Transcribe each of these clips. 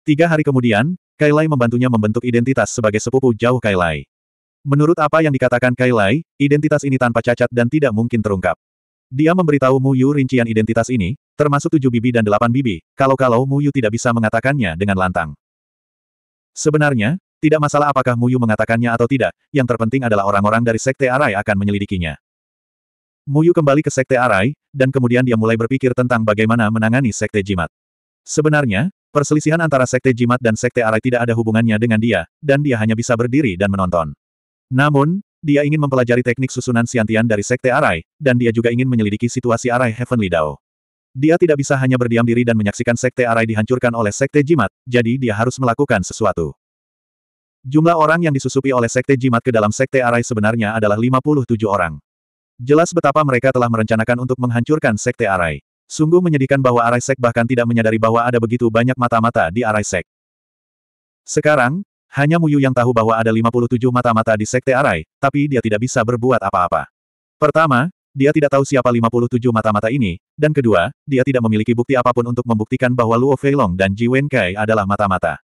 Tiga hari kemudian, Kailai membantunya membentuk identitas sebagai sepupu jauh Kailai. Menurut apa yang dikatakan Kailai, identitas ini tanpa cacat dan tidak mungkin terungkap. Dia memberitahu Mu Yu rincian identitas ini, termasuk tujuh bibi dan delapan bibi, kalau-kalau Mu Yu tidak bisa mengatakannya dengan lantang. Sebenarnya, tidak masalah apakah Mu Yu mengatakannya atau tidak, yang terpenting adalah orang-orang dari Sekte Arai akan menyelidikinya. Mu Yu kembali ke Sekte Arai, dan kemudian dia mulai berpikir tentang bagaimana menangani Sekte Jimat. Sebenarnya, perselisihan antara Sekte Jimat dan Sekte Arai tidak ada hubungannya dengan dia, dan dia hanya bisa berdiri dan menonton. Namun, dia ingin mempelajari teknik susunan siantian dari Sekte Arai, dan dia juga ingin menyelidiki situasi Arai Heavenly Dao. Dia tidak bisa hanya berdiam diri dan menyaksikan Sekte Arai dihancurkan oleh Sekte Jimat, jadi dia harus melakukan sesuatu. Jumlah orang yang disusupi oleh Sekte Jimat ke dalam Sekte Arai sebenarnya adalah 57 orang. Jelas betapa mereka telah merencanakan untuk menghancurkan Sekte Arai. Sungguh menyedihkan bahwa Araisek bahkan tidak menyadari bahwa ada begitu banyak mata-mata di Araisek. Sekarang, hanya Muyu yang tahu bahwa ada 57 mata-mata di Sekte Arai, tapi dia tidak bisa berbuat apa-apa. Pertama, dia tidak tahu siapa 57 mata-mata ini, dan kedua, dia tidak memiliki bukti apapun untuk membuktikan bahwa Luo Feilong dan Ji Wenkai adalah mata-mata.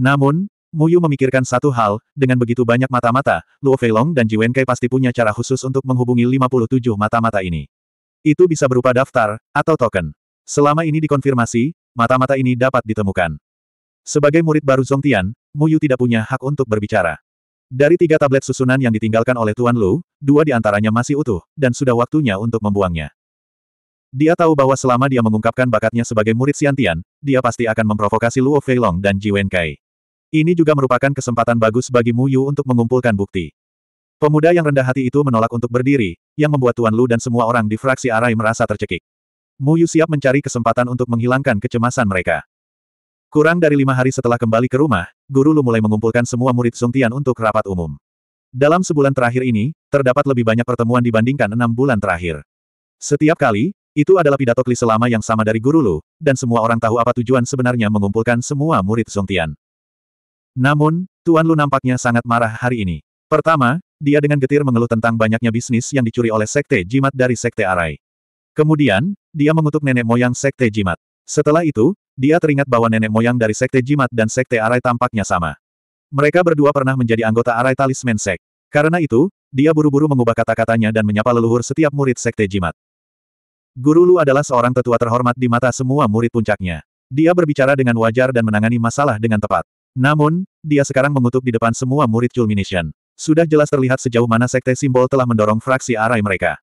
Namun, Muyu memikirkan satu hal, dengan begitu banyak mata-mata, Luo Feilong dan Ji Wenkai pasti punya cara khusus untuk menghubungi 57 mata-mata ini. Itu bisa berupa daftar, atau token. Selama ini dikonfirmasi, mata-mata ini dapat ditemukan. Sebagai murid baru Zongtian, Yu tidak punya hak untuk berbicara. Dari tiga tablet susunan yang ditinggalkan oleh Tuan Lu, dua di antaranya masih utuh, dan sudah waktunya untuk membuangnya. Dia tahu bahwa selama dia mengungkapkan bakatnya sebagai murid Siantian, dia pasti akan memprovokasi Luo Feilong dan Ji Wenkai. Ini juga merupakan kesempatan bagus bagi Mu Yu untuk mengumpulkan bukti. Pemuda yang rendah hati itu menolak untuk berdiri, yang membuat Tuan Lu dan semua orang di fraksi Arai merasa tercekik. Mu Yu siap mencari kesempatan untuk menghilangkan kecemasan mereka. Kurang dari lima hari setelah kembali ke rumah, Guru Lu mulai mengumpulkan semua murid Sung Tian untuk rapat umum. Dalam sebulan terakhir ini, terdapat lebih banyak pertemuan dibandingkan enam bulan terakhir. Setiap kali, itu adalah pidato kli selama yang sama dari Guru Lu, dan semua orang tahu apa tujuan sebenarnya mengumpulkan semua murid Sung Tian. Namun, Tuan Lu nampaknya sangat marah hari ini. Pertama, dia dengan getir mengeluh tentang banyaknya bisnis yang dicuri oleh Sekte Jimat dari Sekte Arai. Kemudian, dia mengutuk nenek moyang Sekte Jimat. Setelah itu, dia teringat bahwa nenek moyang dari Sekte Jimat dan Sekte Arai tampaknya sama. Mereka berdua pernah menjadi anggota Arai Talisman Sek. Karena itu, dia buru-buru mengubah kata-katanya dan menyapa leluhur setiap murid Sekte Jimat. Guru Lu adalah seorang tetua terhormat di mata semua murid puncaknya. Dia berbicara dengan wajar dan menangani masalah dengan tepat. Namun, dia sekarang mengutuk di depan semua murid Culmination sudah jelas terlihat sejauh mana sekte simbol telah mendorong fraksi arai mereka.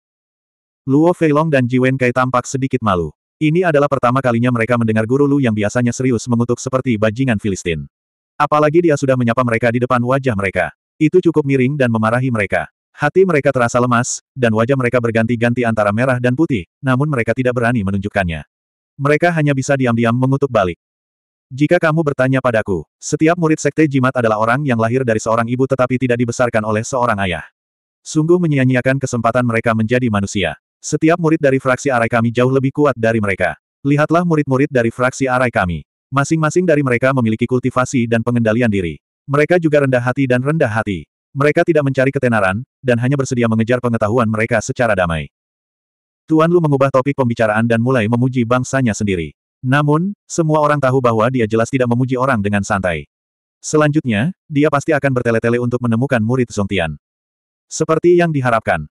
Luo Feilong dan Jiwen Kai tampak sedikit malu. Ini adalah pertama kalinya mereka mendengar guru Lu yang biasanya serius mengutuk seperti bajingan Filistin. Apalagi dia sudah menyapa mereka di depan wajah mereka. Itu cukup miring dan memarahi mereka. Hati mereka terasa lemas, dan wajah mereka berganti-ganti antara merah dan putih, namun mereka tidak berani menunjukkannya. Mereka hanya bisa diam-diam mengutuk balik. Jika kamu bertanya padaku, setiap murid sekte jimat adalah orang yang lahir dari seorang ibu tetapi tidak dibesarkan oleh seorang ayah. Sungguh menyia-nyiakan kesempatan mereka menjadi manusia. Setiap murid dari fraksi arai kami jauh lebih kuat dari mereka. Lihatlah murid-murid dari fraksi arai kami. Masing-masing dari mereka memiliki kultivasi dan pengendalian diri. Mereka juga rendah hati dan rendah hati. Mereka tidak mencari ketenaran, dan hanya bersedia mengejar pengetahuan mereka secara damai. Tuan Lu mengubah topik pembicaraan dan mulai memuji bangsanya sendiri. Namun, semua orang tahu bahwa dia jelas tidak memuji orang dengan santai. Selanjutnya, dia pasti akan bertele-tele untuk menemukan murid Songtian. Seperti yang diharapkan.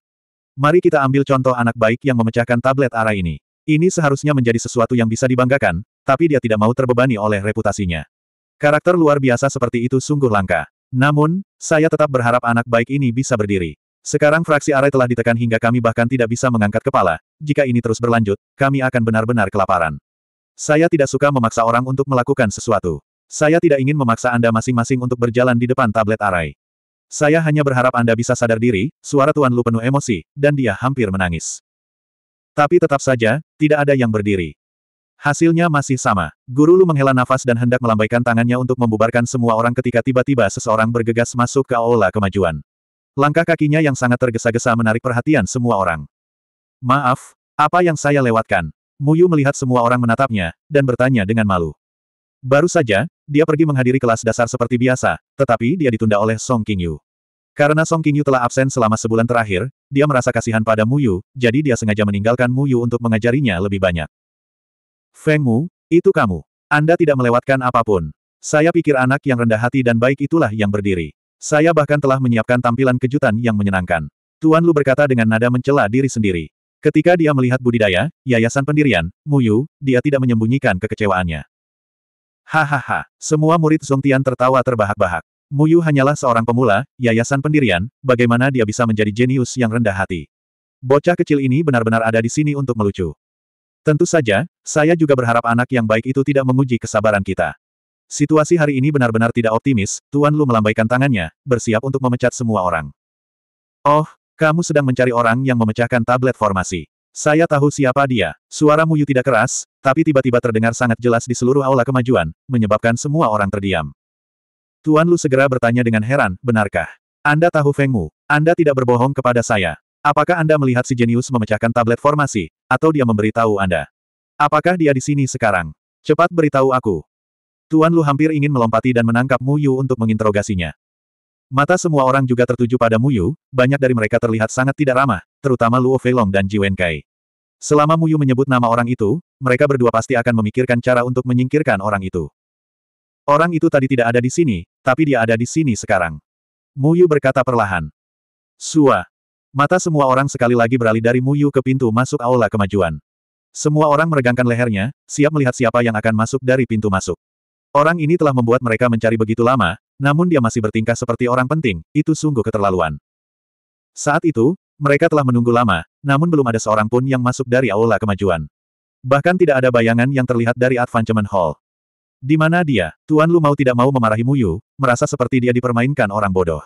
Mari kita ambil contoh anak baik yang memecahkan tablet arah ini. Ini seharusnya menjadi sesuatu yang bisa dibanggakan, tapi dia tidak mau terbebani oleh reputasinya. Karakter luar biasa seperti itu sungguh langka. Namun, saya tetap berharap anak baik ini bisa berdiri. Sekarang fraksi arai telah ditekan hingga kami bahkan tidak bisa mengangkat kepala. Jika ini terus berlanjut, kami akan benar-benar kelaparan. Saya tidak suka memaksa orang untuk melakukan sesuatu. Saya tidak ingin memaksa Anda masing-masing untuk berjalan di depan tablet arai. Saya hanya berharap Anda bisa sadar diri, suara Tuan Lu penuh emosi, dan dia hampir menangis. Tapi tetap saja, tidak ada yang berdiri. Hasilnya masih sama. Guru Lu menghela nafas dan hendak melambaikan tangannya untuk membubarkan semua orang ketika tiba-tiba seseorang bergegas masuk ke aula kemajuan. Langkah kakinya yang sangat tergesa-gesa menarik perhatian semua orang. Maaf, apa yang saya lewatkan? Muyu melihat semua orang menatapnya, dan bertanya dengan malu. Baru saja, dia pergi menghadiri kelas dasar seperti biasa, tetapi dia ditunda oleh Song Qingyu. Karena Song Qingyu telah absen selama sebulan terakhir, dia merasa kasihan pada Muyu, jadi dia sengaja meninggalkan Muyu untuk mengajarinya lebih banyak. Feng Mu, itu kamu. Anda tidak melewatkan apapun. Saya pikir anak yang rendah hati dan baik itulah yang berdiri. Saya bahkan telah menyiapkan tampilan kejutan yang menyenangkan. Tuan Lu berkata dengan nada mencela diri sendiri. Ketika dia melihat budidaya, yayasan pendirian, Muyu, dia tidak menyembunyikan kekecewaannya. Hahaha, semua murid Tian tertawa terbahak-bahak. Muyu hanyalah seorang pemula, yayasan pendirian, bagaimana dia bisa menjadi jenius yang rendah hati. Bocah kecil ini benar-benar ada di sini untuk melucu. Tentu saja, saya juga berharap anak yang baik itu tidak menguji kesabaran kita. Situasi hari ini benar-benar tidak optimis, Tuan Lu melambaikan tangannya, bersiap untuk memecat semua orang. Oh, kamu sedang mencari orang yang memecahkan tablet formasi. Saya tahu siapa dia. Suara Muyu tidak keras, tapi tiba-tiba terdengar sangat jelas di seluruh aula kemajuan, menyebabkan semua orang terdiam. Tuan Lu segera bertanya dengan heran, benarkah? Anda tahu Feng Mu? Anda tidak berbohong kepada saya. Apakah Anda melihat si jenius memecahkan tablet formasi, atau dia memberitahu Anda? Apakah dia di sini sekarang? Cepat beritahu aku. Tuan Lu hampir ingin melompati dan menangkap Mu Yu untuk menginterogasinya. Mata semua orang juga tertuju pada Muyu, banyak dari mereka terlihat sangat tidak ramah, terutama Luo Feilong dan Ji Wenkai. Selama Muyu menyebut nama orang itu, mereka berdua pasti akan memikirkan cara untuk menyingkirkan orang itu. Orang itu tadi tidak ada di sini, tapi dia ada di sini sekarang. Muyu berkata perlahan. Sua. Mata semua orang sekali lagi beralih dari Muyu ke pintu masuk aula kemajuan. Semua orang meregangkan lehernya, siap melihat siapa yang akan masuk dari pintu masuk. Orang ini telah membuat mereka mencari begitu lama, namun dia masih bertingkah seperti orang penting, itu sungguh keterlaluan. Saat itu, mereka telah menunggu lama, namun belum ada seorang pun yang masuk dari aula kemajuan. Bahkan tidak ada bayangan yang terlihat dari Advancement Hall. Di mana dia, Tuan Lu mau tidak mau memarahi Muyu, merasa seperti dia dipermainkan orang bodoh.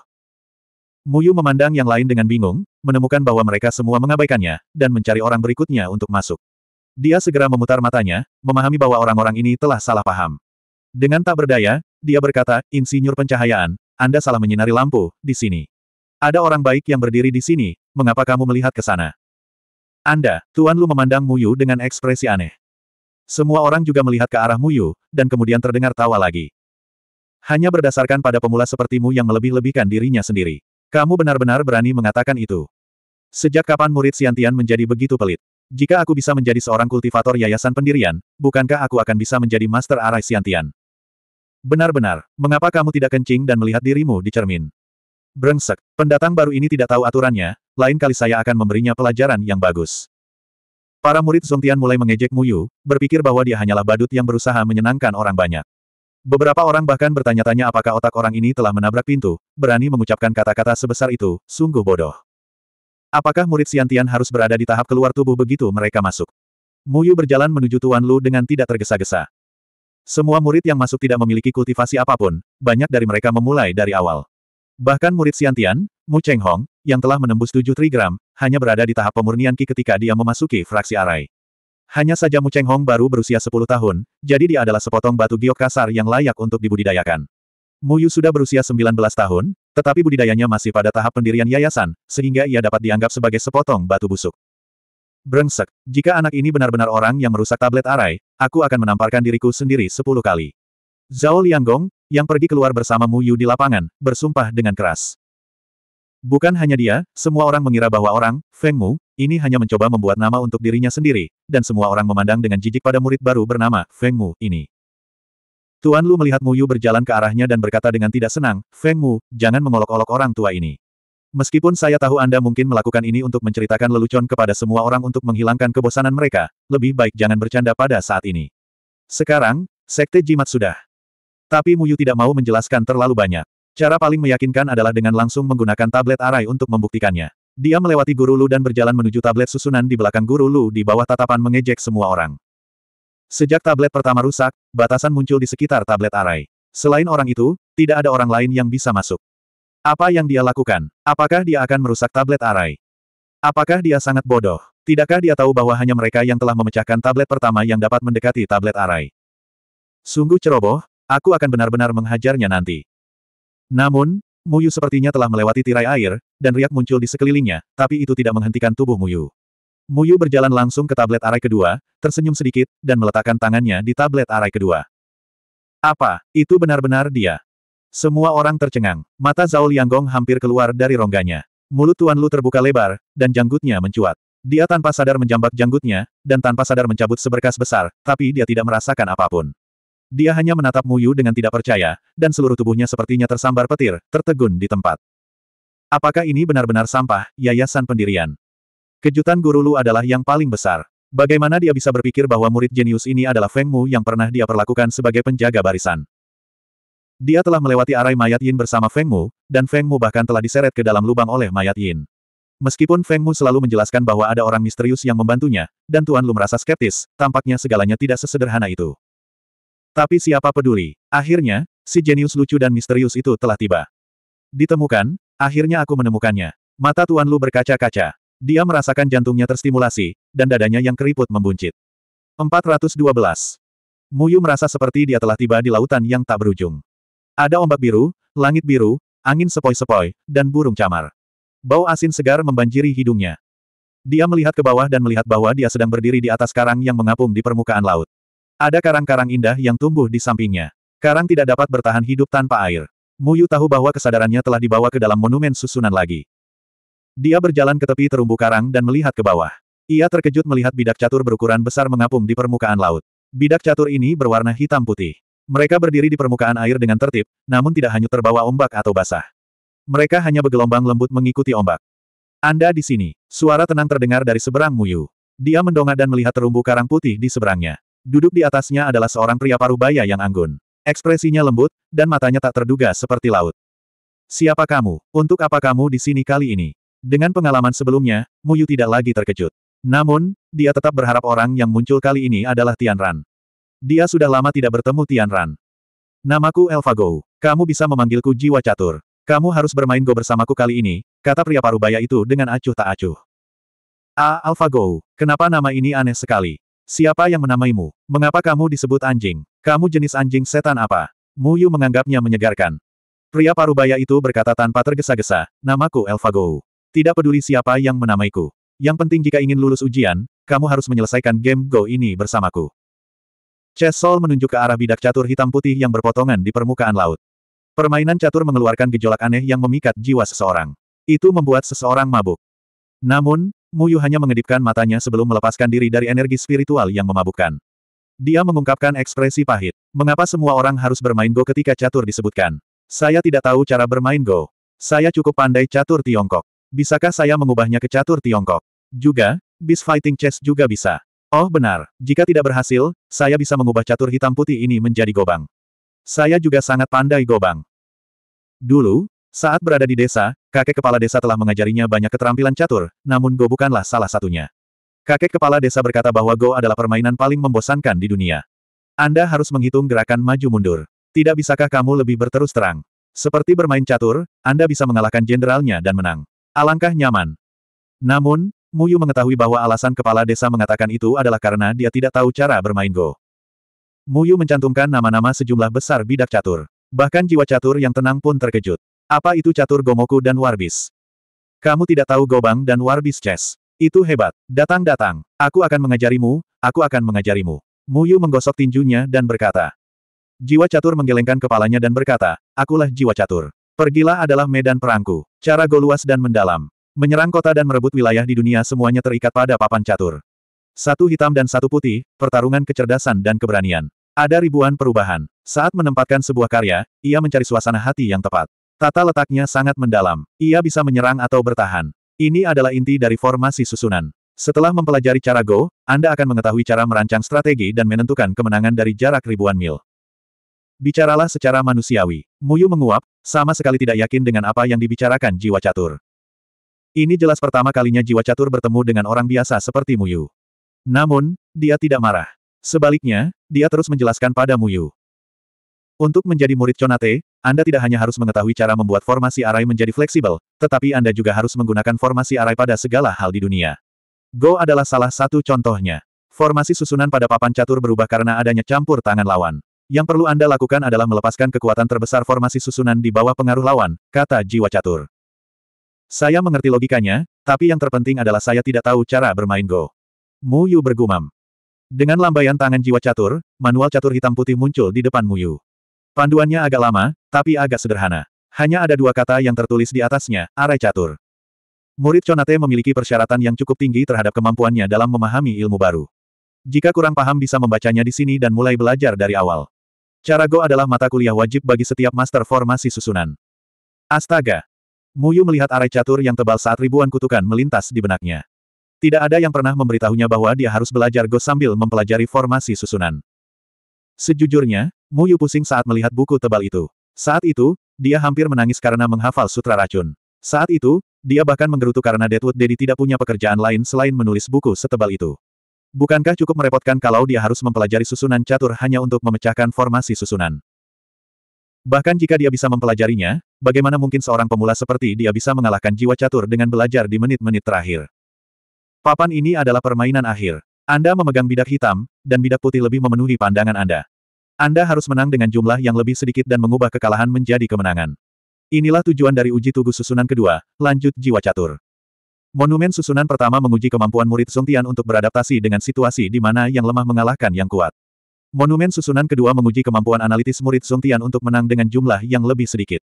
Muyu memandang yang lain dengan bingung, menemukan bahwa mereka semua mengabaikannya, dan mencari orang berikutnya untuk masuk. Dia segera memutar matanya, memahami bahwa orang-orang ini telah salah paham. Dengan tak berdaya, dia berkata, Insinyur Pencahayaan, Anda salah menyinari lampu, di sini. Ada orang baik yang berdiri di sini, mengapa kamu melihat ke sana? Anda, Tuan Lu memandang Muyu dengan ekspresi aneh. Semua orang juga melihat ke arah Muyu, dan kemudian terdengar tawa lagi. Hanya berdasarkan pada pemula sepertimu yang melebih-lebihkan dirinya sendiri. Kamu benar-benar berani mengatakan itu. Sejak kapan murid Siantian menjadi begitu pelit? Jika aku bisa menjadi seorang kultivator yayasan pendirian, bukankah aku akan bisa menjadi master arai Siantian? Benar-benar, mengapa kamu tidak kencing dan melihat dirimu di cermin? Brengsek, pendatang baru ini tidak tahu aturannya, lain kali saya akan memberinya pelajaran yang bagus. Para murid Zongtian mulai mengejek Mu Yu berpikir bahwa dia hanyalah badut yang berusaha menyenangkan orang banyak. Beberapa orang bahkan bertanya-tanya apakah otak orang ini telah menabrak pintu, berani mengucapkan kata-kata sebesar itu, sungguh bodoh. Apakah murid Siantian harus berada di tahap keluar tubuh begitu mereka masuk? Muyu berjalan menuju Tuan Lu dengan tidak tergesa-gesa. Semua murid yang masuk tidak memiliki kultivasi apapun, banyak dari mereka memulai dari awal. Bahkan murid Siantian, Mu Cheng Hong, yang telah menembus 7 trigram, hanya berada di tahap pemurnian Ki ketika dia memasuki fraksi arai. Hanya saja Mu Cheng Hong baru berusia 10 tahun, jadi dia adalah sepotong batu giok kasar yang layak untuk dibudidayakan. Mu Yu sudah berusia 19 tahun, tetapi budidayanya masih pada tahap pendirian yayasan, sehingga ia dapat dianggap sebagai sepotong batu busuk. Brengsek, jika anak ini benar-benar orang yang merusak tablet arai, aku akan menamparkan diriku sendiri sepuluh kali. Zhao Lianggong, yang pergi keluar bersama Mu Yu di lapangan, bersumpah dengan keras. Bukan hanya dia, semua orang mengira bahwa orang, Feng Mu, ini hanya mencoba membuat nama untuk dirinya sendiri, dan semua orang memandang dengan jijik pada murid baru bernama Feng Mu ini. Tuan Lu melihat Mu Yu berjalan ke arahnya dan berkata dengan tidak senang, Feng Mu, jangan mengolok-olok orang tua ini. Meskipun saya tahu Anda mungkin melakukan ini untuk menceritakan lelucon kepada semua orang untuk menghilangkan kebosanan mereka, lebih baik jangan bercanda pada saat ini. Sekarang, sekte jimat sudah. Tapi Muyu tidak mau menjelaskan terlalu banyak. Cara paling meyakinkan adalah dengan langsung menggunakan tablet arai untuk membuktikannya. Dia melewati Guru Lu dan berjalan menuju tablet susunan di belakang Guru Lu di bawah tatapan mengejek semua orang. Sejak tablet pertama rusak, batasan muncul di sekitar tablet arai. Selain orang itu, tidak ada orang lain yang bisa masuk. Apa yang dia lakukan? Apakah dia akan merusak tablet Arai? Apakah dia sangat bodoh? Tidakkah dia tahu bahwa hanya mereka yang telah memecahkan tablet pertama yang dapat mendekati tablet Arai? Sungguh ceroboh, aku akan benar-benar menghajarnya nanti. Namun, Muyu sepertinya telah melewati tirai air, dan riak muncul di sekelilingnya, tapi itu tidak menghentikan tubuh Muyu. Muyu berjalan langsung ke tablet Arai kedua, tersenyum sedikit, dan meletakkan tangannya di tablet Arai kedua. Apa, itu benar-benar dia? Semua orang tercengang. Mata Zhao Lianggong hampir keluar dari rongganya. Mulut Tuan Lu terbuka lebar, dan janggutnya mencuat. Dia tanpa sadar menjambak janggutnya, dan tanpa sadar mencabut seberkas besar, tapi dia tidak merasakan apapun. Dia hanya menatap Muyu dengan tidak percaya, dan seluruh tubuhnya sepertinya tersambar petir, tertegun di tempat. Apakah ini benar-benar sampah, yayasan pendirian? Kejutan Guru Lu adalah yang paling besar. Bagaimana dia bisa berpikir bahwa murid jenius ini adalah Feng Mu yang pernah dia perlakukan sebagai penjaga barisan? Dia telah melewati arai mayat Yin bersama Feng Mu, dan Feng Mu bahkan telah diseret ke dalam lubang oleh mayat Yin. Meskipun Feng Mu selalu menjelaskan bahwa ada orang misterius yang membantunya, dan Tuan Lu merasa skeptis, tampaknya segalanya tidak sesederhana itu. Tapi siapa peduli? Akhirnya, si jenius lucu dan misterius itu telah tiba. Ditemukan, akhirnya aku menemukannya. Mata Tuan Lu berkaca-kaca. Dia merasakan jantungnya terstimulasi, dan dadanya yang keriput membuncit. 412. Muyu merasa seperti dia telah tiba di lautan yang tak berujung. Ada ombak biru, langit biru, angin sepoi-sepoi, dan burung camar. Bau asin segar membanjiri hidungnya. Dia melihat ke bawah dan melihat bahwa dia sedang berdiri di atas karang yang mengapung di permukaan laut. Ada karang-karang indah yang tumbuh di sampingnya. Karang tidak dapat bertahan hidup tanpa air. Muyu tahu bahwa kesadarannya telah dibawa ke dalam monumen susunan lagi. Dia berjalan ke tepi terumbu karang dan melihat ke bawah. Ia terkejut melihat bidak catur berukuran besar mengapung di permukaan laut. Bidak catur ini berwarna hitam putih. Mereka berdiri di permukaan air dengan tertib, namun tidak hanyut terbawa ombak atau basah. Mereka hanya bergelombang lembut mengikuti ombak. Anda di sini, suara tenang terdengar dari seberang Muyu. Dia mendongak dan melihat terumbu karang putih di seberangnya. Duduk di atasnya adalah seorang pria paruh baya yang anggun. Ekspresinya lembut, dan matanya tak terduga seperti laut. Siapa kamu? Untuk apa kamu di sini kali ini? Dengan pengalaman sebelumnya, Muyu tidak lagi terkejut. Namun, dia tetap berharap orang yang muncul kali ini adalah Tian Ran. Dia sudah lama tidak bertemu Tian Ran. Namaku Elvago. Kamu bisa memanggilku jiwa catur. Kamu harus bermain Go bersamaku kali ini, kata pria parubaya itu dengan acuh tak acuh. Ah, Alphago, kenapa nama ini aneh sekali? Siapa yang menamaimu? Mengapa kamu disebut anjing? Kamu jenis anjing setan apa? Muyu menganggapnya menyegarkan. Pria parubaya itu berkata tanpa tergesa-gesa, namaku Elvago. Tidak peduli siapa yang menamaiku. Yang penting jika ingin lulus ujian, kamu harus menyelesaikan game Go ini bersamaku. Chesol menunjuk ke arah bidak catur hitam putih yang berpotongan di permukaan laut. Permainan catur mengeluarkan gejolak aneh yang memikat jiwa seseorang. Itu membuat seseorang mabuk. Namun, Muyu hanya mengedipkan matanya sebelum melepaskan diri dari energi spiritual yang memabukkan. Dia mengungkapkan ekspresi pahit. Mengapa semua orang harus bermain Go ketika catur disebutkan? Saya tidak tahu cara bermain Go. Saya cukup pandai catur Tiongkok. Bisakah saya mengubahnya ke catur Tiongkok? Juga, bis fighting chess juga bisa. Oh benar, jika tidak berhasil, saya bisa mengubah catur hitam putih ini menjadi gobang. Saya juga sangat pandai gobang. Dulu, saat berada di desa, kakek kepala desa telah mengajarinya banyak keterampilan catur, namun Go bukanlah salah satunya. Kakek kepala desa berkata bahwa Go adalah permainan paling membosankan di dunia. Anda harus menghitung gerakan maju-mundur. Tidak bisakah kamu lebih berterus terang? Seperti bermain catur, Anda bisa mengalahkan jenderalnya dan menang. Alangkah nyaman. Namun, Muyu mengetahui bahwa alasan kepala desa mengatakan itu adalah karena dia tidak tahu cara bermain Go. Muyu mencantumkan nama-nama sejumlah besar bidak catur. Bahkan jiwa catur yang tenang pun terkejut. Apa itu catur Gomoku dan Warbis? Kamu tidak tahu Gobang dan Warbis Chess. Itu hebat. Datang-datang. Aku akan mengajarimu, aku akan mengajarimu. Muyu menggosok tinjunya dan berkata. Jiwa catur menggelengkan kepalanya dan berkata, akulah jiwa catur. Pergilah adalah medan perangku. Cara go luas dan mendalam. Menyerang kota dan merebut wilayah di dunia semuanya terikat pada papan catur. Satu hitam dan satu putih, pertarungan kecerdasan dan keberanian. Ada ribuan perubahan. Saat menempatkan sebuah karya, ia mencari suasana hati yang tepat. Tata letaknya sangat mendalam. Ia bisa menyerang atau bertahan. Ini adalah inti dari formasi susunan. Setelah mempelajari cara Go, Anda akan mengetahui cara merancang strategi dan menentukan kemenangan dari jarak ribuan mil. Bicaralah secara manusiawi. Muyu menguap, sama sekali tidak yakin dengan apa yang dibicarakan jiwa catur. Ini jelas pertama kalinya jiwa catur bertemu dengan orang biasa seperti Muyu. Namun, dia tidak marah. Sebaliknya, dia terus menjelaskan pada Muyu. Untuk menjadi murid Conate, Anda tidak hanya harus mengetahui cara membuat formasi arai menjadi fleksibel, tetapi Anda juga harus menggunakan formasi arai pada segala hal di dunia. Go adalah salah satu contohnya. Formasi susunan pada papan catur berubah karena adanya campur tangan lawan. Yang perlu Anda lakukan adalah melepaskan kekuatan terbesar formasi susunan di bawah pengaruh lawan, kata jiwa catur. Saya mengerti logikanya, tapi yang terpenting adalah saya tidak tahu cara bermain Go. Mu Yu bergumam. Dengan lambaian tangan jiwa catur, manual catur hitam putih muncul di depan Mu Yu. Panduannya agak lama, tapi agak sederhana. Hanya ada dua kata yang tertulis di atasnya, arai catur. Murid Chonate memiliki persyaratan yang cukup tinggi terhadap kemampuannya dalam memahami ilmu baru. Jika kurang paham bisa membacanya di sini dan mulai belajar dari awal. Cara Go adalah mata kuliah wajib bagi setiap master formasi susunan. Astaga, Muyu melihat arai catur yang tebal saat ribuan kutukan melintas di benaknya. Tidak ada yang pernah memberitahunya bahwa dia harus belajar Go sambil mempelajari formasi susunan. Sejujurnya, Muyu pusing saat melihat buku tebal itu. Saat itu, dia hampir menangis karena menghafal sutra racun. Saat itu, dia bahkan menggerutu karena Deadwood Daddy tidak punya pekerjaan lain selain menulis buku setebal itu. Bukankah cukup merepotkan kalau dia harus mempelajari susunan catur hanya untuk memecahkan formasi susunan? Bahkan jika dia bisa mempelajarinya, Bagaimana mungkin seorang pemula seperti dia bisa mengalahkan jiwa catur dengan belajar di menit-menit terakhir? Papan ini adalah permainan akhir. Anda memegang bidak hitam, dan bidak putih lebih memenuhi pandangan Anda. Anda harus menang dengan jumlah yang lebih sedikit dan mengubah kekalahan menjadi kemenangan. Inilah tujuan dari uji tugu susunan kedua, lanjut jiwa catur. Monumen susunan pertama menguji kemampuan murid Tian untuk beradaptasi dengan situasi di mana yang lemah mengalahkan yang kuat. Monumen susunan kedua menguji kemampuan analitis murid Tian untuk menang dengan jumlah yang lebih sedikit.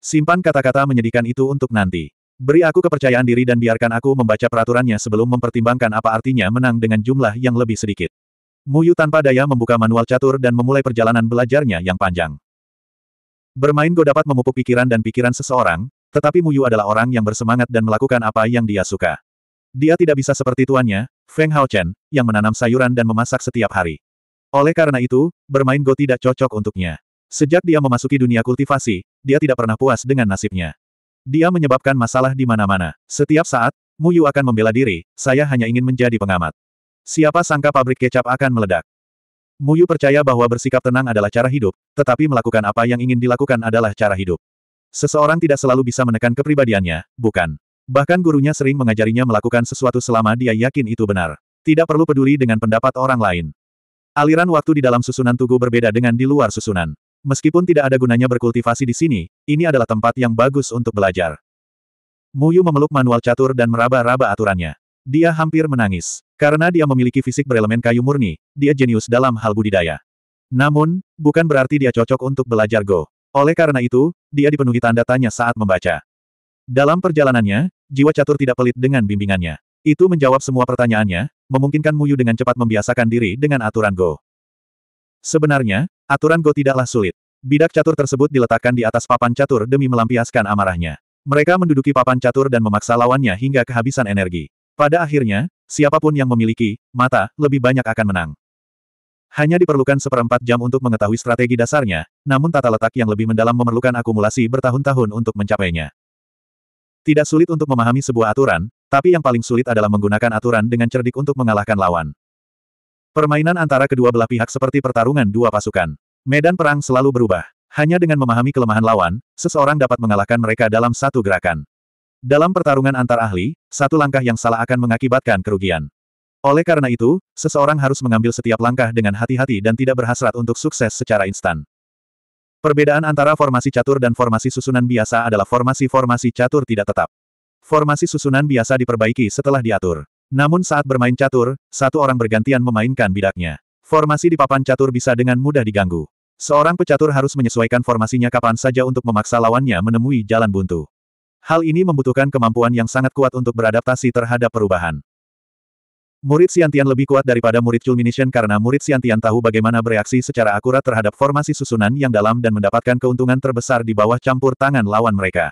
Simpan kata-kata menyedihkan itu untuk nanti. Beri aku kepercayaan diri dan biarkan aku membaca peraturannya sebelum mempertimbangkan apa artinya menang dengan jumlah yang lebih sedikit. Muyu tanpa daya membuka manual catur dan memulai perjalanan belajarnya yang panjang. Bermain Go dapat memupuk pikiran dan pikiran seseorang, tetapi Muyu adalah orang yang bersemangat dan melakukan apa yang dia suka. Dia tidak bisa seperti tuannya, Feng Haochen, yang menanam sayuran dan memasak setiap hari. Oleh karena itu, bermain Go tidak cocok untuknya. Sejak dia memasuki dunia kultivasi, dia tidak pernah puas dengan nasibnya. Dia menyebabkan masalah di mana-mana. Setiap saat, Mu Yu akan membela diri, saya hanya ingin menjadi pengamat. Siapa sangka pabrik kecap akan meledak. Mu Yu percaya bahwa bersikap tenang adalah cara hidup, tetapi melakukan apa yang ingin dilakukan adalah cara hidup. Seseorang tidak selalu bisa menekan kepribadiannya, bukan. Bahkan gurunya sering mengajarinya melakukan sesuatu selama dia yakin itu benar. Tidak perlu peduli dengan pendapat orang lain. Aliran waktu di dalam susunan tugu berbeda dengan di luar susunan. Meskipun tidak ada gunanya berkultivasi di sini, ini adalah tempat yang bagus untuk belajar. Muyu memeluk manual catur dan meraba-raba aturannya. Dia hampir menangis. Karena dia memiliki fisik berelemen kayu murni, dia jenius dalam hal budidaya. Namun, bukan berarti dia cocok untuk belajar Go. Oleh karena itu, dia dipenuhi tanda tanya saat membaca. Dalam perjalanannya, jiwa catur tidak pelit dengan bimbingannya. Itu menjawab semua pertanyaannya, memungkinkan Muyu dengan cepat membiasakan diri dengan aturan Go. Sebenarnya, Aturan Go tidaklah sulit. Bidak catur tersebut diletakkan di atas papan catur demi melampiaskan amarahnya. Mereka menduduki papan catur dan memaksa lawannya hingga kehabisan energi. Pada akhirnya, siapapun yang memiliki mata lebih banyak akan menang. Hanya diperlukan seperempat jam untuk mengetahui strategi dasarnya, namun tata letak yang lebih mendalam memerlukan akumulasi bertahun-tahun untuk mencapainya. Tidak sulit untuk memahami sebuah aturan, tapi yang paling sulit adalah menggunakan aturan dengan cerdik untuk mengalahkan lawan. Permainan antara kedua belah pihak seperti pertarungan dua pasukan. Medan perang selalu berubah. Hanya dengan memahami kelemahan lawan, seseorang dapat mengalahkan mereka dalam satu gerakan. Dalam pertarungan antar ahli, satu langkah yang salah akan mengakibatkan kerugian. Oleh karena itu, seseorang harus mengambil setiap langkah dengan hati-hati dan tidak berhasrat untuk sukses secara instan. Perbedaan antara formasi catur dan formasi susunan biasa adalah formasi-formasi catur tidak tetap. Formasi susunan biasa diperbaiki setelah diatur. Namun saat bermain catur, satu orang bergantian memainkan bidaknya. Formasi di papan catur bisa dengan mudah diganggu. Seorang pecatur harus menyesuaikan formasinya kapan saja untuk memaksa lawannya menemui jalan buntu. Hal ini membutuhkan kemampuan yang sangat kuat untuk beradaptasi terhadap perubahan. Murid Siantian lebih kuat daripada murid Culmination karena murid Siantian tahu bagaimana bereaksi secara akurat terhadap formasi susunan yang dalam dan mendapatkan keuntungan terbesar di bawah campur tangan lawan mereka.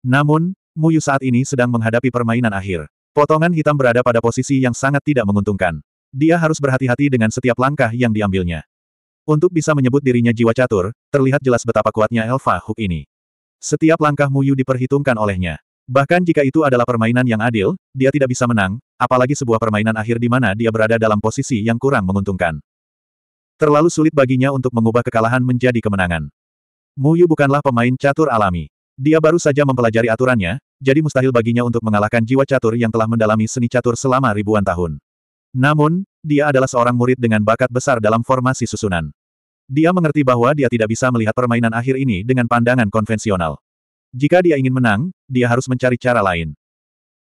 Namun, Muyu saat ini sedang menghadapi permainan akhir. Potongan hitam berada pada posisi yang sangat tidak menguntungkan. Dia harus berhati-hati dengan setiap langkah yang diambilnya. Untuk bisa menyebut dirinya jiwa catur, terlihat jelas betapa kuatnya Elva Hook ini. Setiap langkah Muyu diperhitungkan olehnya. Bahkan jika itu adalah permainan yang adil, dia tidak bisa menang, apalagi sebuah permainan akhir di mana dia berada dalam posisi yang kurang menguntungkan. Terlalu sulit baginya untuk mengubah kekalahan menjadi kemenangan. Muyu bukanlah pemain catur alami. Dia baru saja mempelajari aturannya, jadi mustahil baginya untuk mengalahkan jiwa catur yang telah mendalami seni catur selama ribuan tahun. Namun, dia adalah seorang murid dengan bakat besar dalam formasi susunan. Dia mengerti bahwa dia tidak bisa melihat permainan akhir ini dengan pandangan konvensional. Jika dia ingin menang, dia harus mencari cara lain.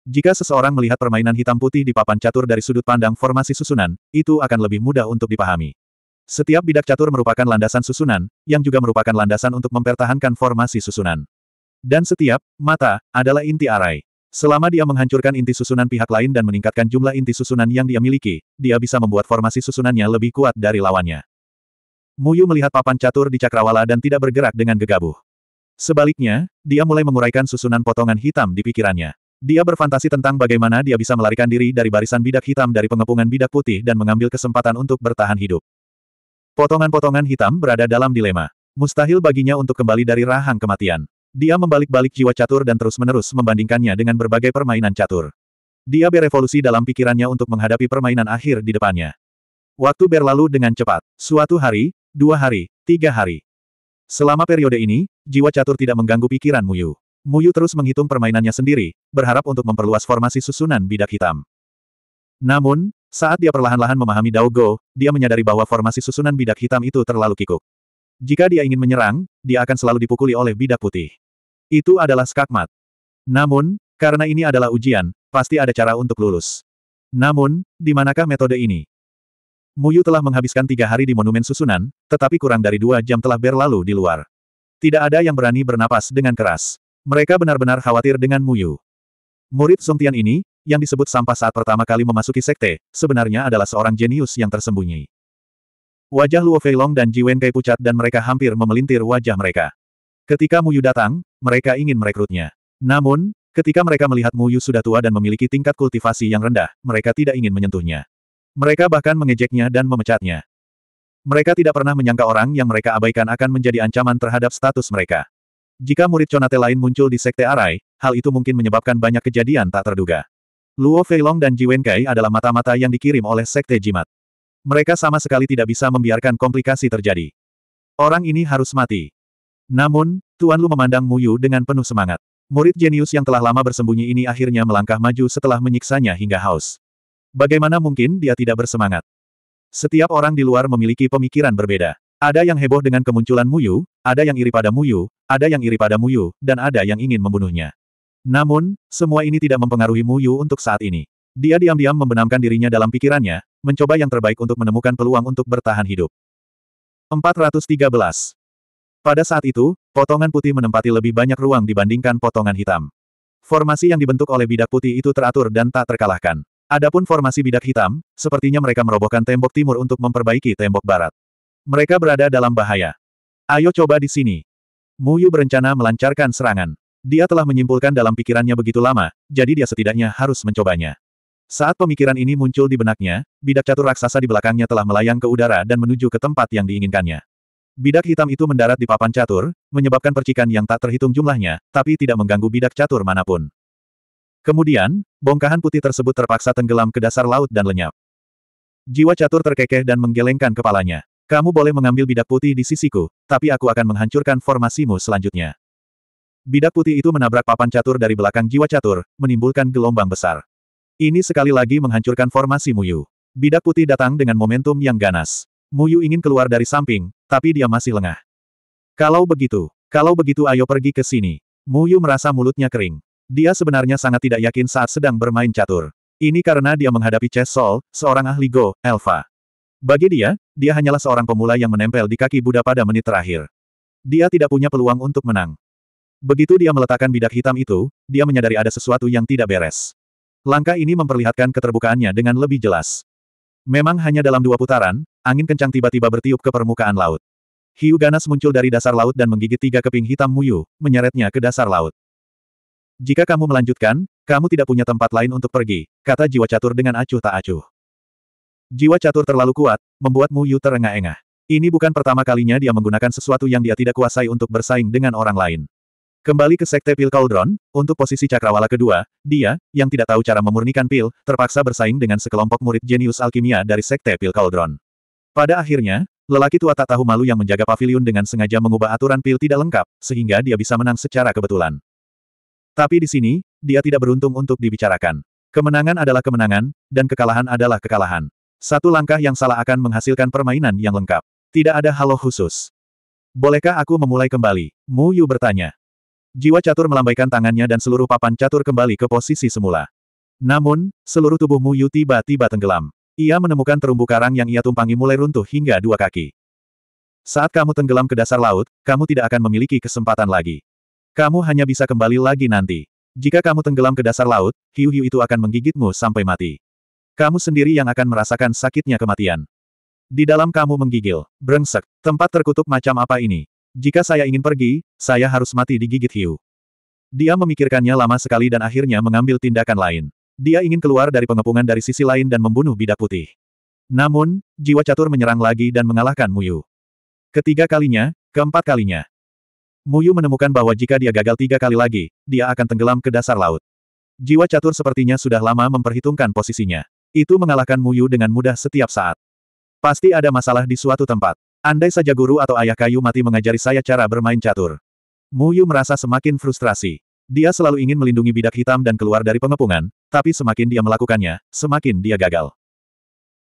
Jika seseorang melihat permainan hitam putih di papan catur dari sudut pandang formasi susunan, itu akan lebih mudah untuk dipahami. Setiap bidak catur merupakan landasan susunan, yang juga merupakan landasan untuk mempertahankan formasi susunan. Dan setiap mata adalah inti arai. Selama dia menghancurkan inti susunan pihak lain dan meningkatkan jumlah inti susunan yang dia miliki, dia bisa membuat formasi susunannya lebih kuat dari lawannya. Muyu melihat papan catur di cakrawala dan tidak bergerak dengan gegabah. Sebaliknya, dia mulai menguraikan susunan potongan hitam di pikirannya. Dia berfantasi tentang bagaimana dia bisa melarikan diri dari barisan bidak hitam dari pengepungan bidak putih dan mengambil kesempatan untuk bertahan hidup. Potongan-potongan hitam berada dalam dilema. Mustahil baginya untuk kembali dari rahang kematian. Dia membalik-balik jiwa catur dan terus-menerus membandingkannya dengan berbagai permainan catur. Dia berevolusi dalam pikirannya untuk menghadapi permainan akhir di depannya. Waktu berlalu dengan cepat. Suatu hari, dua hari, tiga hari. Selama periode ini, jiwa catur tidak mengganggu pikiran Muyu. Muyu terus menghitung permainannya sendiri, berharap untuk memperluas formasi susunan bidak hitam. Namun, saat dia perlahan-lahan memahami Dao Go, dia menyadari bahwa formasi susunan bidak hitam itu terlalu kikuk. Jika dia ingin menyerang, dia akan selalu dipukuli oleh bidak putih. Itu adalah skakmat. Namun, karena ini adalah ujian, pasti ada cara untuk lulus. Namun, di manakah metode ini? Muyu telah menghabiskan tiga hari di monumen susunan, tetapi kurang dari dua jam telah berlalu di luar. Tidak ada yang berani bernapas dengan keras. Mereka benar-benar khawatir dengan Muyu. Murid Songtian ini, yang disebut sampah saat pertama kali memasuki sekte, sebenarnya adalah seorang jenius yang tersembunyi. Wajah Luo Feilong dan Ji Wen Kai pucat dan mereka hampir memelintir wajah mereka. Ketika Muyu datang, mereka ingin merekrutnya. Namun, ketika mereka melihat Muyu sudah tua dan memiliki tingkat kultivasi yang rendah, mereka tidak ingin menyentuhnya. Mereka bahkan mengejeknya dan memecatnya. Mereka tidak pernah menyangka orang yang mereka abaikan akan menjadi ancaman terhadap status mereka. Jika murid Conate lain muncul di Sekte Arai, hal itu mungkin menyebabkan banyak kejadian tak terduga. Luo Feilong dan Ji Wenkai adalah mata-mata yang dikirim oleh Sekte Jimat. Mereka sama sekali tidak bisa membiarkan komplikasi terjadi. Orang ini harus mati. Namun, Tuan Lu memandang Muyu dengan penuh semangat. Murid jenius yang telah lama bersembunyi ini akhirnya melangkah maju setelah menyiksanya hingga haus. Bagaimana mungkin dia tidak bersemangat? Setiap orang di luar memiliki pemikiran berbeda. Ada yang heboh dengan kemunculan Muyu, ada yang iri pada Muyu, ada yang iri pada Muyu, dan ada yang ingin membunuhnya. Namun, semua ini tidak mempengaruhi Muyu untuk saat ini. Dia diam-diam membenamkan dirinya dalam pikirannya, mencoba yang terbaik untuk menemukan peluang untuk bertahan hidup. 413. Pada saat itu, potongan putih menempati lebih banyak ruang dibandingkan potongan hitam. Formasi yang dibentuk oleh bidak putih itu teratur dan tak terkalahkan. Adapun formasi bidak hitam, sepertinya mereka merobohkan tembok timur untuk memperbaiki tembok barat. Mereka berada dalam bahaya. Ayo coba di sini. Muyu berencana melancarkan serangan. Dia telah menyimpulkan dalam pikirannya begitu lama, jadi dia setidaknya harus mencobanya. Saat pemikiran ini muncul di benaknya, bidak catur raksasa di belakangnya telah melayang ke udara dan menuju ke tempat yang diinginkannya. Bidak hitam itu mendarat di papan catur, menyebabkan percikan yang tak terhitung jumlahnya, tapi tidak mengganggu bidak catur manapun. Kemudian, bongkahan putih tersebut terpaksa tenggelam ke dasar laut dan lenyap. Jiwa catur terkekeh dan menggelengkan kepalanya. Kamu boleh mengambil bidak putih di sisiku, tapi aku akan menghancurkan formasimu selanjutnya. Bidak putih itu menabrak papan catur dari belakang jiwa catur, menimbulkan gelombang besar. Ini sekali lagi menghancurkan formasi Muyu. Bidak putih datang dengan momentum yang ganas. Muyu ingin keluar dari samping, tapi dia masih lengah. Kalau begitu, kalau begitu ayo pergi ke sini. Muyu merasa mulutnya kering. Dia sebenarnya sangat tidak yakin saat sedang bermain catur. Ini karena dia menghadapi Chess Sol, seorang ahli Go, Alpha. Bagi dia, dia hanyalah seorang pemula yang menempel di kaki Buddha pada menit terakhir. Dia tidak punya peluang untuk menang. Begitu dia meletakkan bidak hitam itu, dia menyadari ada sesuatu yang tidak beres. Langkah ini memperlihatkan keterbukaannya dengan lebih jelas. Memang hanya dalam dua putaran, Angin kencang tiba-tiba bertiup ke permukaan laut. Hiu ganas muncul dari dasar laut dan menggigit tiga keping hitam Muyu, menyeretnya ke dasar laut. Jika kamu melanjutkan, kamu tidak punya tempat lain untuk pergi, kata jiwa catur dengan acuh tak acuh. Jiwa catur terlalu kuat, membuat Muyu terengah-engah. Ini bukan pertama kalinya dia menggunakan sesuatu yang dia tidak kuasai untuk bersaing dengan orang lain. Kembali ke Sekte Pil Cauldron, untuk posisi cakrawala kedua, dia, yang tidak tahu cara memurnikan pil, terpaksa bersaing dengan sekelompok murid jenius alkimia dari Sekte Pil Cauldron. Pada akhirnya, lelaki tua tak tahu malu yang menjaga pavilion dengan sengaja mengubah aturan pil tidak lengkap, sehingga dia bisa menang secara kebetulan. Tapi di sini, dia tidak beruntung untuk dibicarakan. Kemenangan adalah kemenangan, dan kekalahan adalah kekalahan. Satu langkah yang salah akan menghasilkan permainan yang lengkap. Tidak ada halo khusus. Bolehkah aku memulai kembali? Mu Yu bertanya. Jiwa catur melambaikan tangannya dan seluruh papan catur kembali ke posisi semula. Namun, seluruh tubuh Mu Yu tiba-tiba tenggelam. Ia menemukan terumbu karang yang ia tumpangi mulai runtuh hingga dua kaki. Saat kamu tenggelam ke dasar laut, kamu tidak akan memiliki kesempatan lagi. Kamu hanya bisa kembali lagi nanti. Jika kamu tenggelam ke dasar laut, hiu-hiu itu akan menggigitmu sampai mati. Kamu sendiri yang akan merasakan sakitnya kematian. Di dalam kamu menggigil, brengsek, tempat terkutuk macam apa ini? Jika saya ingin pergi, saya harus mati digigit hiu. Dia memikirkannya lama sekali dan akhirnya mengambil tindakan lain. Dia ingin keluar dari pengepungan dari sisi lain dan membunuh bidak putih. Namun, jiwa catur menyerang lagi dan mengalahkan Muyu. Ketiga kalinya, keempat kalinya. Muyu menemukan bahwa jika dia gagal tiga kali lagi, dia akan tenggelam ke dasar laut. Jiwa catur sepertinya sudah lama memperhitungkan posisinya. Itu mengalahkan Muyu dengan mudah setiap saat. Pasti ada masalah di suatu tempat. Andai saja guru atau ayah kayu mati mengajari saya cara bermain catur. Muyu merasa semakin frustrasi. Dia selalu ingin melindungi bidak hitam dan keluar dari pengepungan, tapi semakin dia melakukannya, semakin dia gagal.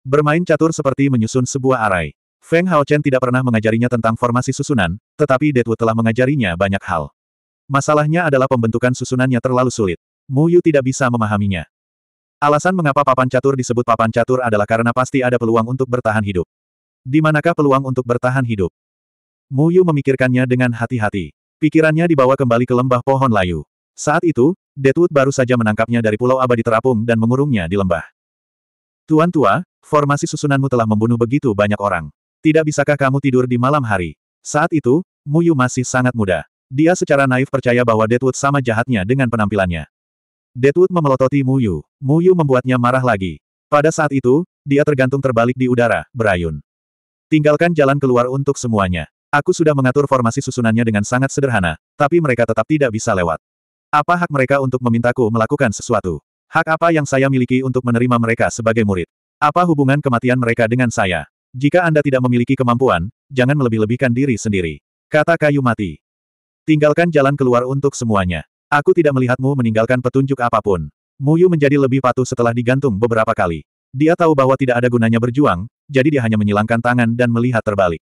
Bermain catur seperti menyusun sebuah arai. Feng Haochen tidak pernah mengajarinya tentang formasi susunan, tetapi Deadwood telah mengajarinya banyak hal. Masalahnya adalah pembentukan susunannya terlalu sulit. Mu Yu tidak bisa memahaminya. Alasan mengapa papan catur disebut papan catur adalah karena pasti ada peluang untuk bertahan hidup. Di manakah peluang untuk bertahan hidup? Mu Yu memikirkannya dengan hati-hati. Pikirannya dibawa kembali ke lembah pohon layu. Saat itu, Deadwood baru saja menangkapnya dari Pulau Abadi Terapung dan mengurungnya di lembah. Tuan tua, formasi susunanmu telah membunuh begitu banyak orang. Tidak bisakah kamu tidur di malam hari? Saat itu, Muyu masih sangat muda. Dia secara naif percaya bahwa Deadwood sama jahatnya dengan penampilannya. Deadwood memelototi Muyu. Muyu membuatnya marah lagi. Pada saat itu, dia tergantung terbalik di udara, berayun. Tinggalkan jalan keluar untuk semuanya. Aku sudah mengatur formasi susunannya dengan sangat sederhana, tapi mereka tetap tidak bisa lewat. Apa hak mereka untuk memintaku melakukan sesuatu? Hak apa yang saya miliki untuk menerima mereka sebagai murid? Apa hubungan kematian mereka dengan saya? Jika Anda tidak memiliki kemampuan, jangan melebih-lebihkan diri sendiri. Kata kayu mati. Tinggalkan jalan keluar untuk semuanya. Aku tidak melihatmu meninggalkan petunjuk apapun. Muyu menjadi lebih patuh setelah digantung beberapa kali. Dia tahu bahwa tidak ada gunanya berjuang, jadi dia hanya menyilangkan tangan dan melihat terbalik.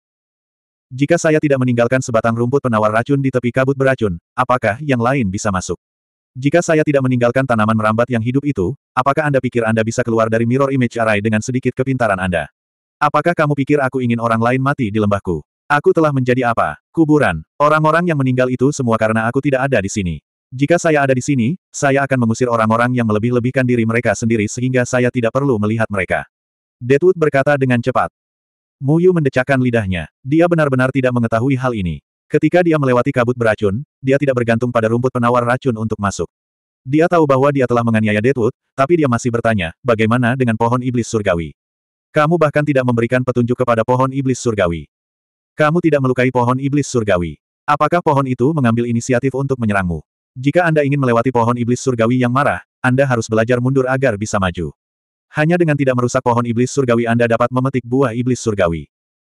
Jika saya tidak meninggalkan sebatang rumput penawar racun di tepi kabut beracun, apakah yang lain bisa masuk? Jika saya tidak meninggalkan tanaman merambat yang hidup itu, apakah Anda pikir Anda bisa keluar dari mirror image array dengan sedikit kepintaran Anda? Apakah kamu pikir aku ingin orang lain mati di lembahku? Aku telah menjadi apa? Kuburan. Orang-orang yang meninggal itu semua karena aku tidak ada di sini. Jika saya ada di sini, saya akan mengusir orang-orang yang melebih-lebihkan diri mereka sendiri sehingga saya tidak perlu melihat mereka. Deadwood berkata dengan cepat. Muyu mendecakkan lidahnya. Dia benar-benar tidak mengetahui hal ini. Ketika dia melewati kabut beracun, dia tidak bergantung pada rumput penawar racun untuk masuk. Dia tahu bahwa dia telah menganiaya Deadwood, tapi dia masih bertanya, bagaimana dengan pohon iblis surgawi? Kamu bahkan tidak memberikan petunjuk kepada pohon iblis surgawi. Kamu tidak melukai pohon iblis surgawi. Apakah pohon itu mengambil inisiatif untuk menyerangmu? Jika Anda ingin melewati pohon iblis surgawi yang marah, Anda harus belajar mundur agar bisa maju. Hanya dengan tidak merusak pohon iblis surgawi Anda dapat memetik buah iblis surgawi.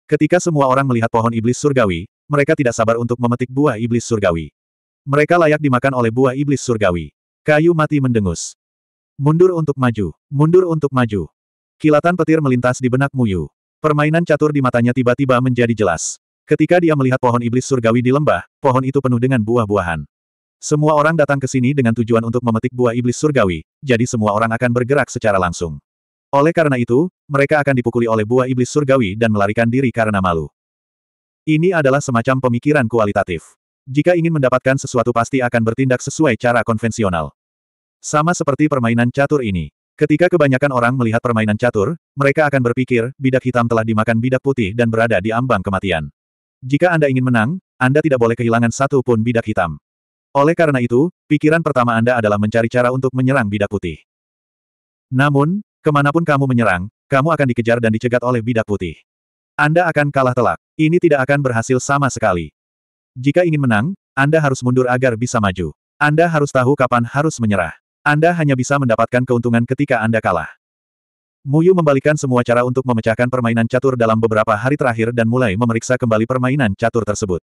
Ketika semua orang melihat pohon iblis surgawi, mereka tidak sabar untuk memetik buah iblis surgawi. Mereka layak dimakan oleh buah iblis surgawi. Kayu mati mendengus. Mundur untuk maju, mundur untuk maju. Kilatan petir melintas di benak Muyu. Permainan catur di matanya tiba-tiba menjadi jelas. Ketika dia melihat pohon iblis surgawi di lembah, pohon itu penuh dengan buah-buahan. Semua orang datang ke sini dengan tujuan untuk memetik buah iblis surgawi, jadi semua orang akan bergerak secara langsung. Oleh karena itu, mereka akan dipukuli oleh buah iblis surgawi dan melarikan diri karena malu. Ini adalah semacam pemikiran kualitatif. Jika ingin mendapatkan sesuatu pasti akan bertindak sesuai cara konvensional. Sama seperti permainan catur ini. Ketika kebanyakan orang melihat permainan catur, mereka akan berpikir, bidak hitam telah dimakan bidak putih dan berada di ambang kematian. Jika Anda ingin menang, Anda tidak boleh kehilangan satu pun bidak hitam. Oleh karena itu, pikiran pertama Anda adalah mencari cara untuk menyerang bidak putih. Namun, kemanapun kamu menyerang, kamu akan dikejar dan dicegat oleh bidak putih. Anda akan kalah telak. Ini tidak akan berhasil sama sekali. Jika ingin menang, Anda harus mundur agar bisa maju. Anda harus tahu kapan harus menyerah. Anda hanya bisa mendapatkan keuntungan ketika Anda kalah. Muyu membalikan semua cara untuk memecahkan permainan catur dalam beberapa hari terakhir dan mulai memeriksa kembali permainan catur tersebut.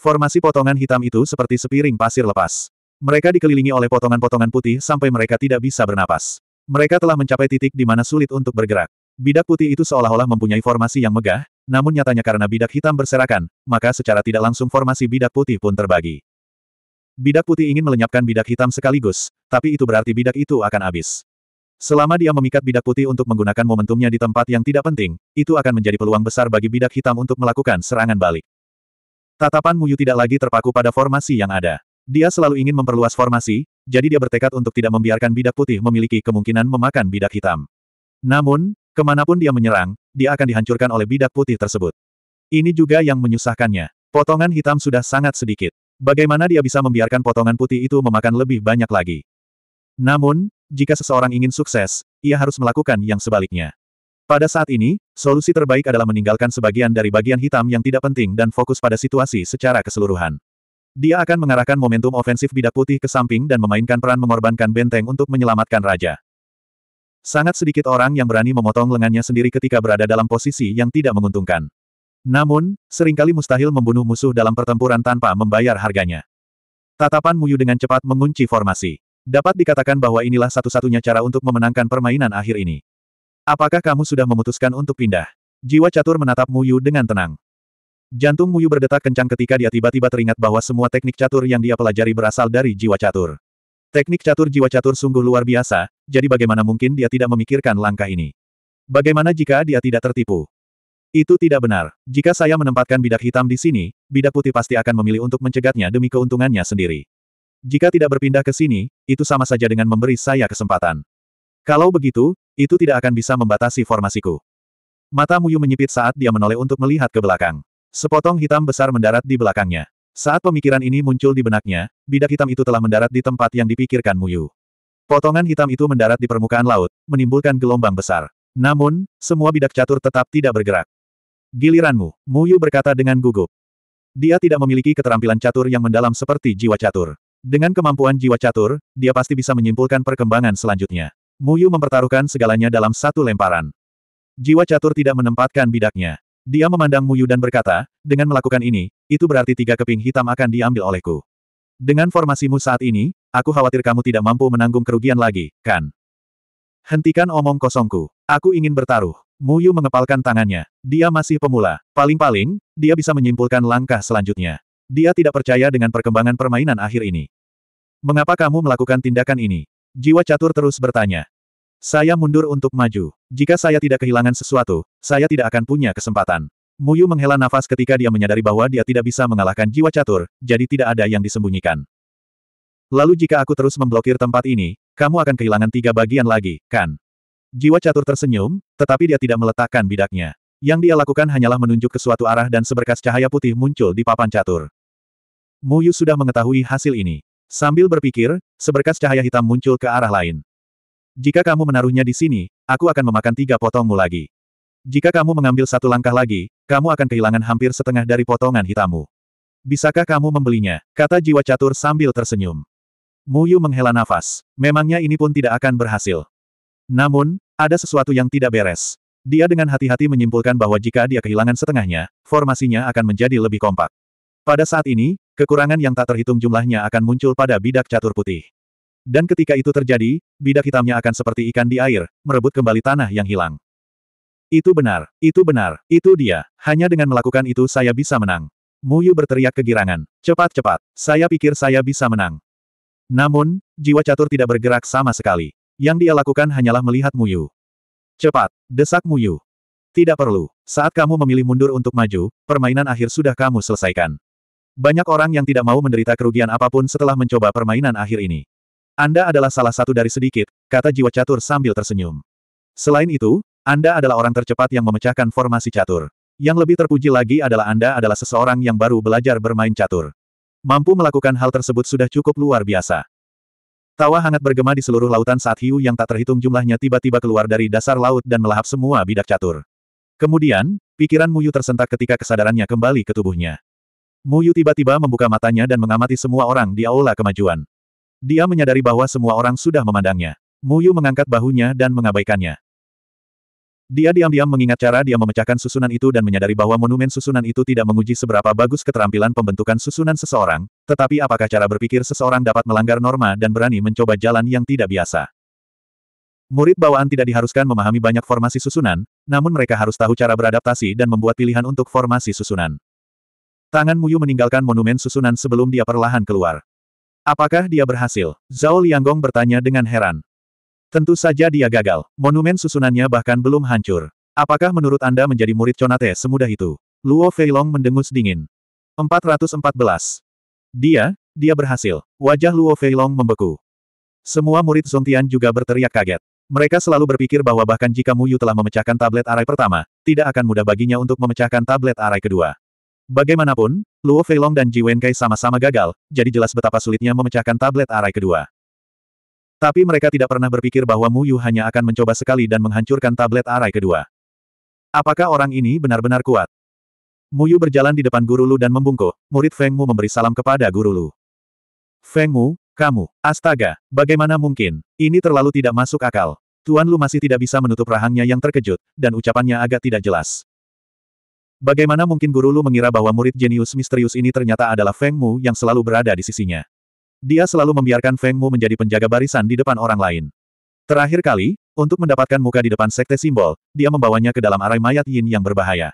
Formasi potongan hitam itu seperti sepiring pasir lepas. Mereka dikelilingi oleh potongan-potongan putih sampai mereka tidak bisa bernapas. Mereka telah mencapai titik di mana sulit untuk bergerak. Bidak putih itu seolah-olah mempunyai formasi yang megah, namun nyatanya karena bidak hitam berserakan, maka secara tidak langsung formasi bidak putih pun terbagi. Bidak putih ingin melenyapkan bidak hitam sekaligus, tapi itu berarti bidak itu akan habis. Selama dia memikat bidak putih untuk menggunakan momentumnya di tempat yang tidak penting, itu akan menjadi peluang besar bagi bidak hitam untuk melakukan serangan balik. Tatapan Muyu tidak lagi terpaku pada formasi yang ada. Dia selalu ingin memperluas formasi, jadi dia bertekad untuk tidak membiarkan bidak putih memiliki kemungkinan memakan bidak hitam. Namun, kemanapun dia menyerang, dia akan dihancurkan oleh bidak putih tersebut. Ini juga yang menyusahkannya. Potongan hitam sudah sangat sedikit. Bagaimana dia bisa membiarkan potongan putih itu memakan lebih banyak lagi? Namun, jika seseorang ingin sukses, ia harus melakukan yang sebaliknya. Pada saat ini, solusi terbaik adalah meninggalkan sebagian dari bagian hitam yang tidak penting dan fokus pada situasi secara keseluruhan. Dia akan mengarahkan momentum ofensif bidak putih ke samping dan memainkan peran mengorbankan benteng untuk menyelamatkan raja. Sangat sedikit orang yang berani memotong lengannya sendiri ketika berada dalam posisi yang tidak menguntungkan. Namun, seringkali mustahil membunuh musuh dalam pertempuran tanpa membayar harganya. Tatapan Muyu dengan cepat mengunci formasi. Dapat dikatakan bahwa inilah satu-satunya cara untuk memenangkan permainan akhir ini. Apakah kamu sudah memutuskan untuk pindah? Jiwa catur menatap Muyu dengan tenang. Jantung Muyu berdetak kencang ketika dia tiba-tiba teringat bahwa semua teknik catur yang dia pelajari berasal dari jiwa catur. Teknik catur jiwa catur sungguh luar biasa, jadi bagaimana mungkin dia tidak memikirkan langkah ini? Bagaimana jika dia tidak tertipu? Itu tidak benar. Jika saya menempatkan bidak hitam di sini, bidak putih pasti akan memilih untuk mencegatnya demi keuntungannya sendiri. Jika tidak berpindah ke sini, itu sama saja dengan memberi saya kesempatan. Kalau begitu, itu tidak akan bisa membatasi formasiku. Mata Muyu menyipit saat dia menoleh untuk melihat ke belakang. Sepotong hitam besar mendarat di belakangnya. Saat pemikiran ini muncul di benaknya, bidak hitam itu telah mendarat di tempat yang dipikirkan Muyu. Potongan hitam itu mendarat di permukaan laut, menimbulkan gelombang besar. Namun, semua bidak catur tetap tidak bergerak. Giliranmu, Muyu berkata dengan gugup. Dia tidak memiliki keterampilan catur yang mendalam seperti jiwa catur. Dengan kemampuan jiwa catur, dia pasti bisa menyimpulkan perkembangan selanjutnya. Muyu mempertaruhkan segalanya dalam satu lemparan. Jiwa catur tidak menempatkan bidaknya. Dia memandang Muyu dan berkata, dengan melakukan ini, itu berarti tiga keping hitam akan diambil olehku. Dengan formasimu saat ini, aku khawatir kamu tidak mampu menanggung kerugian lagi, kan? Hentikan omong kosongku. Aku ingin bertaruh. Muyu mengepalkan tangannya. Dia masih pemula. Paling-paling, dia bisa menyimpulkan langkah selanjutnya. Dia tidak percaya dengan perkembangan permainan akhir ini. Mengapa kamu melakukan tindakan ini? Jiwa catur terus bertanya. Saya mundur untuk maju. Jika saya tidak kehilangan sesuatu, saya tidak akan punya kesempatan. Muyu menghela nafas ketika dia menyadari bahwa dia tidak bisa mengalahkan jiwa catur, jadi tidak ada yang disembunyikan. Lalu jika aku terus memblokir tempat ini, kamu akan kehilangan tiga bagian lagi, kan? Jiwa catur tersenyum, tetapi dia tidak meletakkan bidaknya. Yang dia lakukan hanyalah menunjuk ke suatu arah dan seberkas cahaya putih muncul di papan catur. Muyu sudah mengetahui hasil ini. Sambil berpikir, seberkas cahaya hitam muncul ke arah lain. Jika kamu menaruhnya di sini, aku akan memakan tiga potongmu lagi. Jika kamu mengambil satu langkah lagi, kamu akan kehilangan hampir setengah dari potongan hitammu. Bisakah kamu membelinya? Kata jiwa catur sambil tersenyum. Muyu menghela nafas. Memangnya ini pun tidak akan berhasil. Namun, ada sesuatu yang tidak beres. Dia dengan hati-hati menyimpulkan bahwa jika dia kehilangan setengahnya, formasinya akan menjadi lebih kompak. Pada saat ini, kekurangan yang tak terhitung jumlahnya akan muncul pada bidak catur putih. Dan ketika itu terjadi, bidak hitamnya akan seperti ikan di air, merebut kembali tanah yang hilang. Itu benar, itu benar, itu dia. Hanya dengan melakukan itu saya bisa menang. Muyu berteriak kegirangan. Cepat cepat, saya pikir saya bisa menang. Namun, jiwa catur tidak bergerak sama sekali. Yang dia lakukan hanyalah melihat Muyu. Cepat, desak Muyu. Tidak perlu. Saat kamu memilih mundur untuk maju, permainan akhir sudah kamu selesaikan. Banyak orang yang tidak mau menderita kerugian apapun setelah mencoba permainan akhir ini. Anda adalah salah satu dari sedikit, kata jiwa catur sambil tersenyum. Selain itu, Anda adalah orang tercepat yang memecahkan formasi catur. Yang lebih terpuji lagi adalah Anda adalah seseorang yang baru belajar bermain catur. Mampu melakukan hal tersebut sudah cukup luar biasa. Tawa hangat bergema di seluruh lautan saat hiu yang tak terhitung jumlahnya tiba-tiba keluar dari dasar laut dan melahap semua bidak catur. Kemudian, pikiran Muyu tersentak ketika kesadarannya kembali ke tubuhnya. Muyu tiba-tiba membuka matanya dan mengamati semua orang di aula kemajuan. Dia menyadari bahwa semua orang sudah memandangnya. Muyu mengangkat bahunya dan mengabaikannya. Dia diam-diam mengingat cara dia memecahkan susunan itu dan menyadari bahwa monumen susunan itu tidak menguji seberapa bagus keterampilan pembentukan susunan seseorang, tetapi apakah cara berpikir seseorang dapat melanggar norma dan berani mencoba jalan yang tidak biasa. Murid bawaan tidak diharuskan memahami banyak formasi susunan, namun mereka harus tahu cara beradaptasi dan membuat pilihan untuk formasi susunan. Tangan Muyu meninggalkan monumen susunan sebelum dia perlahan keluar. Apakah dia berhasil? Zhao Lianggong bertanya dengan heran. Tentu saja dia gagal. Monumen susunannya bahkan belum hancur. Apakah menurut Anda menjadi murid Conate semudah itu? Luo Feilong mendengus dingin. 414. Dia, dia berhasil. Wajah Luo Feilong membeku. Semua murid Zongtian juga berteriak kaget. Mereka selalu berpikir bahwa bahkan jika Muyu telah memecahkan tablet arai pertama, tidak akan mudah baginya untuk memecahkan tablet arai kedua. Bagaimanapun, Luo Feilong dan Ji Wenkai sama-sama gagal, jadi jelas betapa sulitnya memecahkan tablet arai kedua. Tapi mereka tidak pernah berpikir bahwa Mu Yu hanya akan mencoba sekali dan menghancurkan tablet arai kedua. Apakah orang ini benar-benar kuat? Mu Yu berjalan di depan Guru Lu dan membungkuk, murid Feng Mu memberi salam kepada Guru Lu. Feng Mu, kamu, astaga, bagaimana mungkin, ini terlalu tidak masuk akal. Tuan Lu masih tidak bisa menutup rahangnya yang terkejut, dan ucapannya agak tidak jelas. Bagaimana mungkin guru Lu mengira bahwa murid jenius misterius ini ternyata adalah Feng Mu yang selalu berada di sisinya? Dia selalu membiarkan Feng Mu menjadi penjaga barisan di depan orang lain. Terakhir kali, untuk mendapatkan muka di depan sekte simbol, dia membawanya ke dalam arai mayat yin yang berbahaya.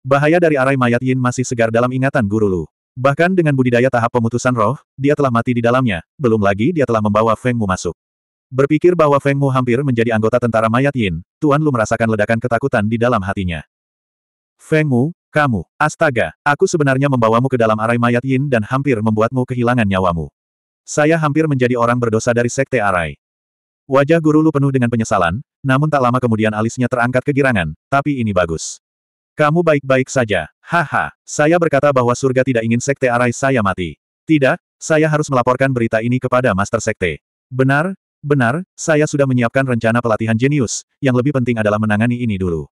Bahaya dari arai mayat yin masih segar dalam ingatan guru Lu. Bahkan dengan budidaya tahap pemutusan roh, dia telah mati di dalamnya, belum lagi dia telah membawa Feng Mu masuk. Berpikir bahwa Feng Mu hampir menjadi anggota tentara mayat Yin, Tuan Lu merasakan ledakan ketakutan di dalam hatinya. Feng Mu, kamu, astaga, aku sebenarnya membawamu ke dalam arai mayat Yin dan hampir membuatmu kehilangan nyawamu. Saya hampir menjadi orang berdosa dari sekte arai. Wajah guru Lu penuh dengan penyesalan, namun tak lama kemudian alisnya terangkat kegirangan, tapi ini bagus. Kamu baik-baik saja, haha, saya berkata bahwa surga tidak ingin sekte arai saya mati. Tidak, saya harus melaporkan berita ini kepada Master Sekte. Benar, benar, saya sudah menyiapkan rencana pelatihan jenius, yang lebih penting adalah menangani ini dulu.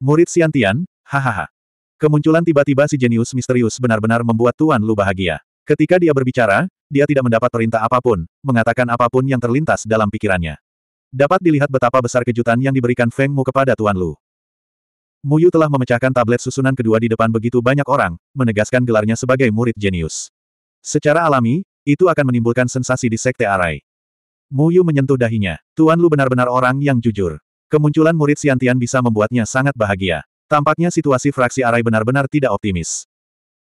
Murid Siantian. Hahaha. Kemunculan tiba-tiba si jenius misterius benar-benar membuat Tuan Lu bahagia. Ketika dia berbicara, dia tidak mendapat perintah apapun, mengatakan apapun yang terlintas dalam pikirannya. Dapat dilihat betapa besar kejutan yang diberikan Feng Mu kepada Tuan Lu. Mu Yu telah memecahkan tablet susunan kedua di depan begitu banyak orang, menegaskan gelarnya sebagai murid jenius. Secara alami, itu akan menimbulkan sensasi di sekte Arai. Mu Yu menyentuh dahinya. Tuan Lu benar-benar orang yang jujur. Kemunculan murid Siantian bisa membuatnya sangat bahagia. Tampaknya situasi fraksi Arai benar-benar tidak optimis.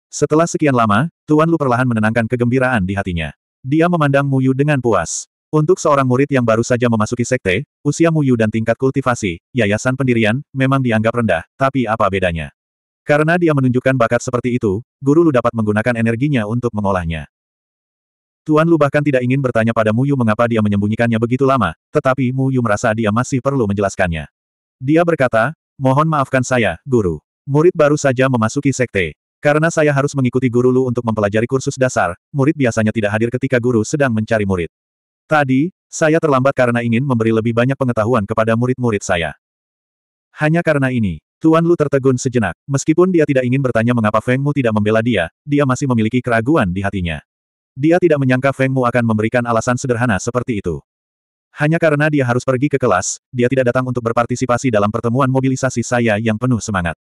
Setelah sekian lama, Tuan Lu perlahan menenangkan kegembiraan di hatinya. Dia memandang Muyu dengan puas. Untuk seorang murid yang baru saja memasuki sekte, usia Muyu dan tingkat kultivasi, yayasan pendirian, memang dianggap rendah, tapi apa bedanya? Karena dia menunjukkan bakat seperti itu, Guru Lu dapat menggunakan energinya untuk mengolahnya. Tuan Lu bahkan tidak ingin bertanya pada Muyu mengapa dia menyembunyikannya begitu lama, tetapi Muyu merasa dia masih perlu menjelaskannya. Dia berkata, Mohon maafkan saya, guru. Murid baru saja memasuki sekte. Karena saya harus mengikuti guru Lu untuk mempelajari kursus dasar, murid biasanya tidak hadir ketika guru sedang mencari murid. Tadi, saya terlambat karena ingin memberi lebih banyak pengetahuan kepada murid-murid saya. Hanya karena ini, Tuan Lu tertegun sejenak. Meskipun dia tidak ingin bertanya mengapa Feng Mu tidak membela dia, dia masih memiliki keraguan di hatinya. Dia tidak menyangka Feng Mu akan memberikan alasan sederhana seperti itu. Hanya karena dia harus pergi ke kelas, dia tidak datang untuk berpartisipasi dalam pertemuan mobilisasi saya yang penuh semangat.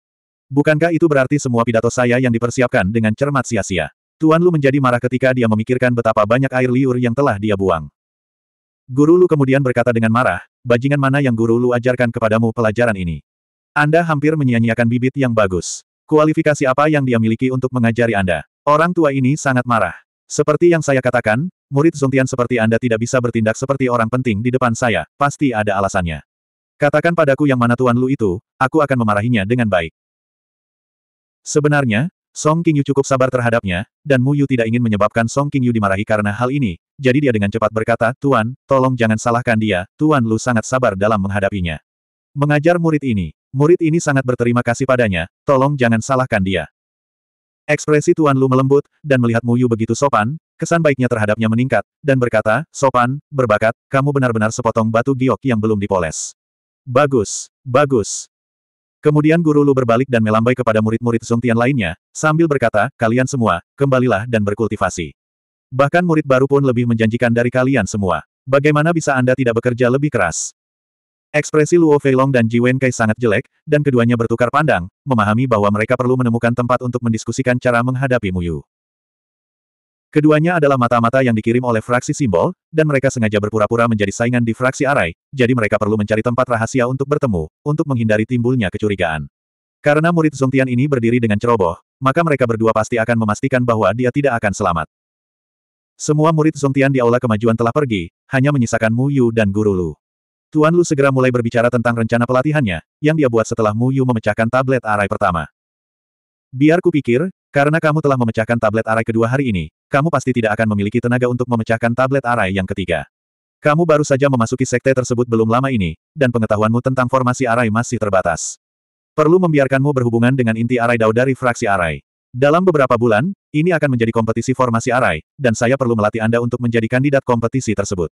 Bukankah itu berarti semua pidato saya yang dipersiapkan dengan cermat sia-sia? Tuan Lu menjadi marah ketika dia memikirkan betapa banyak air liur yang telah dia buang. Guru Lu kemudian berkata dengan marah, bajingan mana yang Guru Lu ajarkan kepadamu pelajaran ini? Anda hampir menyia-nyiakan bibit yang bagus. Kualifikasi apa yang dia miliki untuk mengajari Anda? Orang tua ini sangat marah. Seperti yang saya katakan, murid Zongtian seperti Anda tidak bisa bertindak seperti orang penting di depan saya, pasti ada alasannya. Katakan padaku yang mana Tuan Lu itu, aku akan memarahinya dengan baik. Sebenarnya, Song Qingyu cukup sabar terhadapnya, dan Mu Yu tidak ingin menyebabkan Song Qingyu dimarahi karena hal ini, jadi dia dengan cepat berkata, Tuan, tolong jangan salahkan dia, Tuan Lu sangat sabar dalam menghadapinya. Mengajar murid ini, murid ini sangat berterima kasih padanya, tolong jangan salahkan dia. Ekspresi Tuan Lu melembut, dan melihat Mu Yu begitu sopan, Kesan baiknya terhadapnya meningkat, dan berkata, sopan, berbakat, kamu benar-benar sepotong batu giok yang belum dipoles. Bagus, bagus. Kemudian guru Lu berbalik dan melambai kepada murid-murid Sungtian lainnya, sambil berkata, kalian semua, kembalilah dan berkultivasi. Bahkan murid baru pun lebih menjanjikan dari kalian semua. Bagaimana bisa Anda tidak bekerja lebih keras? Ekspresi Luo Feilong dan Ji Wenkai sangat jelek, dan keduanya bertukar pandang, memahami bahwa mereka perlu menemukan tempat untuk mendiskusikan cara menghadapi Muyu. Keduanya adalah mata-mata yang dikirim oleh fraksi simbol, dan mereka sengaja berpura-pura menjadi saingan di fraksi arai, jadi mereka perlu mencari tempat rahasia untuk bertemu, untuk menghindari timbulnya kecurigaan. Karena murid Zongtian ini berdiri dengan ceroboh, maka mereka berdua pasti akan memastikan bahwa dia tidak akan selamat. Semua murid Zongtian di Aula Kemajuan telah pergi, hanya menyisakan Mu Yu dan Guru Lu. Tuan Lu segera mulai berbicara tentang rencana pelatihannya, yang dia buat setelah Mu Yu memecahkan tablet arai pertama. Biar kupikir, karena kamu telah memecahkan tablet arai kedua hari ini, kamu pasti tidak akan memiliki tenaga untuk memecahkan tablet arai yang ketiga. Kamu baru saja memasuki sekte tersebut belum lama ini, dan pengetahuanmu tentang formasi arai masih terbatas. Perlu membiarkanmu berhubungan dengan inti arai dao dari fraksi arai. Dalam beberapa bulan, ini akan menjadi kompetisi formasi arai, dan saya perlu melatih Anda untuk menjadi kandidat kompetisi tersebut.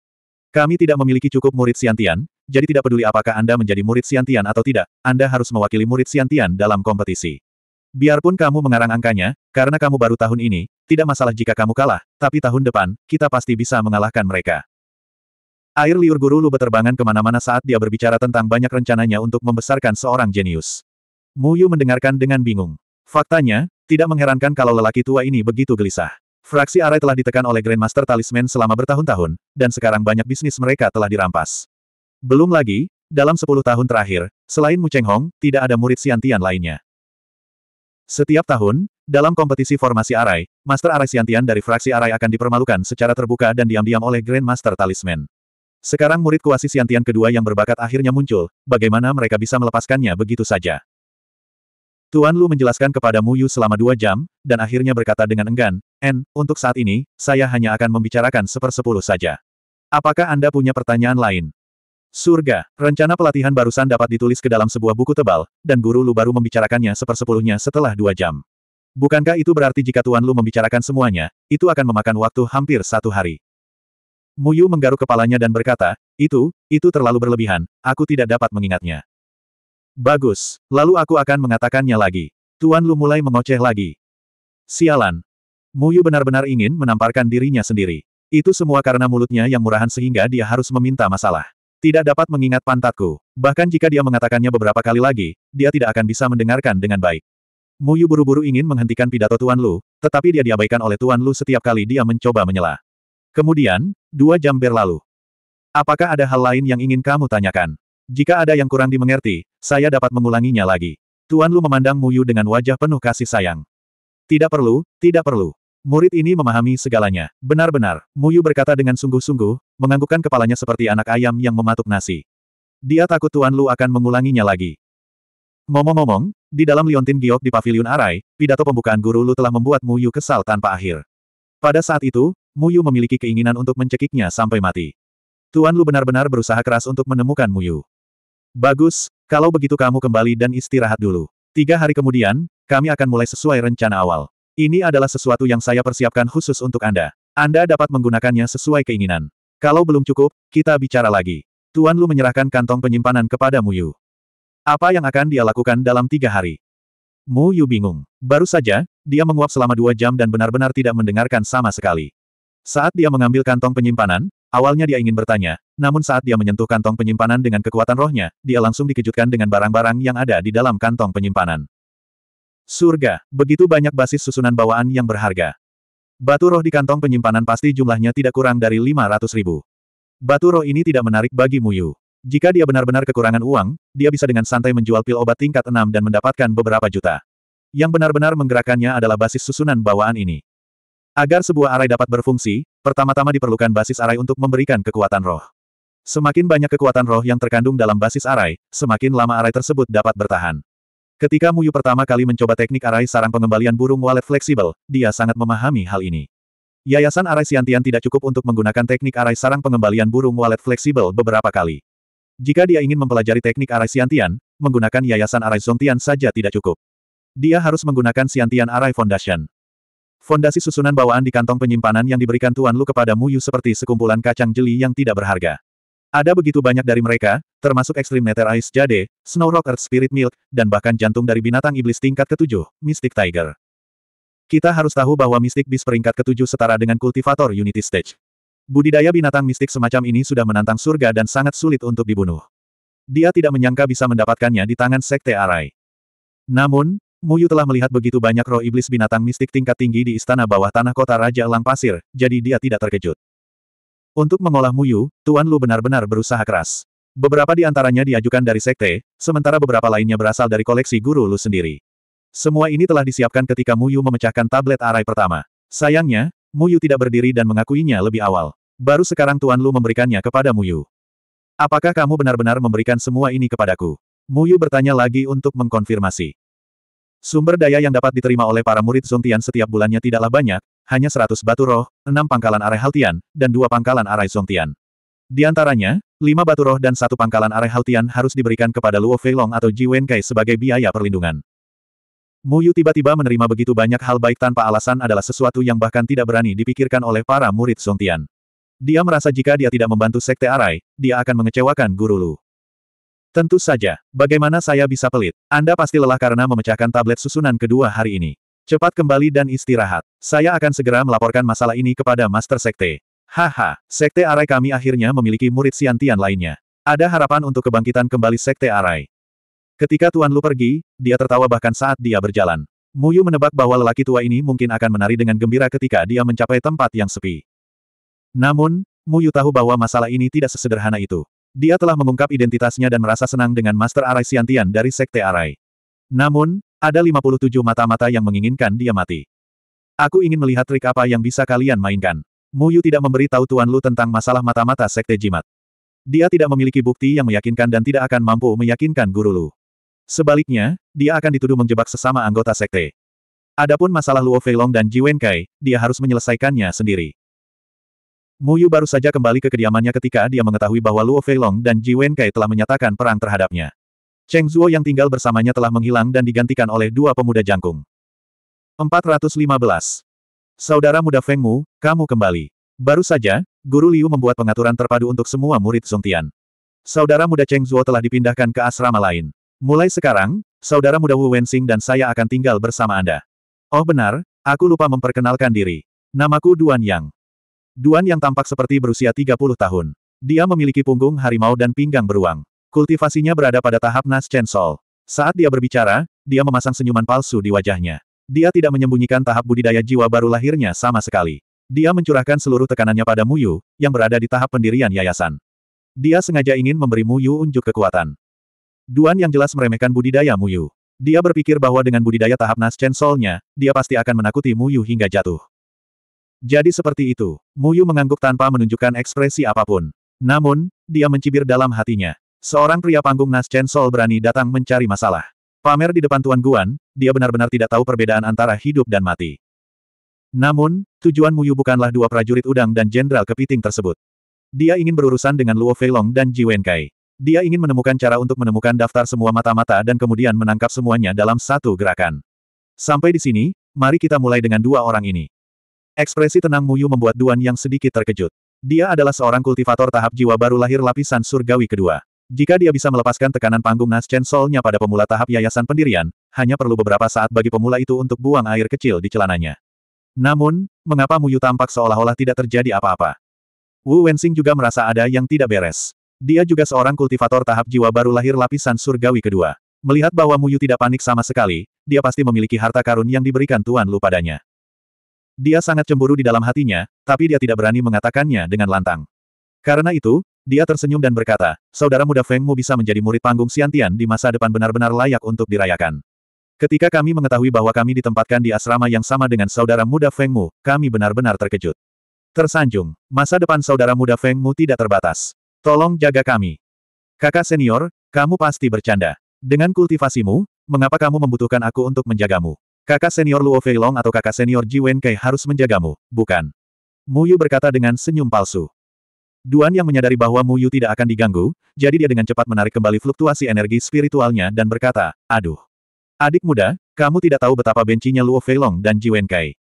Kami tidak memiliki cukup murid siantian, jadi tidak peduli apakah Anda menjadi murid siantian atau tidak, Anda harus mewakili murid siantian dalam kompetisi. Biarpun kamu mengarang angkanya, karena kamu baru tahun ini, tidak masalah jika kamu kalah, tapi tahun depan, kita pasti bisa mengalahkan mereka. Air liur guru Lu berterbangan kemana-mana saat dia berbicara tentang banyak rencananya untuk membesarkan seorang jenius. Mu Yu mendengarkan dengan bingung. Faktanya, tidak mengherankan kalau lelaki tua ini begitu gelisah. Fraksi Arai telah ditekan oleh Grandmaster Talisman selama bertahun-tahun, dan sekarang banyak bisnis mereka telah dirampas. Belum lagi, dalam sepuluh tahun terakhir, selain Mu Cheng Hong, tidak ada murid Siantian lainnya. Setiap tahun, dalam kompetisi formasi Arai, Master Arai Siantian dari fraksi Arai akan dipermalukan secara terbuka dan diam-diam oleh Grand Master Talisman. Sekarang murid kuasi Siantian kedua yang berbakat akhirnya muncul, bagaimana mereka bisa melepaskannya begitu saja. Tuan Lu menjelaskan kepada Mu Yu selama dua jam, dan akhirnya berkata dengan enggan, En, untuk saat ini, saya hanya akan membicarakan sepersepuluh saja. Apakah Anda punya pertanyaan lain? Surga, rencana pelatihan barusan dapat ditulis ke dalam sebuah buku tebal, dan guru Lu baru membicarakannya sepersepuluhnya setelah dua jam. Bukankah itu berarti jika Tuan Lu membicarakan semuanya, itu akan memakan waktu hampir satu hari? Muyu menggaruk kepalanya dan berkata, itu, itu terlalu berlebihan, aku tidak dapat mengingatnya. Bagus, lalu aku akan mengatakannya lagi. Tuan Lu mulai mengoceh lagi. Sialan. Muyu benar-benar ingin menamparkan dirinya sendiri. Itu semua karena mulutnya yang murahan sehingga dia harus meminta masalah. Tidak dapat mengingat pantatku. Bahkan jika dia mengatakannya beberapa kali lagi, dia tidak akan bisa mendengarkan dengan baik. Muyu buru-buru ingin menghentikan pidato Tuan Lu, tetapi dia diabaikan oleh Tuan Lu setiap kali dia mencoba menyela. Kemudian, dua jam berlalu. Apakah ada hal lain yang ingin kamu tanyakan? Jika ada yang kurang dimengerti, saya dapat mengulanginya lagi. Tuan Lu memandang Muyu dengan wajah penuh kasih sayang. Tidak perlu, tidak perlu. Murid ini memahami segalanya. Benar-benar, Muyu berkata dengan sungguh-sungguh, menganggukkan kepalanya seperti anak ayam yang mematuk nasi. Dia takut Tuan Lu akan mengulanginya lagi. Ngomong-ngomong, di dalam liontin giok di pavilion Arai, pidato pembukaan guru Lu telah membuat Mu Yu kesal tanpa akhir. Pada saat itu, Mu Yu memiliki keinginan untuk mencekiknya sampai mati. Tuan Lu benar-benar berusaha keras untuk menemukan Mu Yu. Bagus, kalau begitu kamu kembali dan istirahat dulu. Tiga hari kemudian, kami akan mulai sesuai rencana awal. Ini adalah sesuatu yang saya persiapkan khusus untuk Anda. Anda dapat menggunakannya sesuai keinginan. Kalau belum cukup, kita bicara lagi. Tuan Lu menyerahkan kantong penyimpanan kepada Mu Yu. Apa yang akan dia lakukan dalam tiga hari? Mu Yu bingung. Baru saja, dia menguap selama dua jam dan benar-benar tidak mendengarkan sama sekali. Saat dia mengambil kantong penyimpanan, awalnya dia ingin bertanya, namun saat dia menyentuh kantong penyimpanan dengan kekuatan rohnya, dia langsung dikejutkan dengan barang-barang yang ada di dalam kantong penyimpanan. Surga, begitu banyak basis susunan bawaan yang berharga. Batu roh di kantong penyimpanan pasti jumlahnya tidak kurang dari 500 ribu. Batu roh ini tidak menarik bagi Muyu. Jika dia benar-benar kekurangan uang, dia bisa dengan santai menjual pil obat tingkat 6 dan mendapatkan beberapa juta. Yang benar-benar menggerakkannya adalah basis susunan bawaan ini. Agar sebuah arai dapat berfungsi, pertama-tama diperlukan basis arai untuk memberikan kekuatan roh. Semakin banyak kekuatan roh yang terkandung dalam basis arai, semakin lama arai tersebut dapat bertahan. Ketika Muyu pertama kali mencoba teknik arai sarang pengembalian burung walet fleksibel, dia sangat memahami hal ini. Yayasan arai siantian tidak cukup untuk menggunakan teknik arai sarang pengembalian burung walet fleksibel beberapa kali. Jika dia ingin mempelajari teknik arai siantian, menggunakan yayasan arai zongtian saja tidak cukup. Dia harus menggunakan siantian arai foundation. Fondasi susunan bawaan di kantong penyimpanan yang diberikan Tuan Lu kepada Muyu seperti sekumpulan kacang jeli yang tidak berharga. Ada begitu banyak dari mereka, termasuk Extreme Nether Ice Jade, Snow Rock Earth Spirit Milk, dan bahkan jantung dari binatang iblis tingkat ketujuh, Mystic Tiger. Kita harus tahu bahwa Mystic Beast peringkat ketujuh setara dengan kultivator Unity Stage. Budidaya binatang mistik semacam ini sudah menantang surga dan sangat sulit untuk dibunuh. Dia tidak menyangka bisa mendapatkannya di tangan Sekte Arai. Namun, Muyu telah melihat begitu banyak roh iblis binatang mistik tingkat tinggi di istana bawah tanah kota Raja Elang Pasir, jadi dia tidak terkejut. Untuk mengolah Muyu, Tuan Lu benar-benar berusaha keras. Beberapa di antaranya diajukan dari sekte, sementara beberapa lainnya berasal dari koleksi guru Lu sendiri. Semua ini telah disiapkan ketika Muyu memecahkan tablet arai pertama. Sayangnya, Muyu tidak berdiri dan mengakuinya lebih awal. Baru sekarang Tuan Lu memberikannya kepada Muyu. Apakah kamu benar-benar memberikan semua ini kepadaku? Muyu bertanya lagi untuk mengkonfirmasi. Sumber daya yang dapat diterima oleh para murid Zongtian setiap bulannya tidaklah banyak, hanya 100 batu roh, 6 pangkalan arai Haltian, dan 2 pangkalan arai Zongtian. Di antaranya, lima batu roh dan satu pangkalan areh haltian harus diberikan kepada Luo Feilong atau Ji Wenkai sebagai biaya perlindungan. Mu Yu tiba-tiba menerima begitu banyak hal baik tanpa alasan adalah sesuatu yang bahkan tidak berani dipikirkan oleh para murid Song Tian. Dia merasa jika dia tidak membantu Sekte Arai, dia akan mengecewakan Guru Lu. Tentu saja, bagaimana saya bisa pelit? Anda pasti lelah karena memecahkan tablet susunan kedua hari ini. Cepat kembali dan istirahat. Saya akan segera melaporkan masalah ini kepada Master Sekte. Haha, Sekte Arai kami akhirnya memiliki murid Siantian lainnya. Ada harapan untuk kebangkitan kembali Sekte Arai. Ketika Tuan Lu pergi, dia tertawa bahkan saat dia berjalan. Muyu menebak bahwa lelaki tua ini mungkin akan menari dengan gembira ketika dia mencapai tempat yang sepi. Namun, Muyu tahu bahwa masalah ini tidak sesederhana itu. Dia telah mengungkap identitasnya dan merasa senang dengan Master Arai Siantian dari Sekte Arai. Namun, ada 57 mata-mata yang menginginkan dia mati. Aku ingin melihat trik apa yang bisa kalian mainkan. Muyu tidak memberitahu Tuan Lu tentang masalah mata-mata sekte jimat. Dia tidak memiliki bukti yang meyakinkan dan tidak akan mampu meyakinkan guru Lu. Sebaliknya, dia akan dituduh menjebak sesama anggota sekte. Adapun masalah Luo Long dan Ji Wen Kai, dia harus menyelesaikannya sendiri. Muyu baru saja kembali ke kediamannya ketika dia mengetahui bahwa Luo Long dan Ji Wen Kai telah menyatakan perang terhadapnya. Cheng Zuo yang tinggal bersamanya telah menghilang dan digantikan oleh dua pemuda jangkung. 415. Saudara muda Feng Mu, kamu kembali. Baru saja, Guru Liu membuat pengaturan terpadu untuk semua murid Song Tian. Saudara muda Cheng Zuo telah dipindahkan ke asrama lain. Mulai sekarang, saudara muda Wu Wensing dan saya akan tinggal bersama Anda. Oh benar, aku lupa memperkenalkan diri. Namaku Duan Yang. Duan Yang tampak seperti berusia 30 tahun. Dia memiliki punggung harimau dan pinggang beruang. Kultivasinya berada pada tahap Nas Chen Sol. Saat dia berbicara, dia memasang senyuman palsu di wajahnya. Dia tidak menyembunyikan tahap budidaya jiwa baru lahirnya sama sekali. Dia mencurahkan seluruh tekanannya pada Muyu, yang berada di tahap pendirian yayasan. Dia sengaja ingin memberi Muyu unjuk kekuatan. Duan yang jelas meremehkan budidaya Muyu. Dia berpikir bahwa dengan budidaya tahap Naschen Soul-nya, dia pasti akan menakuti Muyu hingga jatuh. Jadi seperti itu, Muyu mengangguk tanpa menunjukkan ekspresi apapun. Namun, dia mencibir dalam hatinya. Seorang pria panggung Naschen Soul berani datang mencari masalah. Pamer di depan Tuan Guan, dia benar-benar tidak tahu perbedaan antara hidup dan mati. Namun, tujuan Muyu bukanlah dua prajurit udang dan jenderal kepiting tersebut. Dia ingin berurusan dengan Luo Feilong dan Ji Wenkai. Dia ingin menemukan cara untuk menemukan daftar semua mata-mata dan kemudian menangkap semuanya dalam satu gerakan. Sampai di sini, mari kita mulai dengan dua orang ini. Ekspresi tenang Muyu membuat Duan yang sedikit terkejut. Dia adalah seorang kultivator tahap jiwa baru lahir lapisan surgawi kedua. Jika dia bisa melepaskan tekanan panggung Naschen Soul-nya pada pemula tahap yayasan pendirian, hanya perlu beberapa saat bagi pemula itu untuk buang air kecil di celananya. Namun, mengapa Muyu tampak seolah-olah tidak terjadi apa-apa? Wu Wensing juga merasa ada yang tidak beres. Dia juga seorang kultivator tahap jiwa baru lahir lapisan surgawi kedua. Melihat bahwa Muyu tidak panik sama sekali, dia pasti memiliki harta karun yang diberikan Tuan Lu padanya. Dia sangat cemburu di dalam hatinya, tapi dia tidak berani mengatakannya dengan lantang. Karena itu, dia tersenyum dan berkata, saudara muda Feng Mu bisa menjadi murid panggung Siantian di masa depan benar-benar layak untuk dirayakan. Ketika kami mengetahui bahwa kami ditempatkan di asrama yang sama dengan saudara muda Feng Mu, kami benar-benar terkejut. Tersanjung, masa depan saudara muda Feng Mu tidak terbatas. Tolong jaga kami. Kakak senior, kamu pasti bercanda. Dengan kultivasimu, mengapa kamu membutuhkan aku untuk menjagamu? Kakak senior Luo Feilong atau kakak senior Ji Wenkei harus menjagamu, bukan? Mu Yu berkata dengan senyum palsu. Duan yang menyadari bahwa Mu Yu tidak akan diganggu, jadi dia dengan cepat menarik kembali fluktuasi energi spiritualnya dan berkata, Aduh. Adik muda, kamu tidak tahu betapa bencinya Luo Feilong dan Ji Wenkai.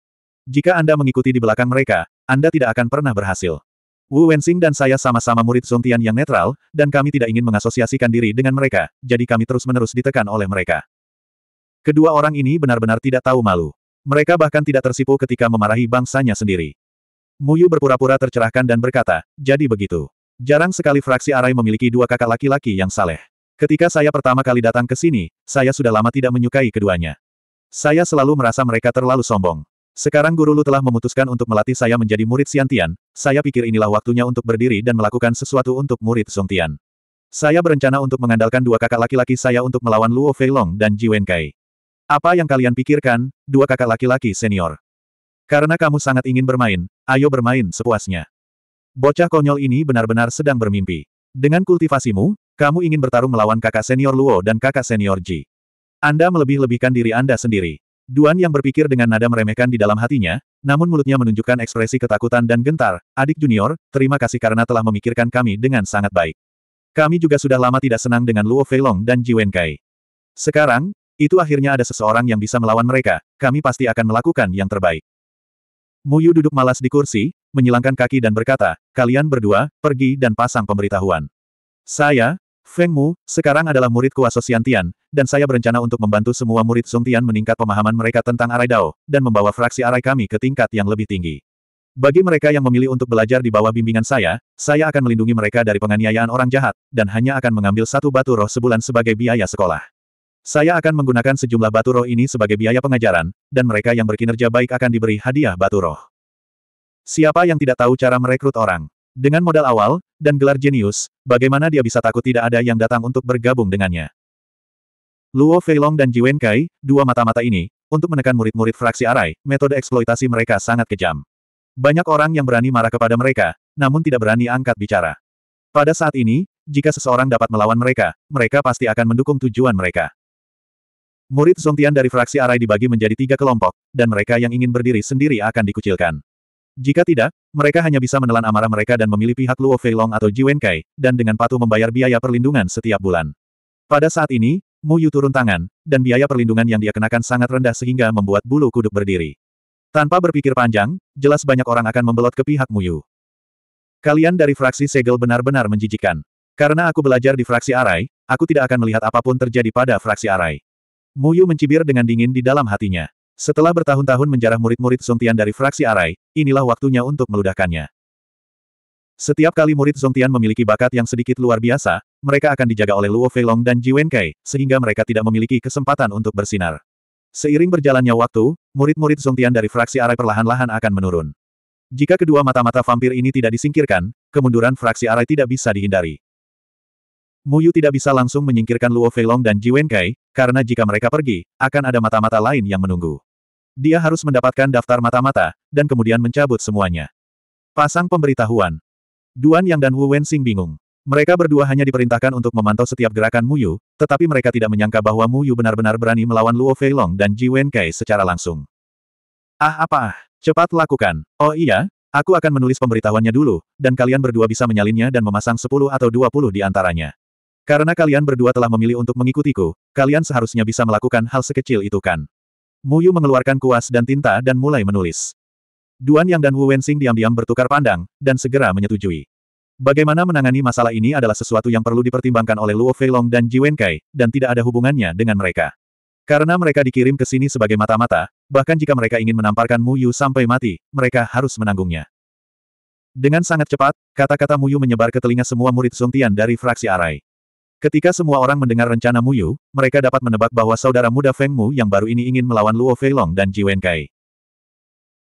Jika Anda mengikuti di belakang mereka, Anda tidak akan pernah berhasil. Wu Wensing dan saya sama-sama murid Song yang netral, dan kami tidak ingin mengasosiasikan diri dengan mereka, jadi kami terus-menerus ditekan oleh mereka. Kedua orang ini benar-benar tidak tahu malu. Mereka bahkan tidak tersipu ketika memarahi bangsanya sendiri. Muyu berpura-pura tercerahkan dan berkata, jadi begitu. Jarang sekali fraksi Arai memiliki dua kakak laki-laki yang saleh. Ketika saya pertama kali datang ke sini, saya sudah lama tidak menyukai keduanya. Saya selalu merasa mereka terlalu sombong. Sekarang Guru Lu telah memutuskan untuk melatih saya menjadi murid Siantian, saya pikir inilah waktunya untuk berdiri dan melakukan sesuatu untuk murid Songtian. Saya berencana untuk mengandalkan dua kakak laki-laki saya untuk melawan Luo Feilong dan Ji Wenkai. Apa yang kalian pikirkan, dua kakak laki-laki senior? Karena kamu sangat ingin bermain, ayo bermain sepuasnya. Bocah konyol ini benar-benar sedang bermimpi. Dengan kultivasimu, kamu ingin bertarung melawan kakak senior Luo dan kakak senior Ji. Anda melebih-lebihkan diri Anda sendiri. Duan yang berpikir dengan nada meremehkan di dalam hatinya, namun mulutnya menunjukkan ekspresi ketakutan dan gentar, adik junior, terima kasih karena telah memikirkan kami dengan sangat baik. Kami juga sudah lama tidak senang dengan Luo Feilong dan Ji Wenkai. Sekarang, itu akhirnya ada seseorang yang bisa melawan mereka, kami pasti akan melakukan yang terbaik. Muyu duduk malas di kursi, menyilangkan kaki dan berkata, kalian berdua, pergi dan pasang pemberitahuan. Saya, Feng Mu, sekarang adalah muridku Asosian Tian, dan saya berencana untuk membantu semua murid Sung Tian meningkat pemahaman mereka tentang Arai Dao, dan membawa fraksi Arai kami ke tingkat yang lebih tinggi. Bagi mereka yang memilih untuk belajar di bawah bimbingan saya, saya akan melindungi mereka dari penganiayaan orang jahat, dan hanya akan mengambil satu batu roh sebulan sebagai biaya sekolah. Saya akan menggunakan sejumlah batu roh ini sebagai biaya pengajaran, dan mereka yang berkinerja baik akan diberi hadiah batu roh. Siapa yang tidak tahu cara merekrut orang? Dengan modal awal, dan gelar jenius, bagaimana dia bisa takut tidak ada yang datang untuk bergabung dengannya? Luo Feilong dan Jiwen Kai, dua mata-mata ini, untuk menekan murid-murid fraksi Arai, metode eksploitasi mereka sangat kejam. Banyak orang yang berani marah kepada mereka, namun tidak berani angkat bicara. Pada saat ini, jika seseorang dapat melawan mereka, mereka pasti akan mendukung tujuan mereka. Murid Zongtian dari fraksi Arai dibagi menjadi tiga kelompok, dan mereka yang ingin berdiri sendiri akan dikucilkan. Jika tidak, mereka hanya bisa menelan amarah mereka dan memilih pihak Luo Feilong atau Jiwen Kai, dan dengan patuh membayar biaya perlindungan setiap bulan. Pada saat ini, Mu Yu turun tangan, dan biaya perlindungan yang dia kenakan sangat rendah sehingga membuat bulu kuduk berdiri. Tanpa berpikir panjang, jelas banyak orang akan membelot ke pihak Mu Yu. Kalian dari fraksi segel benar-benar menjijikan. Karena aku belajar di fraksi Arai, aku tidak akan melihat apapun terjadi pada fraksi Arai. Muyu mencibir dengan dingin di dalam hatinya. Setelah bertahun-tahun menjarah murid-murid Zongtian dari fraksi Arai, inilah waktunya untuk meludahkannya. Setiap kali murid Zongtian memiliki bakat yang sedikit luar biasa, mereka akan dijaga oleh Luo Feilong dan Ji Wenkei, sehingga mereka tidak memiliki kesempatan untuk bersinar. Seiring berjalannya waktu, murid-murid Zongtian dari fraksi Arai perlahan-lahan akan menurun. Jika kedua mata-mata vampir ini tidak disingkirkan, kemunduran fraksi Arai tidak bisa dihindari. Muyu tidak bisa langsung menyingkirkan Luo Feilong dan Ji Wenkai, karena jika mereka pergi, akan ada mata-mata lain yang menunggu. Dia harus mendapatkan daftar mata-mata, dan kemudian mencabut semuanya. Pasang pemberitahuan. Duan Yang dan Wu Wenxing bingung. Mereka berdua hanya diperintahkan untuk memantau setiap gerakan Muyu, tetapi mereka tidak menyangka bahwa Muyu benar-benar berani melawan Luo Feilong dan Ji Wenkai secara langsung. Ah apa ah, cepat lakukan. Oh iya, aku akan menulis pemberitahuannya dulu, dan kalian berdua bisa menyalinnya dan memasang 10 atau 20 di antaranya. Karena kalian berdua telah memilih untuk mengikutiku, kalian seharusnya bisa melakukan hal sekecil itu kan. Muyu mengeluarkan kuas dan tinta dan mulai menulis. Duan Yang dan Wu Wensing diam-diam bertukar pandang, dan segera menyetujui. Bagaimana menangani masalah ini adalah sesuatu yang perlu dipertimbangkan oleh Luo Feilong dan Ji Wenkai, dan tidak ada hubungannya dengan mereka. Karena mereka dikirim ke sini sebagai mata-mata, bahkan jika mereka ingin menamparkan Muyu sampai mati, mereka harus menanggungnya. Dengan sangat cepat, kata-kata Muyu menyebar ke telinga semua murid Sung Tian dari fraksi Arai. Ketika semua orang mendengar rencana Mu Yu, mereka dapat menebak bahwa saudara muda Feng Mu yang baru ini ingin melawan Luo Feilong dan Ji Wenkai.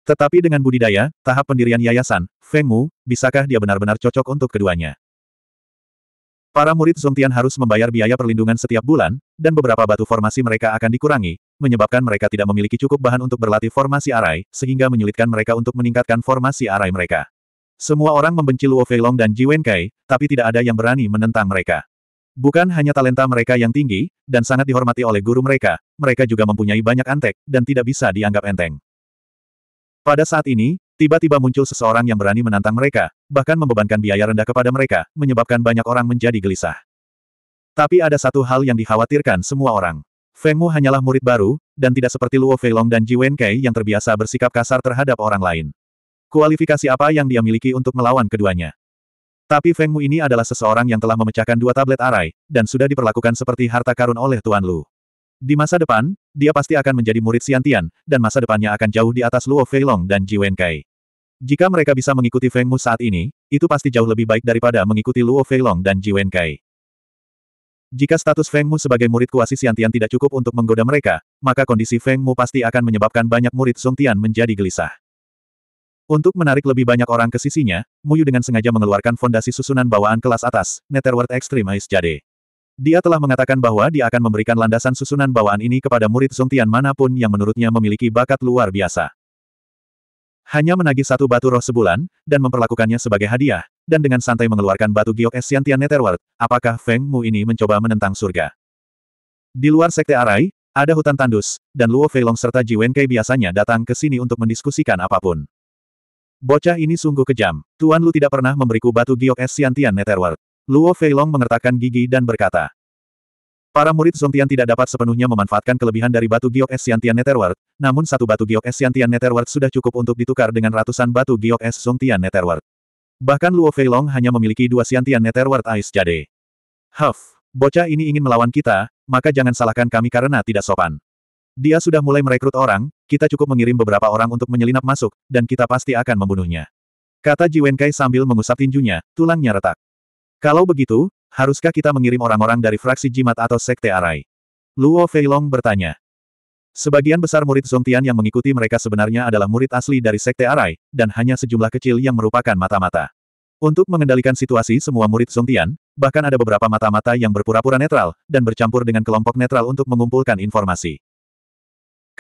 Tetapi dengan budidaya, tahap pendirian yayasan, Feng Mu, bisakah dia benar-benar cocok untuk keduanya? Para murid Zongtian harus membayar biaya perlindungan setiap bulan, dan beberapa batu formasi mereka akan dikurangi, menyebabkan mereka tidak memiliki cukup bahan untuk berlatih formasi arai, sehingga menyulitkan mereka untuk meningkatkan formasi arai mereka. Semua orang membenci Luo Feilong dan Ji Wenkai, tapi tidak ada yang berani menentang mereka. Bukan hanya talenta mereka yang tinggi, dan sangat dihormati oleh guru mereka, mereka juga mempunyai banyak antek, dan tidak bisa dianggap enteng. Pada saat ini, tiba-tiba muncul seseorang yang berani menantang mereka, bahkan membebankan biaya rendah kepada mereka, menyebabkan banyak orang menjadi gelisah. Tapi ada satu hal yang dikhawatirkan semua orang. Feng Mu hanyalah murid baru, dan tidak seperti Luo Feilong dan Ji Wenkei yang terbiasa bersikap kasar terhadap orang lain. Kualifikasi apa yang dia miliki untuk melawan keduanya? Tapi Feng Mu ini adalah seseorang yang telah memecahkan dua tablet arai, dan sudah diperlakukan seperti harta karun oleh Tuan Lu. Di masa depan, dia pasti akan menjadi murid Siantian, dan masa depannya akan jauh di atas Luo Feilong dan Ji Kai. Jika mereka bisa mengikuti Feng Mu saat ini, itu pasti jauh lebih baik daripada mengikuti Luo Feilong dan Ji Kai. Jika status Feng Mu sebagai murid kuasi Siantian tidak cukup untuk menggoda mereka, maka kondisi Feng Mu pasti akan menyebabkan banyak murid Tian menjadi gelisah. Untuk menarik lebih banyak orang ke sisinya, Muyu dengan sengaja mengeluarkan fondasi susunan bawaan kelas atas, Netherworld Extremis Ice Jade. Dia telah mengatakan bahwa dia akan memberikan landasan susunan bawaan ini kepada murid Zongtian manapun yang menurutnya memiliki bakat luar biasa. Hanya menagih satu batu roh sebulan, dan memperlakukannya sebagai hadiah, dan dengan santai mengeluarkan batu giok es Tian Netherworld, apakah Feng Mu ini mencoba menentang surga? Di luar Sekte Arai, ada hutan tandus, dan Luo Feilong serta Ji Wenkei biasanya datang ke sini untuk mendiskusikan apapun. Bocah ini sungguh kejam. Tuan Lu tidak pernah memberiku batu giok es siantian Netherworld. Luo Feilong mengertakkan gigi dan berkata. Para murid Zongtian tidak dapat sepenuhnya memanfaatkan kelebihan dari batu giok es siantian Netherworld, namun satu batu giok es siantian Netherworld sudah cukup untuk ditukar dengan ratusan batu giok es Zongtian Netherworld. Bahkan Luo Feilong hanya memiliki dua siantian Netherworld Ice Jade. Huff, bocah ini ingin melawan kita, maka jangan salahkan kami karena tidak sopan. Dia sudah mulai merekrut orang, kita cukup mengirim beberapa orang untuk menyelinap masuk, dan kita pasti akan membunuhnya. Kata Jiwenkai sambil mengusap tinjunya, tulangnya retak. Kalau begitu, haruskah kita mengirim orang-orang dari fraksi jimat atau sekte arai? Luo Feilong bertanya. Sebagian besar murid Zongtian yang mengikuti mereka sebenarnya adalah murid asli dari Sekte Arai, dan hanya sejumlah kecil yang merupakan mata-mata. Untuk mengendalikan situasi semua murid Zongtian, bahkan ada beberapa mata-mata yang berpura-pura netral, dan bercampur dengan kelompok netral untuk mengumpulkan informasi.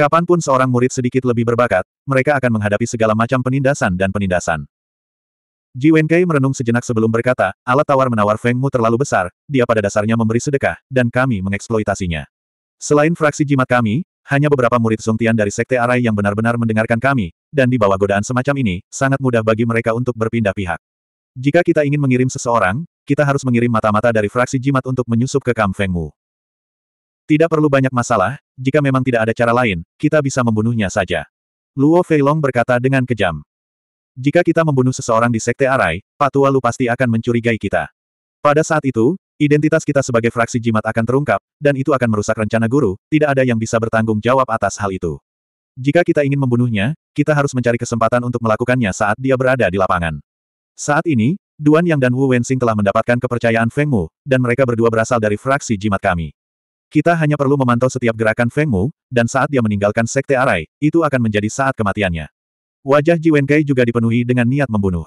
Kapanpun seorang murid sedikit lebih berbakat, mereka akan menghadapi segala macam penindasan dan penindasan. Ji Wenkei merenung sejenak sebelum berkata, alat tawar-menawar Feng Mu terlalu besar, dia pada dasarnya memberi sedekah, dan kami mengeksploitasinya. Selain fraksi jimat kami, hanya beberapa murid Sungtian dari Sekte Arai yang benar-benar mendengarkan kami, dan di bawah godaan semacam ini, sangat mudah bagi mereka untuk berpindah pihak. Jika kita ingin mengirim seseorang, kita harus mengirim mata-mata dari fraksi jimat untuk menyusup ke Kam Feng Mu. Tidak perlu banyak masalah, jika memang tidak ada cara lain, kita bisa membunuhnya saja. Luo Feilong berkata dengan kejam. Jika kita membunuh seseorang di Sekte Arai, Patua Lu pasti akan mencurigai kita. Pada saat itu, identitas kita sebagai fraksi jimat akan terungkap, dan itu akan merusak rencana guru, tidak ada yang bisa bertanggung jawab atas hal itu. Jika kita ingin membunuhnya, kita harus mencari kesempatan untuk melakukannya saat dia berada di lapangan. Saat ini, Duan Yang dan Wu Wensing telah mendapatkan kepercayaan Feng Mu, dan mereka berdua berasal dari fraksi jimat kami. Kita hanya perlu memantau setiap gerakan Feng Mu, dan saat dia meninggalkan Sekte Arai, itu akan menjadi saat kematiannya. Wajah Ji Wenkai juga dipenuhi dengan niat membunuh.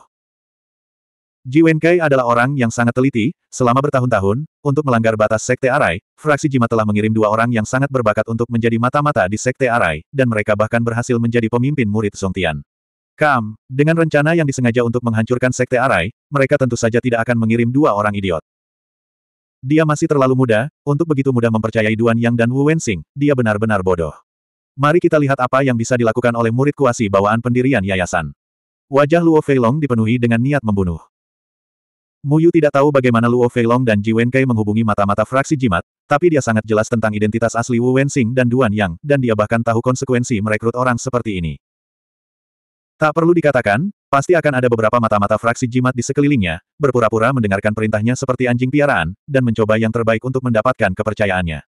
Ji Wenkai adalah orang yang sangat teliti, selama bertahun-tahun, untuk melanggar batas Sekte Arai, fraksi Jima telah mengirim dua orang yang sangat berbakat untuk menjadi mata-mata di Sekte Arai, dan mereka bahkan berhasil menjadi pemimpin murid Song Tian. Kam, dengan rencana yang disengaja untuk menghancurkan Sekte Arai, mereka tentu saja tidak akan mengirim dua orang idiot. Dia masih terlalu muda, untuk begitu mudah mempercayai Duan Yang dan Wu Wensing, dia benar-benar bodoh. Mari kita lihat apa yang bisa dilakukan oleh murid kuasi bawaan pendirian yayasan. Wajah Luo Feilong dipenuhi dengan niat membunuh. Muyu tidak tahu bagaimana Luo Feilong dan Ji Wenkei menghubungi mata-mata fraksi jimat, tapi dia sangat jelas tentang identitas asli Wu Wensing dan Duan Yang, dan dia bahkan tahu konsekuensi merekrut orang seperti ini. Tak perlu dikatakan, Pasti akan ada beberapa mata-mata fraksi jimat di sekelilingnya, berpura-pura mendengarkan perintahnya seperti anjing piaraan, dan mencoba yang terbaik untuk mendapatkan kepercayaannya.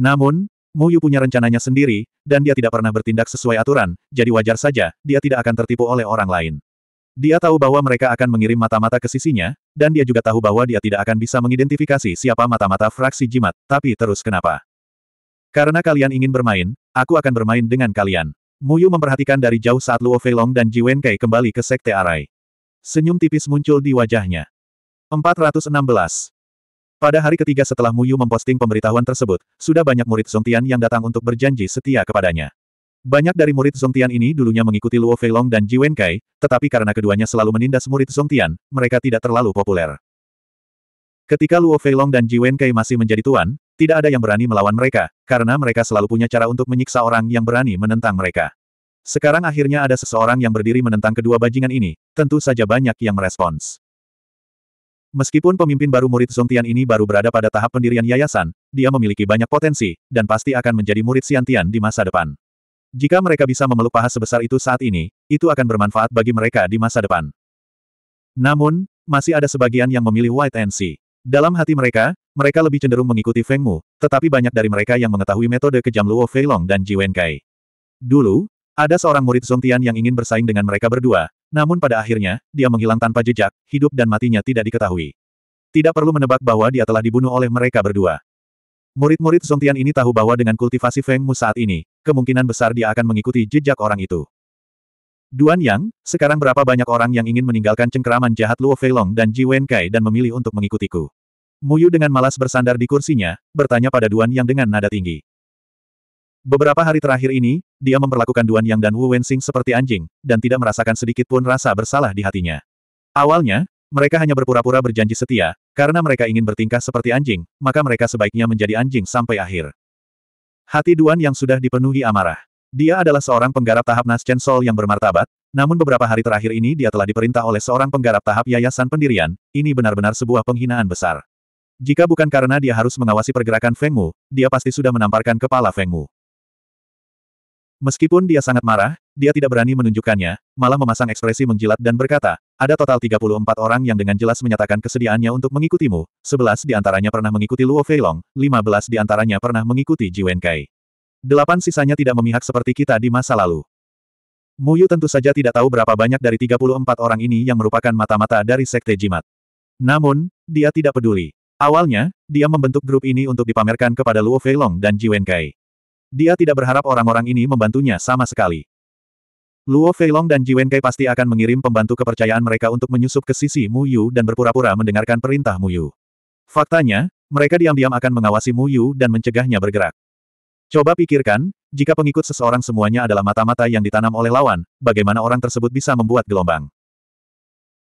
Namun, Muyu punya rencananya sendiri, dan dia tidak pernah bertindak sesuai aturan, jadi wajar saja, dia tidak akan tertipu oleh orang lain. Dia tahu bahwa mereka akan mengirim mata-mata ke sisinya, dan dia juga tahu bahwa dia tidak akan bisa mengidentifikasi siapa mata-mata fraksi jimat, tapi terus kenapa? Karena kalian ingin bermain, aku akan bermain dengan kalian. Muyu memperhatikan dari jauh saat Luo Feilong dan Ji Wenkei kembali ke Sekte Arai. Senyum tipis muncul di wajahnya. 416. Pada hari ketiga setelah Muyu memposting pemberitahuan tersebut, sudah banyak murid Zongtian yang datang untuk berjanji setia kepadanya. Banyak dari murid Zongtian ini dulunya mengikuti Luo Feilong dan Ji Wenkei, tetapi karena keduanya selalu menindas murid Zongtian, mereka tidak terlalu populer. Ketika Luo Feilong dan Ji Wenkei masih menjadi tuan, tidak ada yang berani melawan mereka, karena mereka selalu punya cara untuk menyiksa orang yang berani menentang mereka. Sekarang akhirnya ada seseorang yang berdiri menentang kedua bajingan ini, tentu saja banyak yang merespons. Meskipun pemimpin baru murid Zongtian ini baru berada pada tahap pendirian yayasan, dia memiliki banyak potensi, dan pasti akan menjadi murid Siantian di masa depan. Jika mereka bisa memeluk paha sebesar itu saat ini, itu akan bermanfaat bagi mereka di masa depan. Namun, masih ada sebagian yang memilih White NC. Dalam hati mereka, mereka lebih cenderung mengikuti Feng Mu, tetapi banyak dari mereka yang mengetahui metode kejam Luo Long dan Ji Kai. Dulu, ada seorang murid Zongtian yang ingin bersaing dengan mereka berdua, namun pada akhirnya, dia menghilang tanpa jejak, hidup dan matinya tidak diketahui. Tidak perlu menebak bahwa dia telah dibunuh oleh mereka berdua. Murid-murid Zongtian ini tahu bahwa dengan kultivasi Feng Mu saat ini, kemungkinan besar dia akan mengikuti jejak orang itu. Duan Yang, sekarang berapa banyak orang yang ingin meninggalkan cengkeraman jahat Luo Long dan Ji Kai dan memilih untuk mengikutiku? Muyu dengan malas bersandar di kursinya, bertanya pada Duan Yang dengan nada tinggi. Beberapa hari terakhir ini, dia memperlakukan Duan Yang dan Wu Wensing seperti anjing, dan tidak merasakan sedikit pun rasa bersalah di hatinya. Awalnya, mereka hanya berpura-pura berjanji setia, karena mereka ingin bertingkah seperti anjing, maka mereka sebaiknya menjadi anjing sampai akhir. Hati Duan Yang sudah dipenuhi amarah. Dia adalah seorang penggarap tahap naschen Sol yang bermartabat, namun beberapa hari terakhir ini dia telah diperintah oleh seorang penggarap tahap Yayasan Pendirian, ini benar-benar sebuah penghinaan besar. Jika bukan karena dia harus mengawasi pergerakan Feng Mu, dia pasti sudah menamparkan kepala Feng Mu. Meskipun dia sangat marah, dia tidak berani menunjukkannya, malah memasang ekspresi menjilat dan berkata, ada total 34 orang yang dengan jelas menyatakan kesediaannya untuk mengikutimu, 11 di antaranya pernah mengikuti Luo Feilong, 15 di antaranya pernah mengikuti Jiwen Kai. Delapan sisanya tidak memihak seperti kita di masa lalu. Mu Yu tentu saja tidak tahu berapa banyak dari 34 orang ini yang merupakan mata-mata dari Sekte Jimat. Namun, dia tidak peduli. Awalnya, dia membentuk grup ini untuk dipamerkan kepada Luo Feilong dan Ji Wenkai. Dia tidak berharap orang-orang ini membantunya sama sekali. Luo Feilong dan Ji Wenkai pasti akan mengirim pembantu kepercayaan mereka untuk menyusup ke sisi Mu Yu dan berpura-pura mendengarkan perintah Mu Yu. Faktanya, mereka diam-diam akan mengawasi Mu Yu dan mencegahnya bergerak. Coba pikirkan, jika pengikut seseorang semuanya adalah mata-mata yang ditanam oleh lawan, bagaimana orang tersebut bisa membuat gelombang?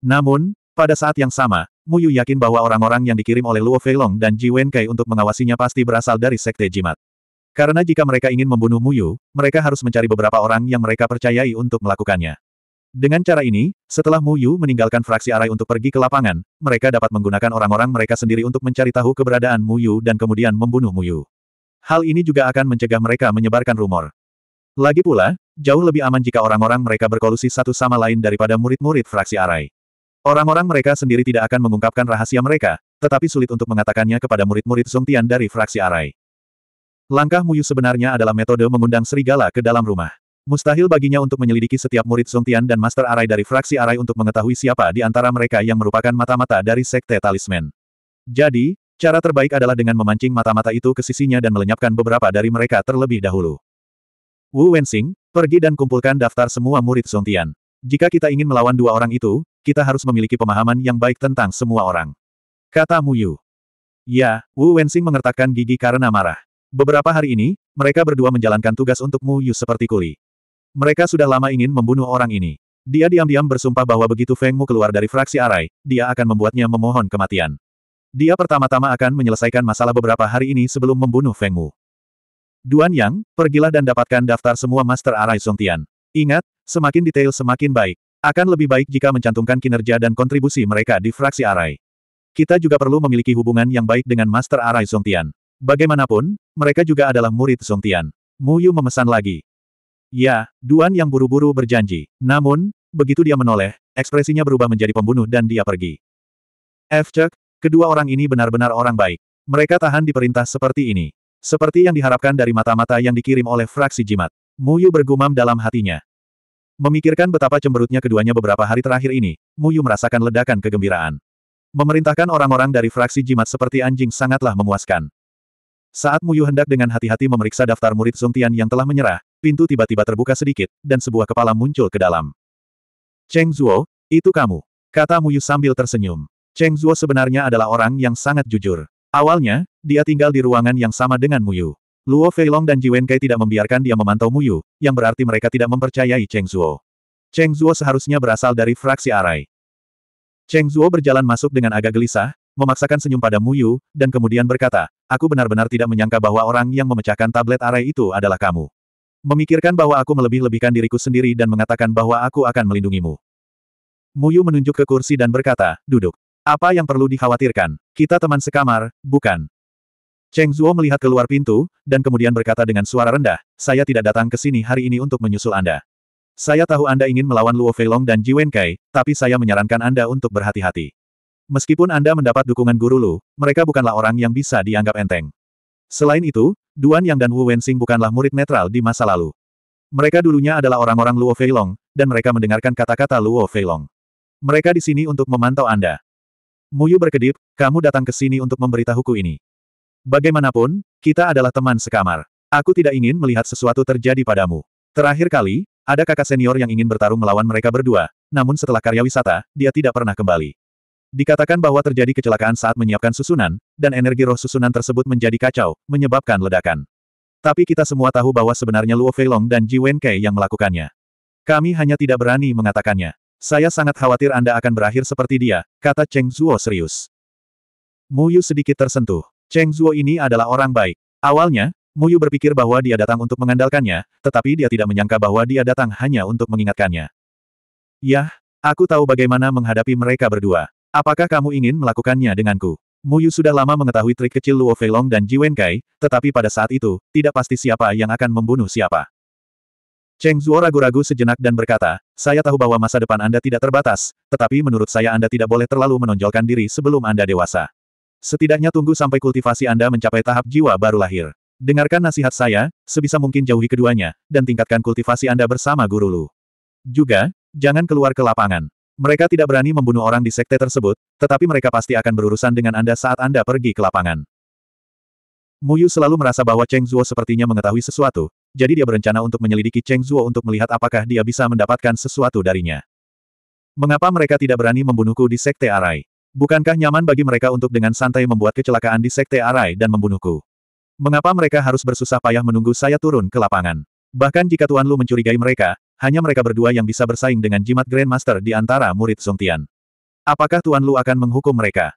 Namun, pada saat yang sama, Mu Yu yakin bahwa orang-orang yang dikirim oleh Luo Feilong dan Ji Wenkai untuk mengawasinya pasti berasal dari Sekte Jimat. Karena jika mereka ingin membunuh Mu Yu, mereka harus mencari beberapa orang yang mereka percayai untuk melakukannya. Dengan cara ini, setelah Mu Yu meninggalkan fraksi arai untuk pergi ke lapangan, mereka dapat menggunakan orang-orang mereka sendiri untuk mencari tahu keberadaan Mu Yu dan kemudian membunuh Mu Yu. Hal ini juga akan mencegah mereka menyebarkan rumor. Lagi pula, jauh lebih aman jika orang-orang mereka berkolusi satu sama lain daripada murid-murid fraksi arai. Orang-orang mereka sendiri tidak akan mengungkapkan rahasia mereka, tetapi sulit untuk mengatakannya kepada murid-murid Song Tian dari fraksi Arai. Langkah Muyu sebenarnya adalah metode mengundang serigala ke dalam rumah. Mustahil baginya untuk menyelidiki setiap murid Song Tian dan Master Arai dari fraksi Arai untuk mengetahui siapa di antara mereka yang merupakan mata-mata dari Sekte Talisman. Jadi, cara terbaik adalah dengan memancing mata-mata itu ke sisinya dan melenyapkan beberapa dari mereka terlebih dahulu. Wu Wensing, pergi dan kumpulkan daftar semua murid Song Tian. Jika kita ingin melawan dua orang itu, kita harus memiliki pemahaman yang baik tentang semua orang. Kata Mu Yu. Ya, Wu Wensing mengertakkan gigi karena marah. Beberapa hari ini, mereka berdua menjalankan tugas untuk Mu Yu seperti kuli. Mereka sudah lama ingin membunuh orang ini. Dia diam-diam bersumpah bahwa begitu Feng Mu keluar dari fraksi Arai, dia akan membuatnya memohon kematian. Dia pertama-tama akan menyelesaikan masalah beberapa hari ini sebelum membunuh Feng Mu. Duan Yang, pergilah dan dapatkan daftar semua Master Arai Songtian. Ingat, semakin detail semakin baik. Akan lebih baik jika mencantumkan kinerja dan kontribusi mereka di fraksi Arai. Kita juga perlu memiliki hubungan yang baik dengan Master Arai Songtian. Bagaimanapun, mereka juga adalah murid Songtian. Yu memesan lagi. Ya, Duan yang buru-buru berjanji. Namun, begitu dia menoleh, ekspresinya berubah menjadi pembunuh dan dia pergi. F. Cek, kedua orang ini benar-benar orang baik. Mereka tahan di perintah seperti ini. Seperti yang diharapkan dari mata-mata yang dikirim oleh fraksi jimat. Mu Yu bergumam dalam hatinya. Memikirkan betapa cemberutnya keduanya beberapa hari terakhir ini, Muyu merasakan ledakan kegembiraan. Memerintahkan orang-orang dari fraksi jimat seperti anjing sangatlah memuaskan. Saat Muyu hendak dengan hati-hati memeriksa daftar murid Zongtian yang telah menyerah, pintu tiba-tiba terbuka sedikit, dan sebuah kepala muncul ke dalam. Cheng Zuo, itu kamu. Kata Muyu sambil tersenyum. Cheng Zuo sebenarnya adalah orang yang sangat jujur. Awalnya, dia tinggal di ruangan yang sama dengan Muyu. Luo Feilong dan Ji Wenkai tidak membiarkan dia memantau Muyu, yang berarti mereka tidak mempercayai Cheng Zuo. Cheng Zuo seharusnya berasal dari fraksi Arai. Cheng Zuo berjalan masuk dengan agak gelisah, memaksakan senyum pada Muyu, dan kemudian berkata, aku benar-benar tidak menyangka bahwa orang yang memecahkan tablet Arai itu adalah kamu. Memikirkan bahwa aku melebih-lebihkan diriku sendiri dan mengatakan bahwa aku akan melindungimu. Muyu menunjuk ke kursi dan berkata, duduk. Apa yang perlu dikhawatirkan? Kita teman sekamar, bukan? Cheng Zuo melihat keluar pintu, dan kemudian berkata dengan suara rendah, saya tidak datang ke sini hari ini untuk menyusul Anda. Saya tahu Anda ingin melawan Luo Feilong dan Ji Wenkai, tapi saya menyarankan Anda untuk berhati-hati. Meskipun Anda mendapat dukungan guru Lu, mereka bukanlah orang yang bisa dianggap enteng. Selain itu, Duan Yang dan Wu Wensing bukanlah murid netral di masa lalu. Mereka dulunya adalah orang-orang Luo Feilong, dan mereka mendengarkan kata-kata Luo Feilong. Mereka di sini untuk memantau Anda. Muyu berkedip, kamu datang ke sini untuk memberitahuku ini. Bagaimanapun, kita adalah teman sekamar. Aku tidak ingin melihat sesuatu terjadi padamu. Terakhir kali, ada kakak senior yang ingin bertarung melawan mereka berdua, namun setelah karya wisata, dia tidak pernah kembali. Dikatakan bahwa terjadi kecelakaan saat menyiapkan susunan, dan energi roh susunan tersebut menjadi kacau, menyebabkan ledakan. Tapi kita semua tahu bahwa sebenarnya Luo Feilong dan Ji Wenkei yang melakukannya. Kami hanya tidak berani mengatakannya. Saya sangat khawatir Anda akan berakhir seperti dia, kata Cheng Zuo serius. Mu Yu sedikit tersentuh. Cheng Zuo ini adalah orang baik. Awalnya, Mu Yu berpikir bahwa dia datang untuk mengandalkannya, tetapi dia tidak menyangka bahwa dia datang hanya untuk mengingatkannya. Yah, aku tahu bagaimana menghadapi mereka berdua. Apakah kamu ingin melakukannya denganku? Mu Yu sudah lama mengetahui trik kecil Luo Feilong dan Ji Wenkai, tetapi pada saat itu, tidak pasti siapa yang akan membunuh siapa. Cheng Zuo ragu-ragu sejenak dan berkata, saya tahu bahwa masa depan Anda tidak terbatas, tetapi menurut saya Anda tidak boleh terlalu menonjolkan diri sebelum Anda dewasa. Setidaknya tunggu sampai kultivasi Anda mencapai tahap jiwa baru lahir. Dengarkan nasihat saya, sebisa mungkin jauhi keduanya, dan tingkatkan kultivasi Anda bersama guru Lu. Juga, jangan keluar ke lapangan. Mereka tidak berani membunuh orang di sekte tersebut, tetapi mereka pasti akan berurusan dengan Anda saat Anda pergi ke lapangan. Muyu selalu merasa bahwa Cheng Zuo sepertinya mengetahui sesuatu, jadi dia berencana untuk menyelidiki Cheng Zuo untuk melihat apakah dia bisa mendapatkan sesuatu darinya. Mengapa mereka tidak berani membunuhku di sekte Arai? Bukankah nyaman bagi mereka untuk dengan santai membuat kecelakaan di Sekte Arai dan membunuhku? Mengapa mereka harus bersusah payah menunggu saya turun ke lapangan? Bahkan jika Tuan Lu mencurigai mereka, hanya mereka berdua yang bisa bersaing dengan jimat Grandmaster di antara murid Song Tian. Apakah Tuan Lu akan menghukum mereka?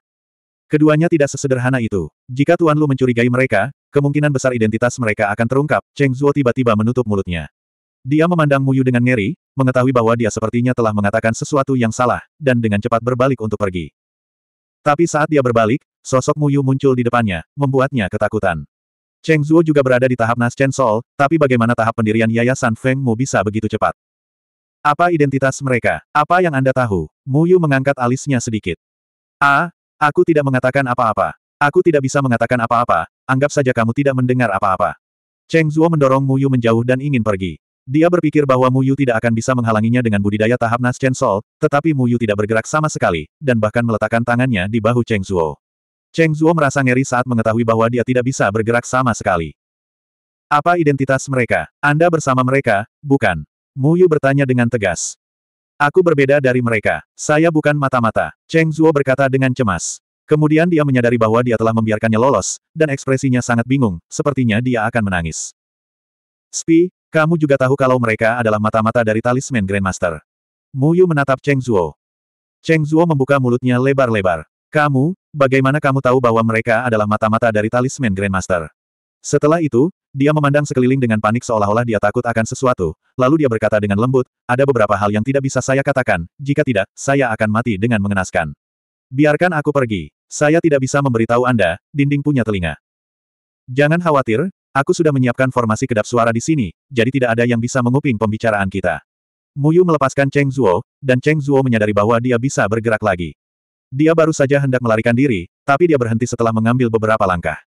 Keduanya tidak sesederhana itu. Jika Tuan Lu mencurigai mereka, kemungkinan besar identitas mereka akan terungkap, Cheng Zuo tiba-tiba menutup mulutnya. Dia memandang Muyu dengan ngeri, mengetahui bahwa dia sepertinya telah mengatakan sesuatu yang salah, dan dengan cepat berbalik untuk pergi. Tapi saat dia berbalik, sosok Muyu muncul di depannya, membuatnya ketakutan. Cheng Zuo juga berada di tahap Naschen Sol, tapi bagaimana tahap pendirian Yayasan Feng Mu bisa begitu cepat? Apa identitas mereka? Apa yang Anda tahu? Muyu mengangkat alisnya sedikit. A, aku tidak mengatakan apa-apa. Aku tidak bisa mengatakan apa-apa, anggap saja kamu tidak mendengar apa-apa. Cheng Zuo mendorong Muyu menjauh dan ingin pergi. Dia berpikir bahwa Mu Yu tidak akan bisa menghalanginya dengan budidaya tahap Naschen Sol, tetapi Mu Yu tidak bergerak sama sekali, dan bahkan meletakkan tangannya di bahu Cheng Zuo. Cheng Zuo merasa ngeri saat mengetahui bahwa dia tidak bisa bergerak sama sekali. Apa identitas mereka? Anda bersama mereka, bukan? Mu Yu bertanya dengan tegas. Aku berbeda dari mereka. Saya bukan mata-mata. Cheng Zuo berkata dengan cemas. Kemudian dia menyadari bahwa dia telah membiarkannya lolos, dan ekspresinya sangat bingung, sepertinya dia akan menangis. Spi, kamu juga tahu kalau mereka adalah mata-mata dari talisman Grandmaster. Mu Yu menatap Cheng Zuo. Cheng Zuo membuka mulutnya lebar-lebar. Kamu, bagaimana kamu tahu bahwa mereka adalah mata-mata dari talisman Grandmaster? Setelah itu, dia memandang sekeliling dengan panik seolah-olah dia takut akan sesuatu, lalu dia berkata dengan lembut, ada beberapa hal yang tidak bisa saya katakan, jika tidak, saya akan mati dengan mengenaskan. Biarkan aku pergi. Saya tidak bisa memberitahu Anda, dinding punya telinga. Jangan khawatir, Aku sudah menyiapkan formasi kedap suara di sini, jadi tidak ada yang bisa menguping pembicaraan kita. Muyu melepaskan Cheng Zuo, dan Cheng Zuo menyadari bahwa dia bisa bergerak lagi. Dia baru saja hendak melarikan diri, tapi dia berhenti setelah mengambil beberapa langkah.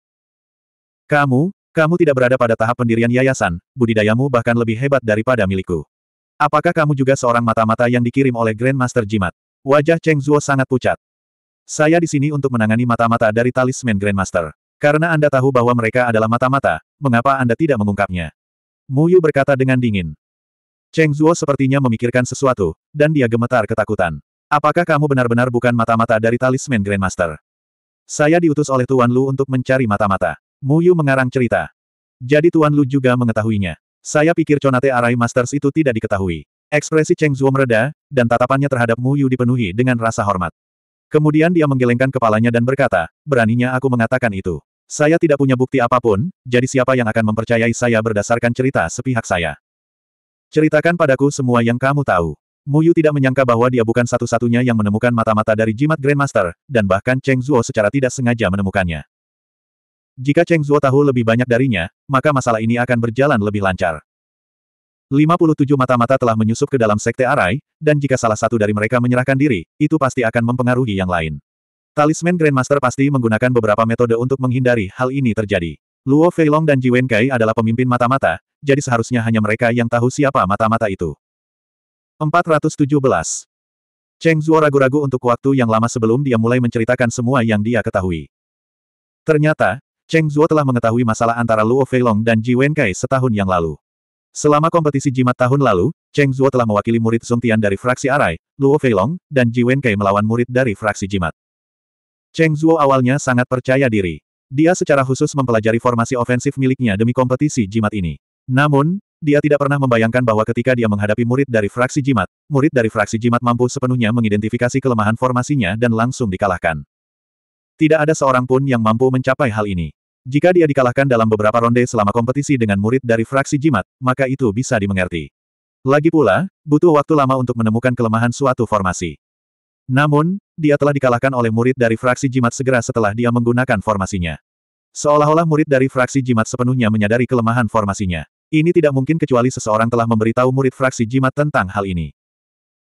Kamu, kamu tidak berada pada tahap pendirian yayasan, budidayamu bahkan lebih hebat daripada milikku. Apakah kamu juga seorang mata-mata yang dikirim oleh Grandmaster Jimat? Wajah Cheng Zuo sangat pucat. Saya di sini untuk menangani mata-mata dari talisman Grandmaster. Karena Anda tahu bahwa mereka adalah mata-mata, mengapa Anda tidak mengungkapnya? Mu Yu berkata dengan dingin. Cheng Zuo sepertinya memikirkan sesuatu, dan dia gemetar ketakutan. Apakah kamu benar-benar bukan mata-mata dari talisman Grandmaster? Saya diutus oleh Tuan Lu untuk mencari mata-mata. Mu Yu mengarang cerita. Jadi Tuan Lu juga mengetahuinya. Saya pikir Conate Arai Masters itu tidak diketahui. Ekspresi Cheng Zuo mereda, dan tatapannya terhadap Mu Yu dipenuhi dengan rasa hormat. Kemudian dia menggelengkan kepalanya dan berkata, beraninya aku mengatakan itu. Saya tidak punya bukti apapun, jadi siapa yang akan mempercayai saya berdasarkan cerita sepihak saya? Ceritakan padaku semua yang kamu tahu. Muyu tidak menyangka bahwa dia bukan satu-satunya yang menemukan mata-mata dari jimat Grandmaster, dan bahkan Cheng Zuo secara tidak sengaja menemukannya. Jika Cheng Zuo tahu lebih banyak darinya, maka masalah ini akan berjalan lebih lancar. 57 mata-mata telah menyusup ke dalam sekte Arai, dan jika salah satu dari mereka menyerahkan diri, itu pasti akan mempengaruhi yang lain. Talisman Grandmaster pasti menggunakan beberapa metode untuk menghindari hal ini terjadi. Luo Feilong dan Ji Wenkai adalah pemimpin mata-mata, jadi seharusnya hanya mereka yang tahu siapa mata-mata itu. 417. Cheng Zuo ragu-ragu untuk waktu yang lama sebelum dia mulai menceritakan semua yang dia ketahui. Ternyata, Cheng Zuo telah mengetahui masalah antara Luo Feilong dan Ji Wenkai setahun yang lalu. Selama kompetisi jimat tahun lalu, Cheng Zuo telah mewakili murid Sung Tian dari fraksi Arai, Luo Feilong, dan Ji Wenkai melawan murid dari fraksi jimat. Cheng Zuo awalnya sangat percaya diri. Dia secara khusus mempelajari formasi ofensif miliknya demi kompetisi jimat ini. Namun, dia tidak pernah membayangkan bahwa ketika dia menghadapi murid dari fraksi jimat, murid dari fraksi jimat mampu sepenuhnya mengidentifikasi kelemahan formasinya dan langsung dikalahkan. Tidak ada seorang pun yang mampu mencapai hal ini. Jika dia dikalahkan dalam beberapa ronde selama kompetisi dengan murid dari fraksi jimat, maka itu bisa dimengerti. Lagi pula, butuh waktu lama untuk menemukan kelemahan suatu formasi. Namun, dia telah dikalahkan oleh murid dari fraksi jimat segera setelah dia menggunakan formasinya. Seolah-olah murid dari fraksi jimat sepenuhnya menyadari kelemahan formasinya. Ini tidak mungkin kecuali seseorang telah memberitahu murid fraksi jimat tentang hal ini.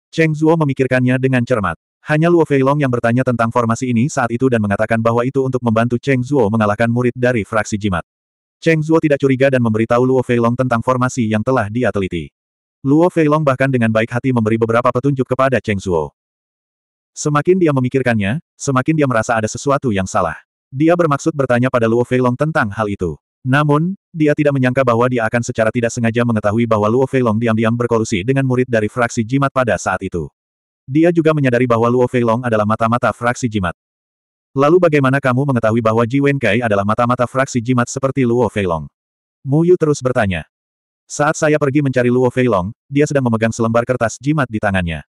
Cheng Zuo memikirkannya dengan cermat. Hanya Luo Feilong yang bertanya tentang formasi ini saat itu dan mengatakan bahwa itu untuk membantu Cheng Zuo mengalahkan murid dari fraksi jimat. Cheng Zuo tidak curiga dan memberitahu Luo Feilong tentang formasi yang telah dia teliti. Luo Feilong bahkan dengan baik hati memberi beberapa petunjuk kepada Cheng Zuo. Semakin dia memikirkannya, semakin dia merasa ada sesuatu yang salah. Dia bermaksud bertanya pada Luo Feilong tentang hal itu. Namun, dia tidak menyangka bahwa dia akan secara tidak sengaja mengetahui bahwa Luo Feilong diam-diam berkolusi dengan murid dari fraksi jimat pada saat itu. Dia juga menyadari bahwa Luo Feilong adalah mata-mata fraksi jimat. Lalu bagaimana kamu mengetahui bahwa Ji Wenkai adalah mata-mata fraksi jimat seperti Luo Feilong? Mu Yu terus bertanya. Saat saya pergi mencari Luo Feilong, dia sedang memegang selembar kertas jimat di tangannya.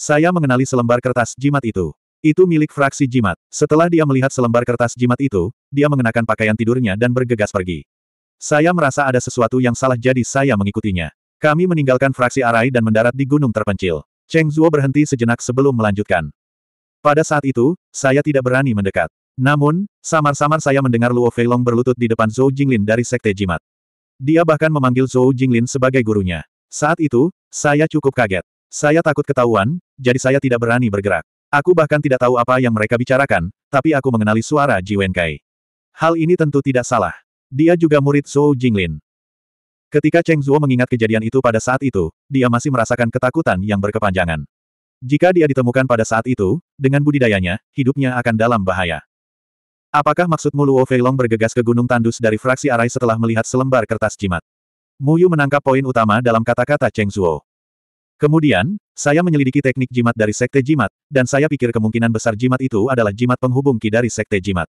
Saya mengenali selembar kertas jimat itu. Itu milik fraksi jimat. Setelah dia melihat selembar kertas jimat itu, dia mengenakan pakaian tidurnya dan bergegas pergi. Saya merasa ada sesuatu yang salah jadi saya mengikutinya. Kami meninggalkan fraksi Arai dan mendarat di gunung terpencil. Cheng Zuo berhenti sejenak sebelum melanjutkan. Pada saat itu, saya tidak berani mendekat. Namun, samar-samar saya mendengar Luo Fei Long berlutut di depan Zhou Jinglin dari Sekte Jimat. Dia bahkan memanggil Zhou Jinglin sebagai gurunya. Saat itu, saya cukup kaget. Saya takut ketahuan, jadi saya tidak berani bergerak. Aku bahkan tidak tahu apa yang mereka bicarakan, tapi aku mengenali suara Ji Wenkai. Hal ini tentu tidak salah. Dia juga murid Zhou Jinglin. Ketika Cheng Zuo mengingat kejadian itu pada saat itu, dia masih merasakan ketakutan yang berkepanjangan. Jika dia ditemukan pada saat itu, dengan budidayanya, hidupnya akan dalam bahaya. Apakah maksudmu Luo Feilong bergegas ke Gunung Tandus dari fraksi Arai setelah melihat selembar kertas jimat? Yu menangkap poin utama dalam kata-kata Cheng Zuo. Kemudian, saya menyelidiki teknik jimat dari Sekte Jimat, dan saya pikir kemungkinan besar jimat itu adalah jimat penghubung Ki dari Sekte Jimat.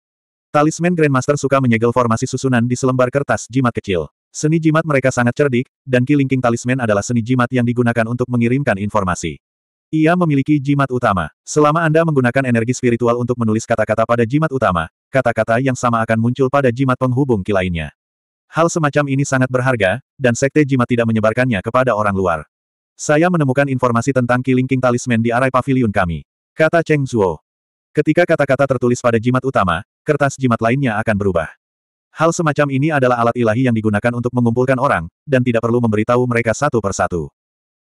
Talisman Grandmaster suka menyegel formasi susunan di selembar kertas jimat kecil. Seni jimat mereka sangat cerdik, dan Ki Linking Talisman adalah seni jimat yang digunakan untuk mengirimkan informasi. Ia memiliki jimat utama. Selama Anda menggunakan energi spiritual untuk menulis kata-kata pada jimat utama, kata-kata yang sama akan muncul pada jimat penghubung Ki lainnya. Hal semacam ini sangat berharga, dan Sekte Jimat tidak menyebarkannya kepada orang luar. Saya menemukan informasi tentang kilingking talisman di arai pavilion kami. Kata Cheng Zuo. Ketika kata-kata tertulis pada jimat utama, kertas jimat lainnya akan berubah. Hal semacam ini adalah alat ilahi yang digunakan untuk mengumpulkan orang, dan tidak perlu memberitahu mereka satu persatu.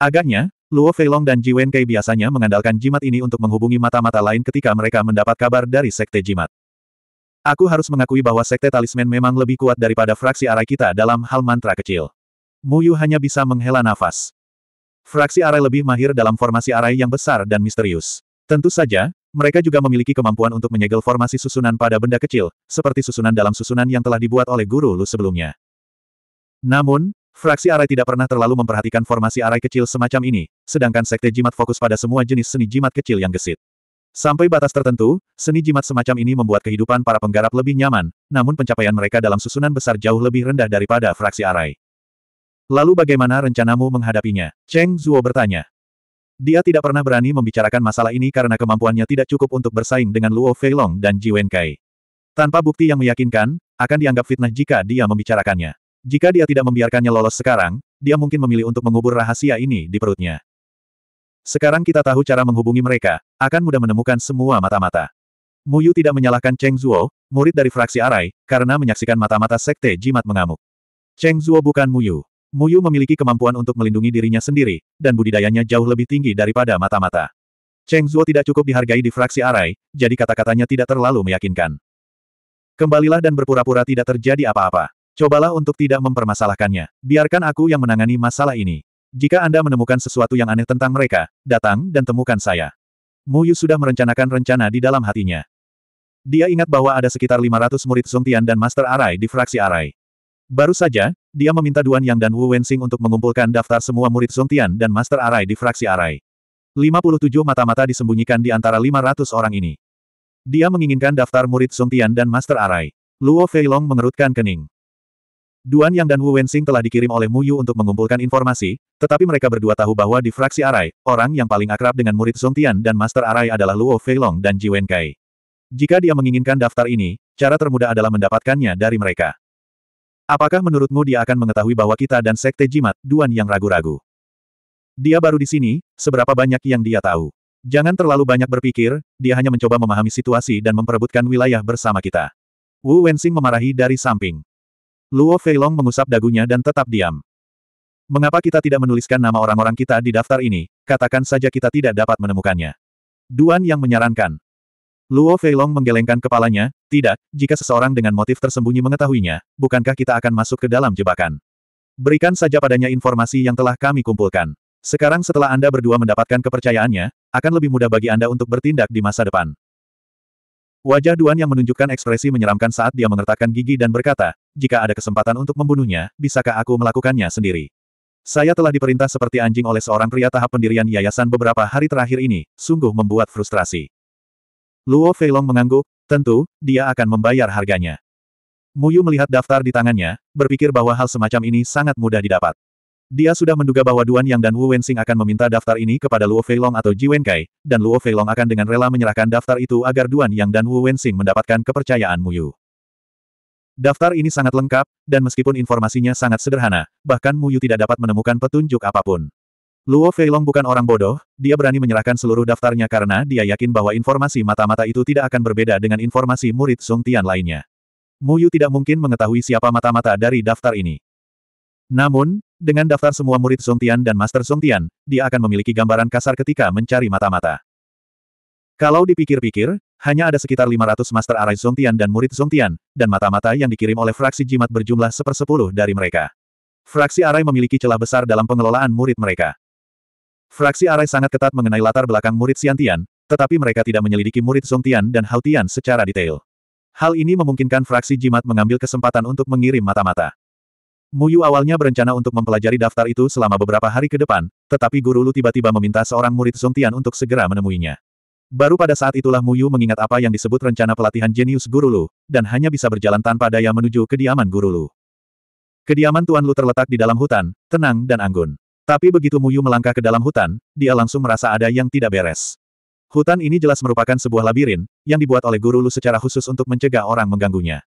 Agaknya, Luo Feilong dan Ji Wenkei biasanya mengandalkan jimat ini untuk menghubungi mata-mata lain ketika mereka mendapat kabar dari sekte jimat. Aku harus mengakui bahwa sekte talisman memang lebih kuat daripada fraksi arai kita dalam hal mantra kecil. Muyu hanya bisa menghela nafas. Fraksi arai lebih mahir dalam formasi arai yang besar dan misterius. Tentu saja, mereka juga memiliki kemampuan untuk menyegel formasi susunan pada benda kecil, seperti susunan dalam susunan yang telah dibuat oleh guru Lu sebelumnya. Namun, fraksi arai tidak pernah terlalu memperhatikan formasi arai kecil semacam ini, sedangkan sekte jimat fokus pada semua jenis seni jimat kecil yang gesit. Sampai batas tertentu, seni jimat semacam ini membuat kehidupan para penggarap lebih nyaman, namun pencapaian mereka dalam susunan besar jauh lebih rendah daripada fraksi arai. Lalu bagaimana rencanamu menghadapinya? Cheng Zuo bertanya. Dia tidak pernah berani membicarakan masalah ini karena kemampuannya tidak cukup untuk bersaing dengan Luo Feilong dan Ji Wenkai. Tanpa bukti yang meyakinkan, akan dianggap fitnah jika dia membicarakannya. Jika dia tidak membiarkannya lolos sekarang, dia mungkin memilih untuk mengubur rahasia ini di perutnya. Sekarang kita tahu cara menghubungi mereka, akan mudah menemukan semua mata-mata. Mu Yu tidak menyalahkan Cheng Zuo, murid dari fraksi Arai, karena menyaksikan mata-mata sekte jimat mengamuk. Cheng Zuo bukan Mu Yu. Muyu memiliki kemampuan untuk melindungi dirinya sendiri, dan budidayanya jauh lebih tinggi daripada mata-mata. Cheng Zuo tidak cukup dihargai di fraksi Arai, jadi kata-katanya tidak terlalu meyakinkan. Kembalilah dan berpura-pura tidak terjadi apa-apa. Cobalah untuk tidak mempermasalahkannya. Biarkan aku yang menangani masalah ini. Jika Anda menemukan sesuatu yang aneh tentang mereka, datang dan temukan saya. Muyu sudah merencanakan rencana di dalam hatinya. Dia ingat bahwa ada sekitar 500 murid Tian dan Master Arai di fraksi Arai. Baru saja, dia meminta Duan Yang dan Wu Wensing untuk mengumpulkan daftar semua murid Zongtian dan Master Arai di fraksi Arai. 57 mata-mata disembunyikan di antara 500 orang ini. Dia menginginkan daftar murid Zongtian dan Master Arai. Luo Feilong mengerutkan kening. Duan Yang dan Wu Wensing telah dikirim oleh Mu Yu untuk mengumpulkan informasi, tetapi mereka berdua tahu bahwa di fraksi Arai, orang yang paling akrab dengan murid Zongtian dan Master Arai adalah Luo Feilong dan Ji Wenkai. Jika dia menginginkan daftar ini, cara termudah adalah mendapatkannya dari mereka. Apakah menurutmu dia akan mengetahui bahwa kita dan sekte jimat, Duan yang ragu-ragu? Dia baru di sini, seberapa banyak yang dia tahu. Jangan terlalu banyak berpikir, dia hanya mencoba memahami situasi dan memperebutkan wilayah bersama kita. Wu Wensing memarahi dari samping. Luo Feilong mengusap dagunya dan tetap diam. Mengapa kita tidak menuliskan nama orang-orang kita di daftar ini, katakan saja kita tidak dapat menemukannya. Duan yang menyarankan, Luo Feilong menggelengkan kepalanya, tidak, jika seseorang dengan motif tersembunyi mengetahuinya, bukankah kita akan masuk ke dalam jebakan? Berikan saja padanya informasi yang telah kami kumpulkan. Sekarang setelah Anda berdua mendapatkan kepercayaannya, akan lebih mudah bagi Anda untuk bertindak di masa depan. Wajah Duan yang menunjukkan ekspresi menyeramkan saat dia mengertakkan gigi dan berkata, jika ada kesempatan untuk membunuhnya, bisakah aku melakukannya sendiri? Saya telah diperintah seperti anjing oleh seorang pria tahap pendirian yayasan beberapa hari terakhir ini, sungguh membuat frustrasi. Luo Feilong mengangguk, tentu, dia akan membayar harganya. Muyu melihat daftar di tangannya, berpikir bahwa hal semacam ini sangat mudah didapat. Dia sudah menduga bahwa Duan Yang dan Wu Wensing akan meminta daftar ini kepada Luo Feilong atau Ji Wenkai, dan Luo Feilong akan dengan rela menyerahkan daftar itu agar Duan Yang dan Wu Wensing mendapatkan kepercayaan Muyu. Daftar ini sangat lengkap, dan meskipun informasinya sangat sederhana, bahkan Muyu tidak dapat menemukan petunjuk apapun. Luo Feilong bukan orang bodoh, dia berani menyerahkan seluruh daftarnya karena dia yakin bahwa informasi mata-mata itu tidak akan berbeda dengan informasi murid Song Tian lainnya. Mu Yu tidak mungkin mengetahui siapa mata-mata dari daftar ini. Namun, dengan daftar semua murid Song Tian dan Master Song Tian, dia akan memiliki gambaran kasar ketika mencari mata-mata. Kalau dipikir-pikir, hanya ada sekitar 500 Master Arai Song Tian dan murid Song Tian, dan mata-mata yang dikirim oleh fraksi jimat berjumlah sepersepuluh dari mereka. Fraksi Arai memiliki celah besar dalam pengelolaan murid mereka. Fraksi Arai sangat ketat mengenai latar belakang murid Siantian, tetapi mereka tidak menyelidiki murid Songtian dan Haotian secara detail. Hal ini memungkinkan fraksi jimat mengambil kesempatan untuk mengirim mata-mata. Muyu awalnya berencana untuk mempelajari daftar itu selama beberapa hari ke depan, tetapi Guru Lu tiba-tiba meminta seorang murid Songtian untuk segera menemuinya. Baru pada saat itulah Muyu mengingat apa yang disebut rencana pelatihan jenius Guru Lu, dan hanya bisa berjalan tanpa daya menuju kediaman Guru Lu. Kediaman Tuan Lu terletak di dalam hutan, tenang dan anggun. Tapi begitu Muyu melangkah ke dalam hutan, dia langsung merasa ada yang tidak beres. Hutan ini jelas merupakan sebuah labirin, yang dibuat oleh guru Lu secara khusus untuk mencegah orang mengganggunya.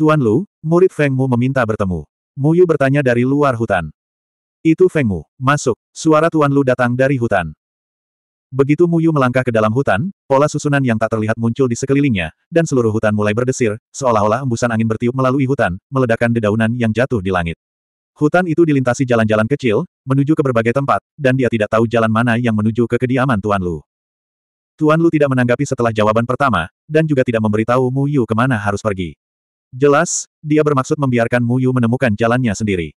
Tuan Lu, murid Feng Mu meminta bertemu. Muyu bertanya dari luar hutan. Itu Feng Mu, masuk, suara Tuan Lu datang dari hutan. Begitu Muyu melangkah ke dalam hutan, pola susunan yang tak terlihat muncul di sekelilingnya, dan seluruh hutan mulai berdesir, seolah-olah embusan angin bertiup melalui hutan, meledakkan dedaunan yang jatuh di langit. Hutan itu dilintasi jalan-jalan kecil, menuju ke berbagai tempat, dan dia tidak tahu jalan mana yang menuju ke kediaman Tuan Lu. Tuan Lu tidak menanggapi setelah jawaban pertama, dan juga tidak memberitahu Mu Yu kemana harus pergi. Jelas, dia bermaksud membiarkan Mu Yu menemukan jalannya sendiri.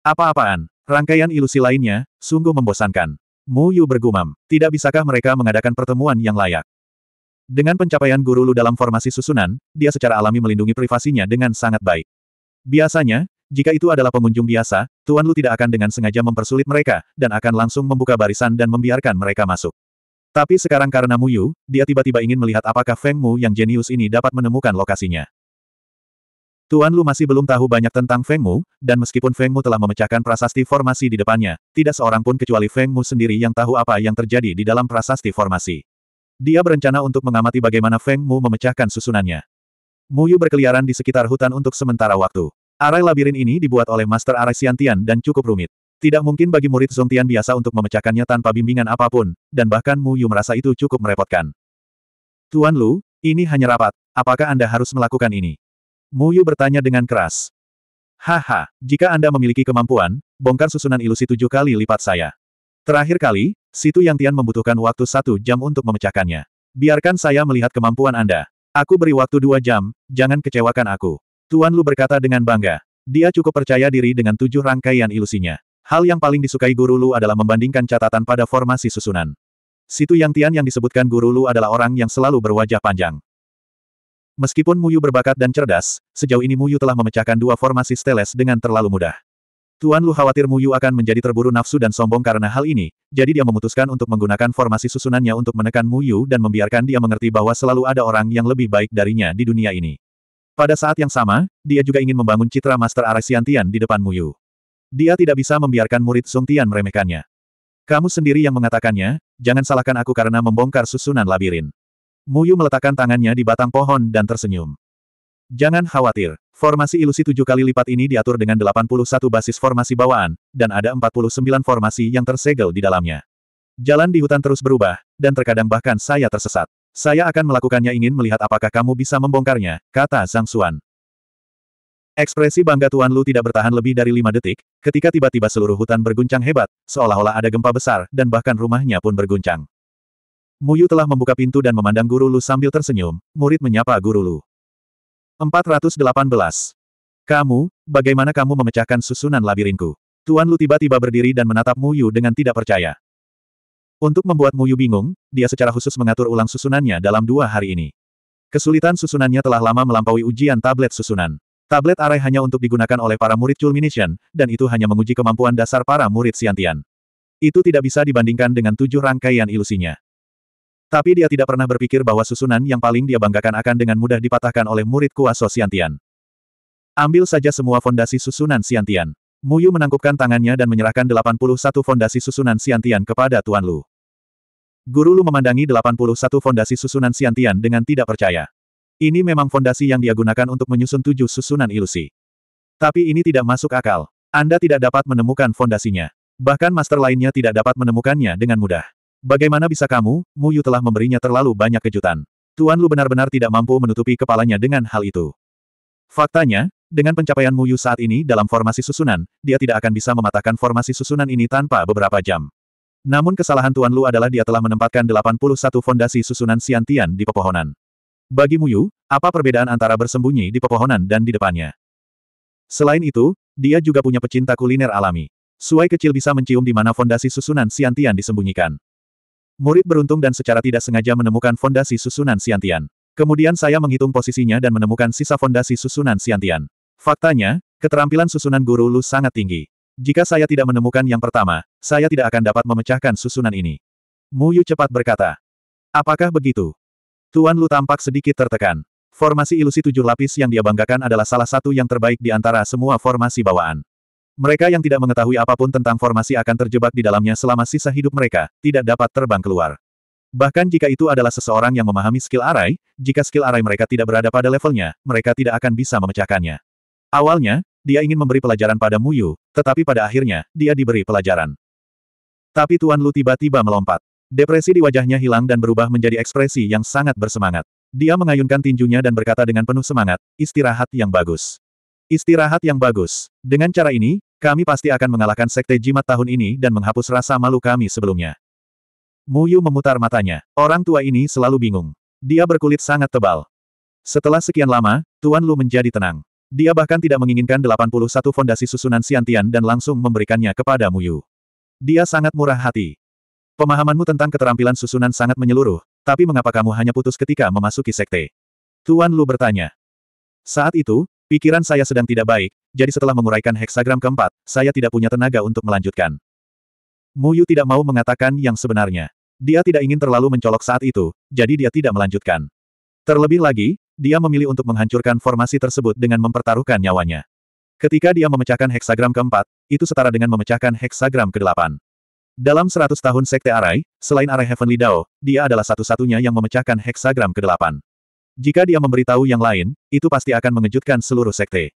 Apa-apaan, rangkaian ilusi lainnya, sungguh membosankan. Mu Yu bergumam, tidak bisakah mereka mengadakan pertemuan yang layak? Dengan pencapaian guru Lu dalam formasi susunan, dia secara alami melindungi privasinya dengan sangat baik. Biasanya, jika itu adalah pengunjung biasa, Tuan Lu tidak akan dengan sengaja mempersulit mereka, dan akan langsung membuka barisan dan membiarkan mereka masuk. Tapi sekarang karena Mu Yu, dia tiba-tiba ingin melihat apakah Feng Mu yang jenius ini dapat menemukan lokasinya. Tuan Lu masih belum tahu banyak tentang Feng Mu, dan meskipun Feng Mu telah memecahkan prasasti formasi di depannya, tidak seorang pun kecuali Feng Mu sendiri yang tahu apa yang terjadi di dalam prasasti formasi. Dia berencana untuk mengamati bagaimana Feng Mu memecahkan susunannya. Mu Yu berkeliaran di sekitar hutan untuk sementara waktu. Arai labirin ini dibuat oleh Master Arai Siantian dan cukup rumit. Tidak mungkin bagi murid Zongtian biasa untuk memecahkannya tanpa bimbingan apapun, dan bahkan Mu Yu merasa itu cukup merepotkan. Tuan Lu, ini hanya rapat, apakah Anda harus melakukan ini? Mu Yu bertanya dengan keras. Haha, jika Anda memiliki kemampuan, bongkar susunan ilusi tujuh kali lipat saya. Terakhir kali, Situ Yang Tian membutuhkan waktu satu jam untuk memecahkannya. Biarkan saya melihat kemampuan Anda. Aku beri waktu dua jam, jangan kecewakan aku. Tuan Lu berkata dengan bangga. Dia cukup percaya diri dengan tujuh rangkaian ilusinya. Hal yang paling disukai Guru Lu adalah membandingkan catatan pada formasi susunan. Situ Yang Tian yang disebutkan Guru Lu adalah orang yang selalu berwajah panjang. Meskipun Muyu berbakat dan cerdas, sejauh ini Muyu telah memecahkan dua formasi steles dengan terlalu mudah. Tuan Lu khawatir Muyu akan menjadi terburu nafsu dan sombong karena hal ini, jadi dia memutuskan untuk menggunakan formasi susunannya untuk menekan Muyu dan membiarkan dia mengerti bahwa selalu ada orang yang lebih baik darinya di dunia ini. Pada saat yang sama, dia juga ingin membangun citra Master Arah Siantian di depan Muyu. Dia tidak bisa membiarkan murid Sung Tian meremehkannya. Kamu sendiri yang mengatakannya, jangan salahkan aku karena membongkar susunan labirin. Muyu meletakkan tangannya di batang pohon dan tersenyum. Jangan khawatir, formasi ilusi tujuh kali lipat ini diatur dengan 81 basis formasi bawaan, dan ada 49 formasi yang tersegel di dalamnya. Jalan di hutan terus berubah, dan terkadang bahkan saya tersesat. Saya akan melakukannya ingin melihat apakah kamu bisa membongkarnya, kata Zhang Xuan. Ekspresi bangga Tuan Lu tidak bertahan lebih dari lima detik, ketika tiba-tiba seluruh hutan berguncang hebat, seolah-olah ada gempa besar, dan bahkan rumahnya pun berguncang. Muyu telah membuka pintu dan memandang Guru Lu sambil tersenyum, murid menyapa Guru Lu. 418. Kamu, bagaimana kamu memecahkan susunan labirinku? Tuan Lu tiba-tiba berdiri dan menatap Muyu dengan tidak percaya. Untuk membuat Muyu bingung, dia secara khusus mengatur ulang susunannya dalam dua hari ini. Kesulitan susunannya telah lama melampaui ujian tablet susunan. Tablet array hanya untuk digunakan oleh para murid Culmination, dan itu hanya menguji kemampuan dasar para murid Siantian. Itu tidak bisa dibandingkan dengan tujuh rangkaian ilusinya. Tapi dia tidak pernah berpikir bahwa susunan yang paling dia banggakan akan dengan mudah dipatahkan oleh murid kuasa Siantian. Ambil saja semua fondasi susunan Siantian. Muyu menangkupkan tangannya dan menyerahkan 81 fondasi susunan Siantian kepada Tuan Lu. Guru Lu memandangi 81 fondasi susunan Siantian dengan tidak percaya. Ini memang fondasi yang dia gunakan untuk menyusun tujuh susunan ilusi. Tapi ini tidak masuk akal. Anda tidak dapat menemukan fondasinya. Bahkan master lainnya tidak dapat menemukannya dengan mudah. Bagaimana bisa kamu, Muyu telah memberinya terlalu banyak kejutan. Tuan Lu benar-benar tidak mampu menutupi kepalanya dengan hal itu. Faktanya, dengan pencapaian Muyu saat ini dalam formasi susunan, dia tidak akan bisa mematahkan formasi susunan ini tanpa beberapa jam. Namun kesalahan Tuan Lu adalah dia telah menempatkan 81 fondasi susunan Siantian di pepohonan. Bagi Muyu, apa perbedaan antara bersembunyi di pepohonan dan di depannya? Selain itu, dia juga punya pecinta kuliner alami. Suai kecil bisa mencium di mana fondasi susunan Siantian disembunyikan. Murid beruntung dan secara tidak sengaja menemukan fondasi susunan Siantian. Kemudian saya menghitung posisinya dan menemukan sisa fondasi susunan Siantian. Faktanya, keterampilan susunan guru Lu sangat tinggi. Jika saya tidak menemukan yang pertama, saya tidak akan dapat memecahkan susunan ini. Mu Yu cepat berkata. Apakah begitu? Tuan Lu tampak sedikit tertekan. Formasi ilusi tujuh lapis yang dia banggakan adalah salah satu yang terbaik di antara semua formasi bawaan. Mereka yang tidak mengetahui apapun tentang formasi akan terjebak di dalamnya selama sisa hidup mereka, tidak dapat terbang keluar. Bahkan jika itu adalah seseorang yang memahami skill arai, jika skill arai mereka tidak berada pada levelnya, mereka tidak akan bisa memecahkannya. Awalnya, dia ingin memberi pelajaran pada Muyu, tetapi pada akhirnya, dia diberi pelajaran. Tapi Tuan Lu tiba-tiba melompat. Depresi di wajahnya hilang dan berubah menjadi ekspresi yang sangat bersemangat. Dia mengayunkan tinjunya dan berkata dengan penuh semangat, istirahat yang bagus. Istirahat yang bagus. Dengan cara ini, kami pasti akan mengalahkan Sekte Jimat tahun ini dan menghapus rasa malu kami sebelumnya. Muyu memutar matanya. Orang tua ini selalu bingung. Dia berkulit sangat tebal. Setelah sekian lama, Tuan Lu menjadi tenang. Dia bahkan tidak menginginkan 81 fondasi susunan siantian dan langsung memberikannya kepada Muyu. Dia sangat murah hati. Pemahamanmu tentang keterampilan susunan sangat menyeluruh, tapi mengapa kamu hanya putus ketika memasuki sekte? Tuan Lu bertanya. Saat itu, pikiran saya sedang tidak baik, jadi setelah menguraikan heksagram keempat, saya tidak punya tenaga untuk melanjutkan. Muyu tidak mau mengatakan yang sebenarnya. Dia tidak ingin terlalu mencolok saat itu, jadi dia tidak melanjutkan. Terlebih lagi, dia memilih untuk menghancurkan formasi tersebut dengan mempertaruhkan nyawanya. Ketika dia memecahkan heksagram keempat, itu setara dengan memecahkan heksagram ke Dalam 100 tahun Sekte Arai, selain Arai Heavenly Dao, dia adalah satu-satunya yang memecahkan heksagram ke Jika dia memberitahu yang lain, itu pasti akan mengejutkan seluruh sekte.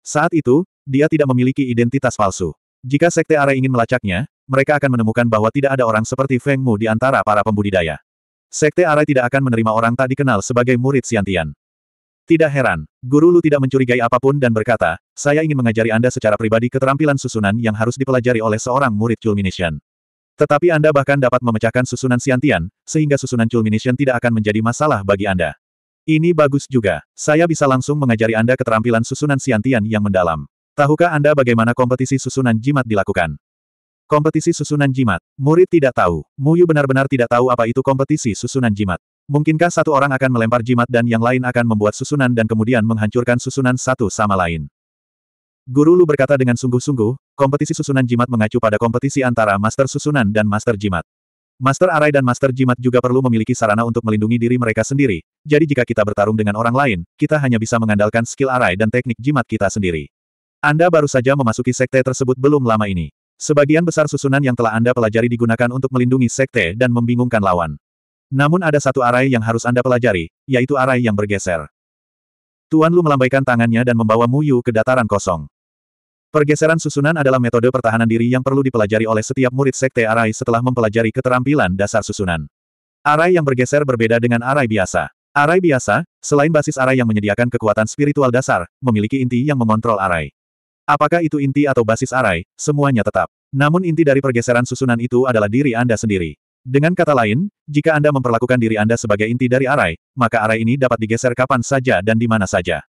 Saat itu, dia tidak memiliki identitas palsu. Jika Sekte Arai ingin melacaknya, mereka akan menemukan bahwa tidak ada orang seperti Feng Mu di antara para pembudidaya. Sekte Arai tidak akan menerima orang tak dikenal sebagai murid Siantian. Tidak heran, Guru Lu tidak mencurigai apapun dan berkata, saya ingin mengajari Anda secara pribadi keterampilan susunan yang harus dipelajari oleh seorang murid Culmination. Tetapi Anda bahkan dapat memecahkan susunan Siantian, sehingga susunan Culmination tidak akan menjadi masalah bagi Anda. Ini bagus juga. Saya bisa langsung mengajari Anda keterampilan susunan Siantian yang mendalam. Tahukah Anda bagaimana kompetisi susunan jimat dilakukan? Kompetisi susunan jimat. Murid tidak tahu. Muyu benar-benar tidak tahu apa itu kompetisi susunan jimat. Mungkinkah satu orang akan melempar jimat dan yang lain akan membuat susunan dan kemudian menghancurkan susunan satu sama lain? Guru Lu berkata dengan sungguh-sungguh, kompetisi susunan jimat mengacu pada kompetisi antara master susunan dan master jimat. Master Arai dan Master Jimat juga perlu memiliki sarana untuk melindungi diri mereka sendiri, jadi jika kita bertarung dengan orang lain, kita hanya bisa mengandalkan skill Arai dan teknik Jimat kita sendiri. Anda baru saja memasuki sekte tersebut belum lama ini. Sebagian besar susunan yang telah Anda pelajari digunakan untuk melindungi sekte dan membingungkan lawan. Namun ada satu arai yang harus Anda pelajari, yaitu arai yang bergeser. Tuan Lu melambaikan tangannya dan membawa Mu Yu ke dataran kosong. Pergeseran susunan adalah metode pertahanan diri yang perlu dipelajari oleh setiap murid sekte arai setelah mempelajari keterampilan dasar susunan. Arai yang bergeser berbeda dengan arai biasa. Arai biasa, selain basis arai yang menyediakan kekuatan spiritual dasar, memiliki inti yang mengontrol arai. Apakah itu inti atau basis arai, semuanya tetap. Namun inti dari pergeseran susunan itu adalah diri Anda sendiri. Dengan kata lain, jika Anda memperlakukan diri Anda sebagai inti dari arai, maka arai ini dapat digeser kapan saja dan di mana saja.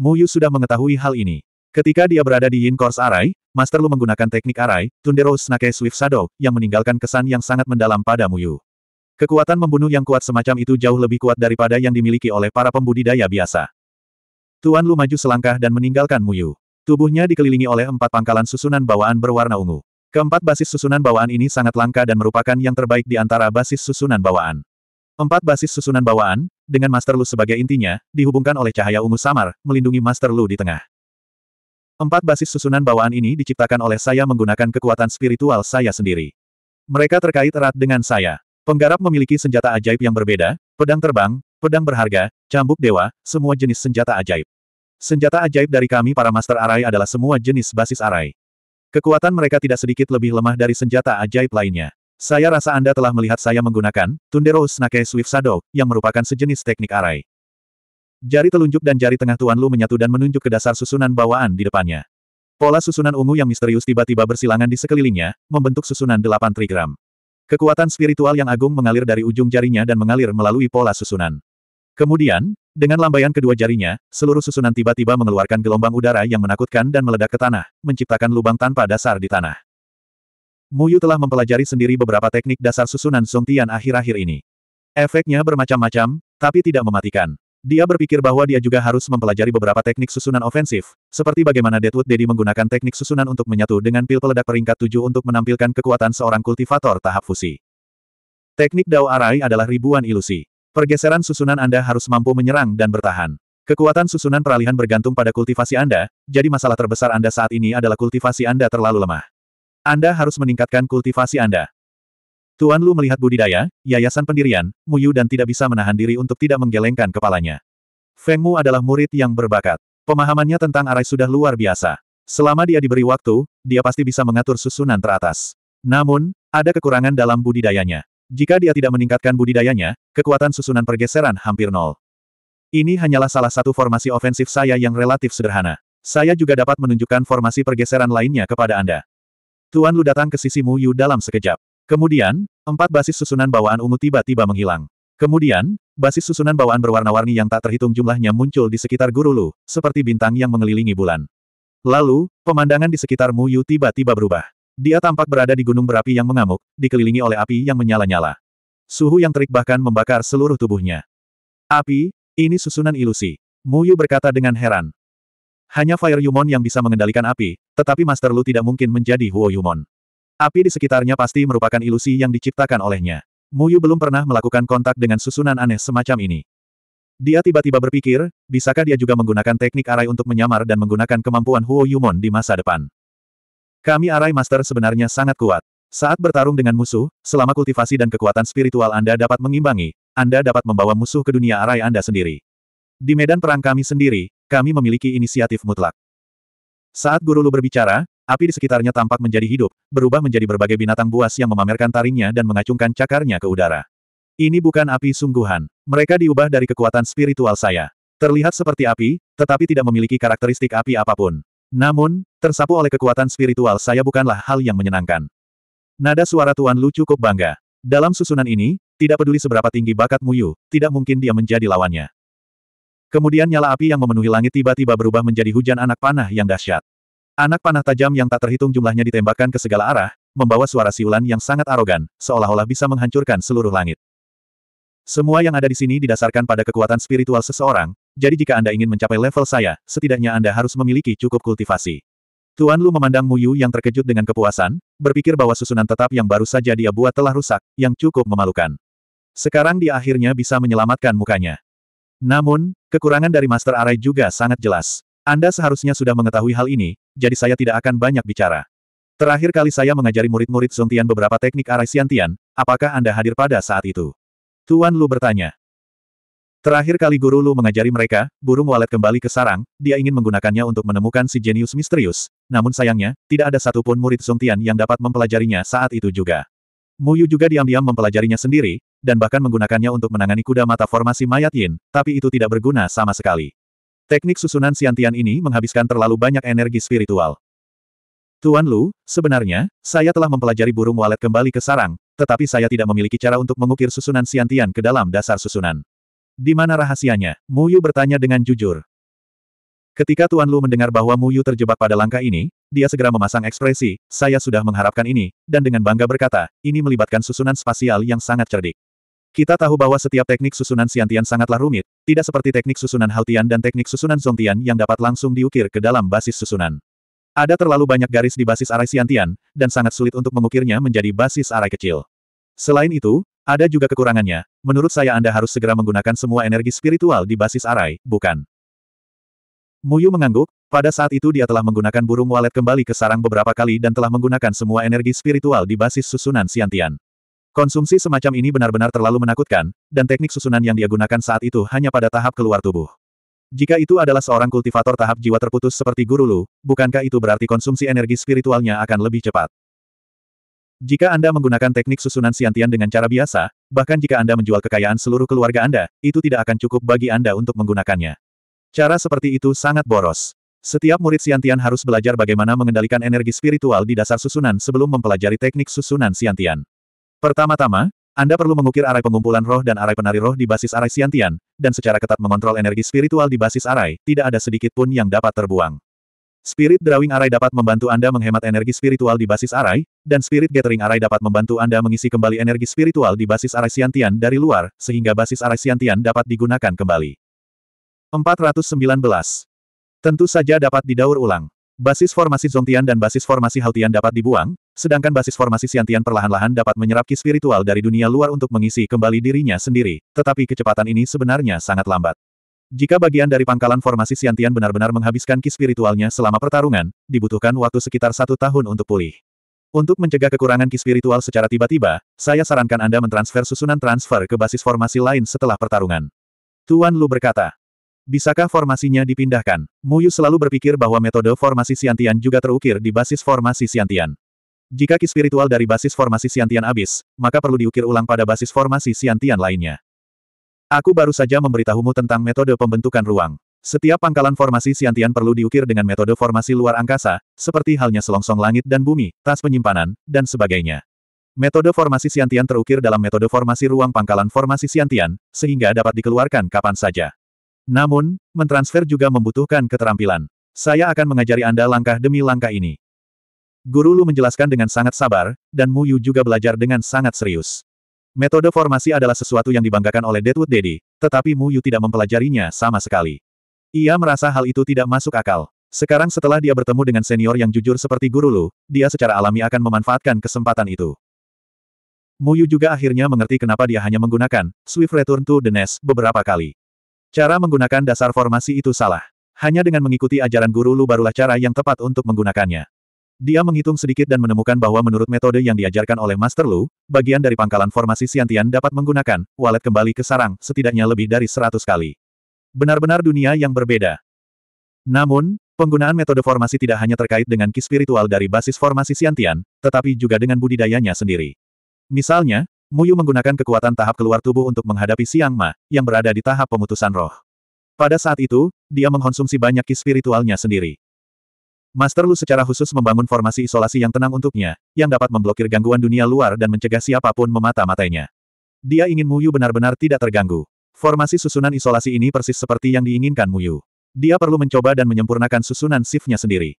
Mu Yu sudah mengetahui hal ini. Ketika dia berada di Yin Course Arai, Master Lu menggunakan teknik arai, Tundero Snake Swift Shadow, yang meninggalkan kesan yang sangat mendalam pada Mu Yu. Kekuatan membunuh yang kuat semacam itu jauh lebih kuat daripada yang dimiliki oleh para pembudidaya biasa. Tuan Lu maju selangkah dan meninggalkan Mu Yu. Tubuhnya dikelilingi oleh empat pangkalan susunan bawaan berwarna ungu. Keempat basis susunan bawaan ini sangat langka dan merupakan yang terbaik di antara basis susunan bawaan. Empat basis susunan bawaan, dengan Master Lu sebagai intinya, dihubungkan oleh cahaya ungu samar, melindungi Master Lu di tengah. Empat basis susunan bawaan ini diciptakan oleh saya menggunakan kekuatan spiritual saya sendiri. Mereka terkait erat dengan saya. Penggarap memiliki senjata ajaib yang berbeda, pedang terbang, pedang berharga, cambuk dewa, semua jenis senjata ajaib. Senjata ajaib dari kami para Master Arai adalah semua jenis basis Arai. Kekuatan mereka tidak sedikit lebih lemah dari senjata ajaib lainnya. Saya rasa Anda telah melihat saya menggunakan Tundero Snake Swift Shadow, yang merupakan sejenis teknik Arai. Jari telunjuk dan jari tengah Tuan Lu menyatu dan menunjuk ke dasar susunan bawaan di depannya. Pola susunan ungu yang misterius tiba-tiba bersilangan di sekelilingnya, membentuk susunan delapan trigram. Kekuatan spiritual yang agung mengalir dari ujung jarinya dan mengalir melalui pola susunan. Kemudian, dengan lambaian kedua jarinya, seluruh susunan tiba-tiba mengeluarkan gelombang udara yang menakutkan dan meledak ke tanah, menciptakan lubang tanpa dasar di tanah. Muyu telah mempelajari sendiri beberapa teknik dasar susunan Song Tian akhir-akhir ini. Efeknya bermacam-macam, tapi tidak mematikan. Dia berpikir bahwa dia juga harus mempelajari beberapa teknik susunan ofensif, seperti bagaimana Deadwood Dedi menggunakan teknik susunan untuk menyatu dengan pil peledak peringkat 7 untuk menampilkan kekuatan seorang kultivator tahap fusi. Teknik Dao Arai adalah ribuan ilusi. Pergeseran susunan Anda harus mampu menyerang dan bertahan. Kekuatan susunan peralihan bergantung pada kultivasi Anda, jadi masalah terbesar Anda saat ini adalah kultivasi Anda terlalu lemah. Anda harus meningkatkan kultivasi Anda. Tuan Lu melihat budidaya, yayasan pendirian, Muyu dan tidak bisa menahan diri untuk tidak menggelengkan kepalanya. Feng Mu adalah murid yang berbakat. Pemahamannya tentang arai sudah luar biasa. Selama dia diberi waktu, dia pasti bisa mengatur susunan teratas. Namun, ada kekurangan dalam budidayanya. Jika dia tidak meningkatkan budidayanya, kekuatan susunan pergeseran hampir nol. Ini hanyalah salah satu formasi ofensif saya yang relatif sederhana. Saya juga dapat menunjukkan formasi pergeseran lainnya kepada Anda. Tuan Lu datang ke sisi Mu Yu dalam sekejap. Kemudian, empat basis susunan bawaan ungu tiba-tiba menghilang. Kemudian, basis susunan bawaan berwarna-warni yang tak terhitung jumlahnya muncul di sekitar Guru Lu, seperti bintang yang mengelilingi bulan. Lalu, pemandangan di sekitar Mu Yu tiba-tiba berubah. Dia tampak berada di gunung berapi yang mengamuk, dikelilingi oleh api yang menyala-nyala. Suhu yang terik bahkan membakar seluruh tubuhnya. Api, ini susunan ilusi. Mu Yu berkata dengan heran. Hanya Fire Yumon yang bisa mengendalikan api, tetapi Master Lu tidak mungkin menjadi Huo Yumon. Api di sekitarnya pasti merupakan ilusi yang diciptakan olehnya. Mu Yu belum pernah melakukan kontak dengan susunan aneh semacam ini. Dia tiba-tiba berpikir, bisakah dia juga menggunakan teknik arai untuk menyamar dan menggunakan kemampuan Huo Yumon di masa depan. Kami Arai Master sebenarnya sangat kuat. Saat bertarung dengan musuh, selama kultivasi dan kekuatan spiritual Anda dapat mengimbangi, Anda dapat membawa musuh ke dunia arai Anda sendiri. Di medan perang kami sendiri, kami memiliki inisiatif mutlak. Saat Guru Lu berbicara, api di sekitarnya tampak menjadi hidup, berubah menjadi berbagai binatang buas yang memamerkan taringnya dan mengacungkan cakarnya ke udara. Ini bukan api sungguhan. Mereka diubah dari kekuatan spiritual saya. Terlihat seperti api, tetapi tidak memiliki karakteristik api apapun. Namun, tersapu oleh kekuatan spiritual saya bukanlah hal yang menyenangkan. Nada suara Tuan Lu cukup bangga. Dalam susunan ini, tidak peduli seberapa tinggi bakat Muyu, tidak mungkin dia menjadi lawannya. Kemudian nyala api yang memenuhi langit tiba-tiba berubah menjadi hujan anak panah yang dahsyat. Anak panah tajam yang tak terhitung jumlahnya ditembakkan ke segala arah, membawa suara siulan yang sangat arogan, seolah-olah bisa menghancurkan seluruh langit. Semua yang ada di sini didasarkan pada kekuatan spiritual seseorang, jadi jika Anda ingin mencapai level saya, setidaknya Anda harus memiliki cukup kultivasi. Tuan Lu memandang Mu Yu yang terkejut dengan kepuasan, berpikir bahwa susunan tetap yang baru saja dia buat telah rusak, yang cukup memalukan. Sekarang dia akhirnya bisa menyelamatkan mukanya. Namun, kekurangan dari Master Arai juga sangat jelas. Anda seharusnya sudah mengetahui hal ini, jadi saya tidak akan banyak bicara. Terakhir kali saya mengajari murid-murid Zongtian beberapa teknik Arai Siantian, apakah Anda hadir pada saat itu? Tuan Lu bertanya. Terakhir kali Guru Lu mengajari mereka, burung walet kembali ke sarang, dia ingin menggunakannya untuk menemukan si jenius misterius. Namun sayangnya, tidak ada satupun murid Song Tian yang dapat mempelajarinya saat itu juga. Mu Yu juga diam-diam mempelajarinya sendiri, dan bahkan menggunakannya untuk menangani kuda mata formasi mayat Yin, tapi itu tidak berguna sama sekali. Teknik susunan Siantian ini menghabiskan terlalu banyak energi spiritual. Tuan Lu, sebenarnya, saya telah mempelajari burung walet kembali ke sarang, tetapi saya tidak memiliki cara untuk mengukir susunan Siantian ke dalam dasar susunan. Di mana rahasianya? Mu Yu bertanya dengan jujur. Ketika Tuan Lu mendengar bahwa Mu Yu terjebak pada langkah ini, dia segera memasang ekspresi, saya sudah mengharapkan ini, dan dengan bangga berkata, ini melibatkan susunan spasial yang sangat cerdik. Kita tahu bahwa setiap teknik susunan siantian sangatlah rumit, tidak seperti teknik susunan Haltian dan teknik susunan Zongtian yang dapat langsung diukir ke dalam basis susunan. Ada terlalu banyak garis di basis arai siantian, dan sangat sulit untuk mengukirnya menjadi basis arai kecil. Selain itu, ada juga kekurangannya, menurut saya Anda harus segera menggunakan semua energi spiritual di basis arai, bukan? Muyu mengangguk, pada saat itu dia telah menggunakan burung walet kembali ke sarang beberapa kali dan telah menggunakan semua energi spiritual di basis susunan siantian. Konsumsi semacam ini benar-benar terlalu menakutkan, dan teknik susunan yang dia gunakan saat itu hanya pada tahap keluar tubuh. Jika itu adalah seorang kultivator tahap jiwa terputus seperti Guru Lu, bukankah itu berarti konsumsi energi spiritualnya akan lebih cepat? Jika Anda menggunakan teknik susunan siantian dengan cara biasa, bahkan jika Anda menjual kekayaan seluruh keluarga Anda, itu tidak akan cukup bagi Anda untuk menggunakannya. Cara seperti itu sangat boros. Setiap murid siantian harus belajar bagaimana mengendalikan energi spiritual di dasar susunan sebelum mempelajari teknik susunan siantian. Pertama-tama, Anda perlu mengukir arai pengumpulan roh dan arai penari roh di basis arai siantian, dan secara ketat mengontrol energi spiritual di basis arai, tidak ada sedikit pun yang dapat terbuang. Spirit Drawing Array dapat membantu Anda menghemat energi spiritual di basis Array, dan Spirit Gathering Array dapat membantu Anda mengisi kembali energi spiritual di basis Array Siantian dari luar, sehingga basis Array Siantian dapat digunakan kembali. 419. Tentu saja dapat didaur ulang. Basis formasi Zongtian dan basis formasi Haltian dapat dibuang, sedangkan basis formasi Siantian perlahan-lahan dapat menyerap ki spiritual dari dunia luar untuk mengisi kembali dirinya sendiri, tetapi kecepatan ini sebenarnya sangat lambat. Jika bagian dari pangkalan formasi Siantian benar-benar menghabiskan ki spiritualnya selama pertarungan, dibutuhkan waktu sekitar satu tahun untuk pulih. Untuk mencegah kekurangan ki spiritual secara tiba-tiba, saya sarankan Anda mentransfer susunan transfer ke basis formasi lain setelah pertarungan. Tuan Lu berkata, Bisakah formasinya dipindahkan? Muyu selalu berpikir bahwa metode formasi Siantian juga terukir di basis formasi Siantian. Jika ki spiritual dari basis formasi Siantian habis, maka perlu diukir ulang pada basis formasi Siantian lainnya. Aku baru saja memberitahumu tentang metode pembentukan ruang. Setiap pangkalan formasi siantian perlu diukir dengan metode formasi luar angkasa, seperti halnya selongsong langit dan bumi, tas penyimpanan, dan sebagainya. Metode formasi siantian terukir dalam metode formasi ruang pangkalan formasi siantian, sehingga dapat dikeluarkan kapan saja. Namun, mentransfer juga membutuhkan keterampilan. Saya akan mengajari Anda langkah demi langkah ini. Guru Lu menjelaskan dengan sangat sabar, dan Mu Yu juga belajar dengan sangat serius. Metode formasi adalah sesuatu yang dibanggakan oleh Deadwood Daddy, tetapi Mu Yu tidak mempelajarinya sama sekali. Ia merasa hal itu tidak masuk akal. Sekarang setelah dia bertemu dengan senior yang jujur seperti Guru Lu, dia secara alami akan memanfaatkan kesempatan itu. Mu Yu juga akhirnya mengerti kenapa dia hanya menggunakan Swift Return to the Nest beberapa kali. Cara menggunakan dasar formasi itu salah. Hanya dengan mengikuti ajaran Guru Lu barulah cara yang tepat untuk menggunakannya. Dia menghitung sedikit dan menemukan bahwa menurut metode yang diajarkan oleh Master Lu, bagian dari pangkalan formasi Siantian dapat menggunakan walet kembali ke sarang setidaknya lebih dari 100 kali. Benar-benar dunia yang berbeda. Namun, penggunaan metode formasi tidak hanya terkait dengan ki spiritual dari basis formasi Siantian, tetapi juga dengan budidayanya sendiri. Misalnya, Muyu menggunakan kekuatan tahap keluar tubuh untuk menghadapi Siang Ma, yang berada di tahap pemutusan roh. Pada saat itu, dia mengkonsumsi banyak ki spiritualnya sendiri. Master Lu secara khusus membangun formasi isolasi yang tenang untuknya, yang dapat memblokir gangguan dunia luar dan mencegah siapapun memata-matainya. Dia ingin Muyu benar-benar tidak terganggu. Formasi susunan isolasi ini persis seperti yang diinginkan Muyu. Dia perlu mencoba dan menyempurnakan susunan Shiv-nya sendiri.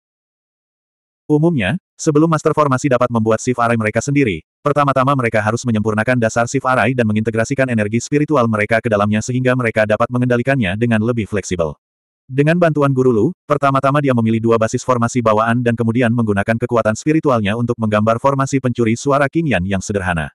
Umumnya, sebelum master formasi dapat membuat shift array mereka sendiri, pertama-tama mereka harus menyempurnakan dasar shift array dan mengintegrasikan energi spiritual mereka ke dalamnya sehingga mereka dapat mengendalikannya dengan lebih fleksibel. Dengan bantuan Guru Lu, pertama-tama dia memilih dua basis formasi bawaan dan kemudian menggunakan kekuatan spiritualnya untuk menggambar formasi pencuri suara Qingyan yang sederhana.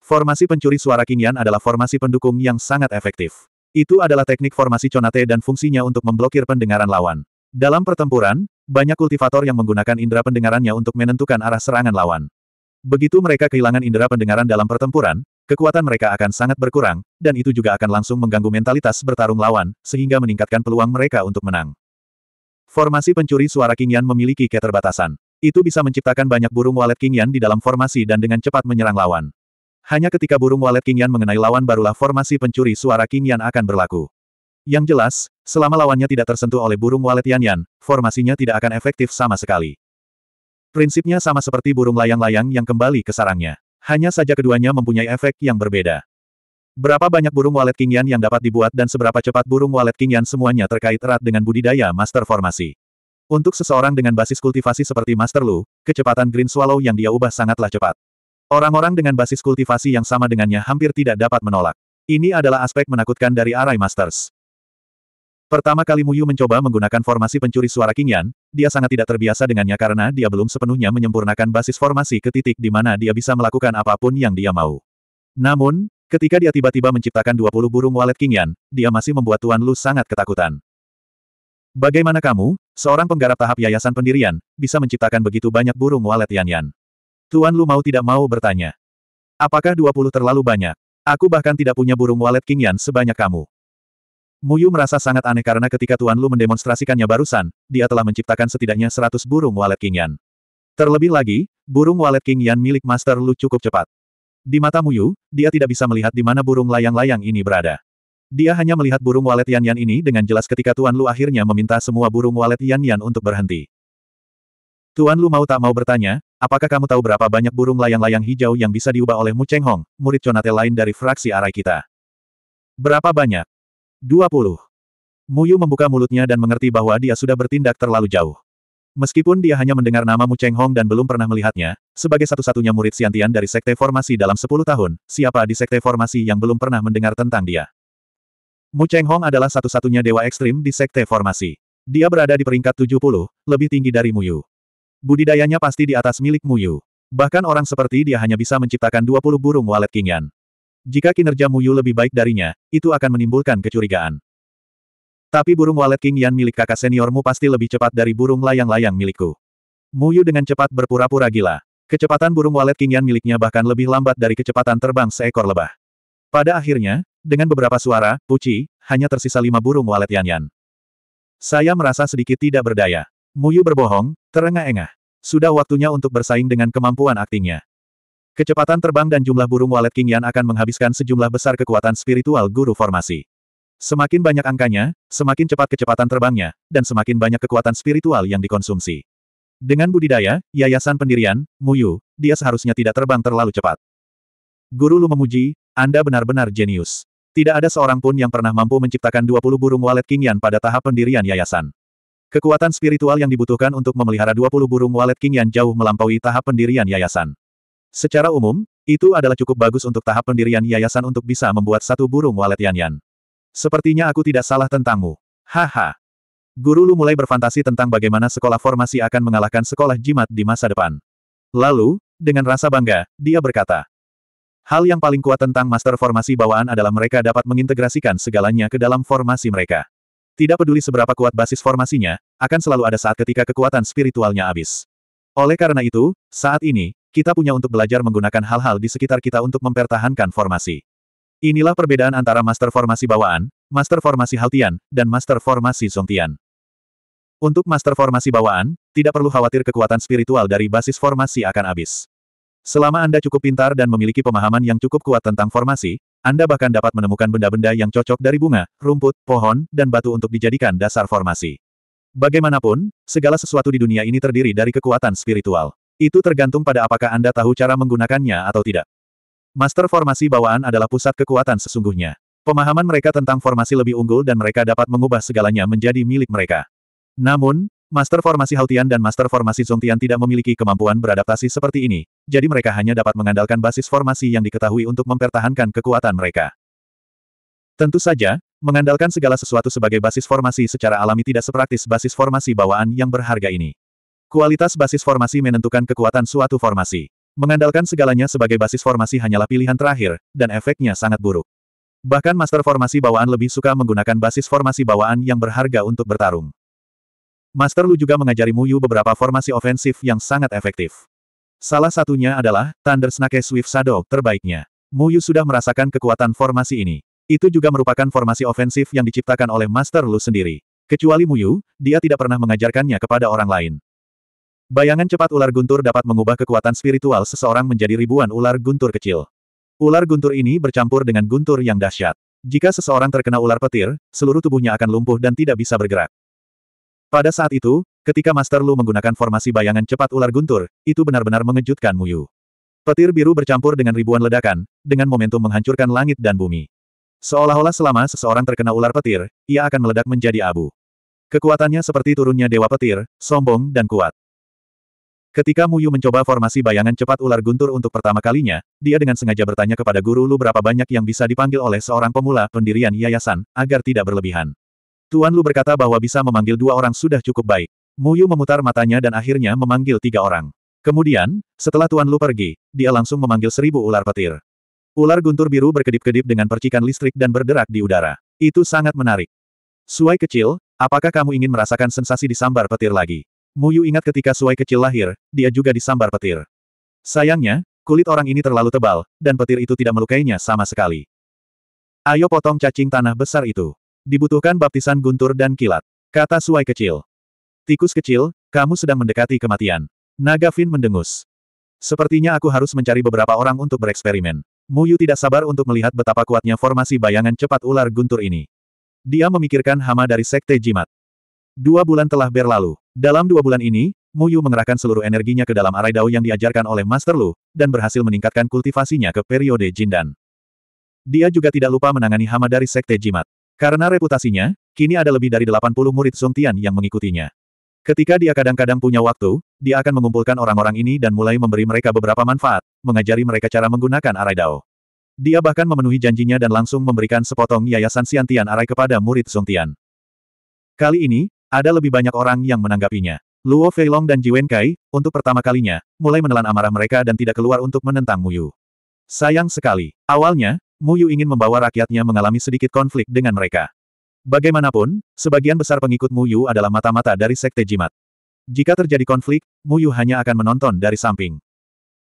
Formasi pencuri suara Qingyan adalah formasi pendukung yang sangat efektif. Itu adalah teknik formasi Conate dan fungsinya untuk memblokir pendengaran lawan. Dalam pertempuran, banyak kultivator yang menggunakan indera pendengarannya untuk menentukan arah serangan lawan. Begitu mereka kehilangan indera pendengaran dalam pertempuran, kekuatan mereka akan sangat berkurang, dan itu juga akan langsung mengganggu mentalitas bertarung lawan, sehingga meningkatkan peluang mereka untuk menang. Formasi pencuri suara Yan memiliki keterbatasan. Itu bisa menciptakan banyak burung walet Yan di dalam formasi dan dengan cepat menyerang lawan. Hanya ketika burung walet Yan mengenai lawan barulah formasi pencuri suara Yan akan berlaku. Yang jelas, selama lawannya tidak tersentuh oleh burung walet Yanyan, formasinya tidak akan efektif sama sekali. Prinsipnya sama seperti burung layang-layang yang kembali ke sarangnya. Hanya saja keduanya mempunyai efek yang berbeda. Berapa banyak burung walet kingian yang dapat dibuat dan seberapa cepat burung walet kingian semuanya terkait erat dengan budidaya master formasi. Untuk seseorang dengan basis kultivasi seperti Master Lu, kecepatan Green Swallow yang dia ubah sangatlah cepat. Orang-orang dengan basis kultivasi yang sama dengannya hampir tidak dapat menolak. Ini adalah aspek menakutkan dari Arai Masters. Pertama kali Mu Yu mencoba menggunakan formasi pencuri suara Qingyan, dia sangat tidak terbiasa dengannya karena dia belum sepenuhnya menyempurnakan basis formasi ke titik di mana dia bisa melakukan apapun yang dia mau. Namun, ketika dia tiba-tiba menciptakan 20 burung walet Qingyan, dia masih membuat Tuan Lu sangat ketakutan. Bagaimana kamu, seorang penggarap tahap yayasan pendirian, bisa menciptakan begitu banyak burung walet Yan-Yan? Tuan Lu mau tidak mau bertanya. Apakah 20 terlalu banyak? Aku bahkan tidak punya burung walet Qingyan sebanyak kamu. Muyu merasa sangat aneh karena ketika Tuan Lu mendemonstrasikannya barusan, dia telah menciptakan setidaknya seratus burung walet King Yan. Terlebih lagi, burung walet King Yan milik Master Lu cukup cepat. Di mata Muyu, dia tidak bisa melihat di mana burung layang-layang ini berada. Dia hanya melihat burung walet Yan Yan ini dengan jelas ketika Tuan Lu akhirnya meminta semua burung walet Yan Yan untuk berhenti. Tuan Lu mau tak mau bertanya, apakah kamu tahu berapa banyak burung layang-layang hijau yang bisa diubah oleh Mu Cheng Hong, murid conate lain dari fraksi arai kita? Berapa banyak? 20. Muyu membuka mulutnya dan mengerti bahwa dia sudah bertindak terlalu jauh. Meskipun dia hanya mendengar nama Mu Cheng Hong dan belum pernah melihatnya, sebagai satu-satunya murid Siantian dari Sekte Formasi dalam 10 tahun, siapa di Sekte Formasi yang belum pernah mendengar tentang dia? Mu Cheng Hong adalah satu-satunya dewa ekstrim di Sekte Formasi. Dia berada di peringkat 70, lebih tinggi dari Muyu. Budidayanya pasti di atas milik Muyu. Bahkan orang seperti dia hanya bisa menciptakan 20 burung walet kingyan. Jika kinerja Mu Yu lebih baik darinya, itu akan menimbulkan kecurigaan. Tapi burung walet King Yan milik kakak seniormu pasti lebih cepat dari burung layang-layang milikku. Mu Yu dengan cepat berpura-pura gila. Kecepatan burung walet King Yan miliknya bahkan lebih lambat dari kecepatan terbang seekor lebah. Pada akhirnya, dengan beberapa suara, puci, hanya tersisa lima burung walet Yan Yan. Saya merasa sedikit tidak berdaya. Mu Yu berbohong, terengah-engah. Sudah waktunya untuk bersaing dengan kemampuan aktingnya. Kecepatan terbang dan jumlah burung walet Yan akan menghabiskan sejumlah besar kekuatan spiritual guru formasi. Semakin banyak angkanya, semakin cepat kecepatan terbangnya, dan semakin banyak kekuatan spiritual yang dikonsumsi. Dengan budidaya, yayasan pendirian, Muyu, dia seharusnya tidak terbang terlalu cepat. Guru Lu memuji, Anda benar-benar jenius. Tidak ada seorang pun yang pernah mampu menciptakan 20 burung walet Yan pada tahap pendirian yayasan. Kekuatan spiritual yang dibutuhkan untuk memelihara 20 burung walet Yan jauh melampaui tahap pendirian yayasan. Secara umum, itu adalah cukup bagus untuk tahap pendirian yayasan untuk bisa membuat satu burung walet Yan-Yan. Sepertinya aku tidak salah tentangmu. Haha. Guru Lu mulai berfantasi tentang bagaimana sekolah formasi akan mengalahkan sekolah jimat di masa depan. Lalu, dengan rasa bangga, dia berkata. Hal yang paling kuat tentang master formasi bawaan adalah mereka dapat mengintegrasikan segalanya ke dalam formasi mereka. Tidak peduli seberapa kuat basis formasinya, akan selalu ada saat ketika kekuatan spiritualnya habis. Oleh karena itu, saat ini, kita punya untuk belajar menggunakan hal-hal di sekitar kita untuk mempertahankan formasi. Inilah perbedaan antara master formasi bawaan, master formasi Haltian, dan master formasi Songtian. Untuk master formasi bawaan, tidak perlu khawatir kekuatan spiritual dari basis formasi akan habis. Selama Anda cukup pintar dan memiliki pemahaman yang cukup kuat tentang formasi, Anda bahkan dapat menemukan benda-benda yang cocok dari bunga, rumput, pohon, dan batu untuk dijadikan dasar formasi. Bagaimanapun, segala sesuatu di dunia ini terdiri dari kekuatan spiritual. Itu tergantung pada apakah Anda tahu cara menggunakannya atau tidak. Master formasi bawaan adalah pusat kekuatan sesungguhnya. Pemahaman mereka tentang formasi lebih unggul dan mereka dapat mengubah segalanya menjadi milik mereka. Namun, Master formasi Haltian dan Master formasi Zongtian tidak memiliki kemampuan beradaptasi seperti ini, jadi mereka hanya dapat mengandalkan basis formasi yang diketahui untuk mempertahankan kekuatan mereka. Tentu saja, mengandalkan segala sesuatu sebagai basis formasi secara alami tidak sepraktis basis formasi bawaan yang berharga ini. Kualitas basis formasi menentukan kekuatan suatu formasi. Mengandalkan segalanya sebagai basis formasi hanyalah pilihan terakhir, dan efeknya sangat buruk. Bahkan master formasi bawaan lebih suka menggunakan basis formasi bawaan yang berharga untuk bertarung. Master Lu juga mengajari Mu Yu beberapa formasi ofensif yang sangat efektif. Salah satunya adalah, Thunder Snake Swift Shadow, terbaiknya. Mu Yu sudah merasakan kekuatan formasi ini. Itu juga merupakan formasi ofensif yang diciptakan oleh Master Lu sendiri. Kecuali Mu Yu, dia tidak pernah mengajarkannya kepada orang lain. Bayangan cepat ular guntur dapat mengubah kekuatan spiritual seseorang menjadi ribuan ular guntur kecil. Ular guntur ini bercampur dengan guntur yang dahsyat. Jika seseorang terkena ular petir, seluruh tubuhnya akan lumpuh dan tidak bisa bergerak. Pada saat itu, ketika Master Lu menggunakan formasi bayangan cepat ular guntur, itu benar-benar mengejutkan Muyu. Petir biru bercampur dengan ribuan ledakan, dengan momentum menghancurkan langit dan bumi. Seolah-olah selama seseorang terkena ular petir, ia akan meledak menjadi abu. Kekuatannya seperti turunnya dewa petir, sombong dan kuat. Ketika Muyu mencoba formasi bayangan cepat ular guntur untuk pertama kalinya, dia dengan sengaja bertanya kepada guru Lu berapa banyak yang bisa dipanggil oleh seorang pemula pendirian yayasan, agar tidak berlebihan. Tuan Lu berkata bahwa bisa memanggil dua orang sudah cukup baik. Muyu memutar matanya dan akhirnya memanggil tiga orang. Kemudian, setelah Tuan Lu pergi, dia langsung memanggil seribu ular petir. Ular guntur biru berkedip-kedip dengan percikan listrik dan berderak di udara. Itu sangat menarik. Suai kecil, apakah kamu ingin merasakan sensasi disambar petir lagi? Muyu ingat ketika Suai kecil lahir, dia juga disambar petir. Sayangnya, kulit orang ini terlalu tebal, dan petir itu tidak melukainya sama sekali. Ayo potong cacing tanah besar itu. Dibutuhkan baptisan guntur dan kilat. Kata Suai kecil. Tikus kecil, kamu sedang mendekati kematian. Naga Fin mendengus. Sepertinya aku harus mencari beberapa orang untuk bereksperimen. Muyu tidak sabar untuk melihat betapa kuatnya formasi bayangan cepat ular guntur ini. Dia memikirkan hama dari sekte jimat. Dua bulan telah berlalu. Dalam dua bulan ini, Mu Yu mengerahkan seluruh energinya ke dalam arai dao yang diajarkan oleh Master Lu, dan berhasil meningkatkan kultivasinya ke periode Jindan. Dia juga tidak lupa menangani hama dari Sekte Jimat. Karena reputasinya, kini ada lebih dari 80 murid Sung Tian yang mengikutinya. Ketika dia kadang-kadang punya waktu, dia akan mengumpulkan orang-orang ini dan mulai memberi mereka beberapa manfaat, mengajari mereka cara menggunakan arai dao. Dia bahkan memenuhi janjinya dan langsung memberikan sepotong yayasan Siantian arai kepada murid Sung Tian. Kali ini, ada lebih banyak orang yang menanggapinya. Luo Feilong dan Jiwen Kai, untuk pertama kalinya, mulai menelan amarah mereka dan tidak keluar untuk menentang Muyu. Sayang sekali. Awalnya, Muyu ingin membawa rakyatnya mengalami sedikit konflik dengan mereka. Bagaimanapun, sebagian besar pengikut Muyu adalah mata-mata dari Sekte Jimat. Jika terjadi konflik, Muyu hanya akan menonton dari samping.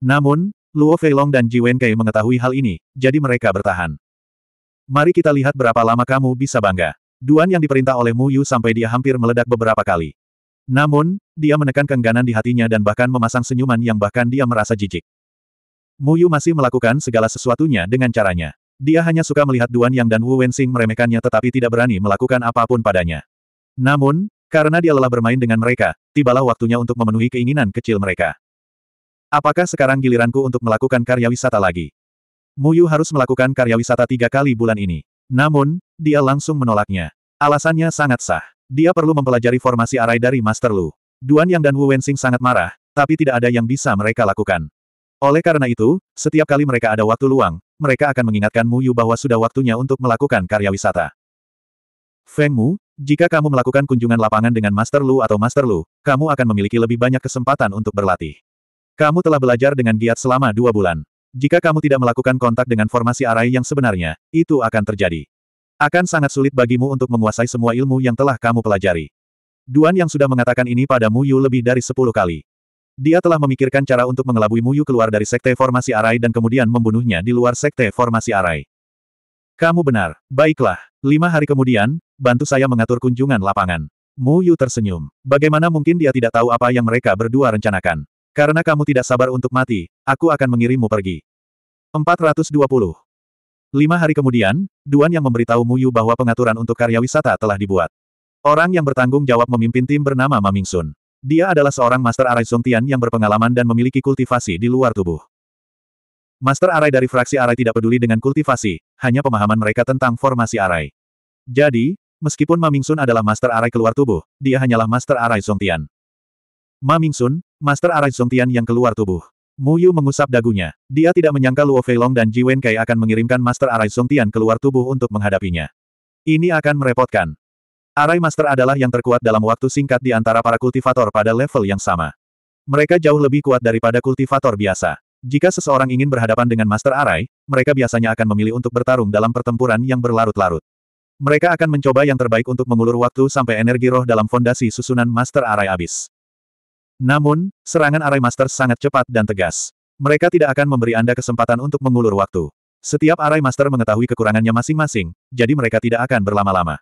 Namun, Luo Feilong dan Ji Kai mengetahui hal ini, jadi mereka bertahan. Mari kita lihat berapa lama kamu bisa bangga. Duan yang diperintah oleh Mu Yu sampai dia hampir meledak beberapa kali. Namun, dia menekan kengganan di hatinya dan bahkan memasang senyuman yang bahkan dia merasa jijik. Mu Yu masih melakukan segala sesuatunya dengan caranya. Dia hanya suka melihat Duan Yang dan Wu Wensing meremehkannya tetapi tidak berani melakukan apapun padanya. Namun, karena dia lelah bermain dengan mereka, tibalah waktunya untuk memenuhi keinginan kecil mereka. Apakah sekarang giliranku untuk melakukan karya wisata lagi? Yu harus melakukan karya wisata tiga kali bulan ini. Namun, dia langsung menolaknya. Alasannya sangat sah. Dia perlu mempelajari formasi arai dari Master Lu. Duan Yang dan Wu Wensing sangat marah, tapi tidak ada yang bisa mereka lakukan. Oleh karena itu, setiap kali mereka ada waktu luang, mereka akan mengingatkan Mu Yu bahwa sudah waktunya untuk melakukan karya wisata. Feng Mu, jika kamu melakukan kunjungan lapangan dengan Master Lu atau Master Lu, kamu akan memiliki lebih banyak kesempatan untuk berlatih. Kamu telah belajar dengan giat selama dua bulan. Jika kamu tidak melakukan kontak dengan formasi arai yang sebenarnya, itu akan terjadi. Akan sangat sulit bagimu untuk menguasai semua ilmu yang telah kamu pelajari. Duan yang sudah mengatakan ini pada Mu Yu lebih dari sepuluh kali. Dia telah memikirkan cara untuk mengelabui Mu Yu keluar dari sekte formasi Arai dan kemudian membunuhnya di luar sekte formasi Arai. Kamu benar. Baiklah. Lima hari kemudian, bantu saya mengatur kunjungan lapangan. Mu Yu tersenyum. Bagaimana mungkin dia tidak tahu apa yang mereka berdua rencanakan? Karena kamu tidak sabar untuk mati, aku akan mengirimmu pergi. 420. Lima hari kemudian, Duan yang memberitahu Mu Yu bahwa pengaturan untuk karya wisata telah dibuat. Orang yang bertanggung jawab memimpin tim bernama Ma Ming Sun. Dia adalah seorang Master Arai Tian yang berpengalaman dan memiliki kultivasi di luar tubuh. Master Arai dari fraksi Arai tidak peduli dengan kultivasi, hanya pemahaman mereka tentang formasi Arai. Jadi, meskipun Ma Ming Sun adalah Master Arai keluar tubuh, dia hanyalah Master Arai Tian. Ma Ming Sun, Master Arai Tian yang keluar tubuh. Muyu mengusap dagunya. Dia tidak menyangka Luo Feilong dan Ji Kai akan mengirimkan Master Arai Song Tian keluar tubuh untuk menghadapinya. Ini akan merepotkan. Arai Master adalah yang terkuat dalam waktu singkat di antara para kultivator pada level yang sama. Mereka jauh lebih kuat daripada kultivator biasa. Jika seseorang ingin berhadapan dengan Master Arai, mereka biasanya akan memilih untuk bertarung dalam pertempuran yang berlarut-larut. Mereka akan mencoba yang terbaik untuk mengulur waktu sampai energi roh dalam fondasi susunan Master Arai habis. Namun, serangan Array master sangat cepat dan tegas. Mereka tidak akan memberi Anda kesempatan untuk mengulur waktu. Setiap Array Master mengetahui kekurangannya masing-masing, jadi mereka tidak akan berlama-lama.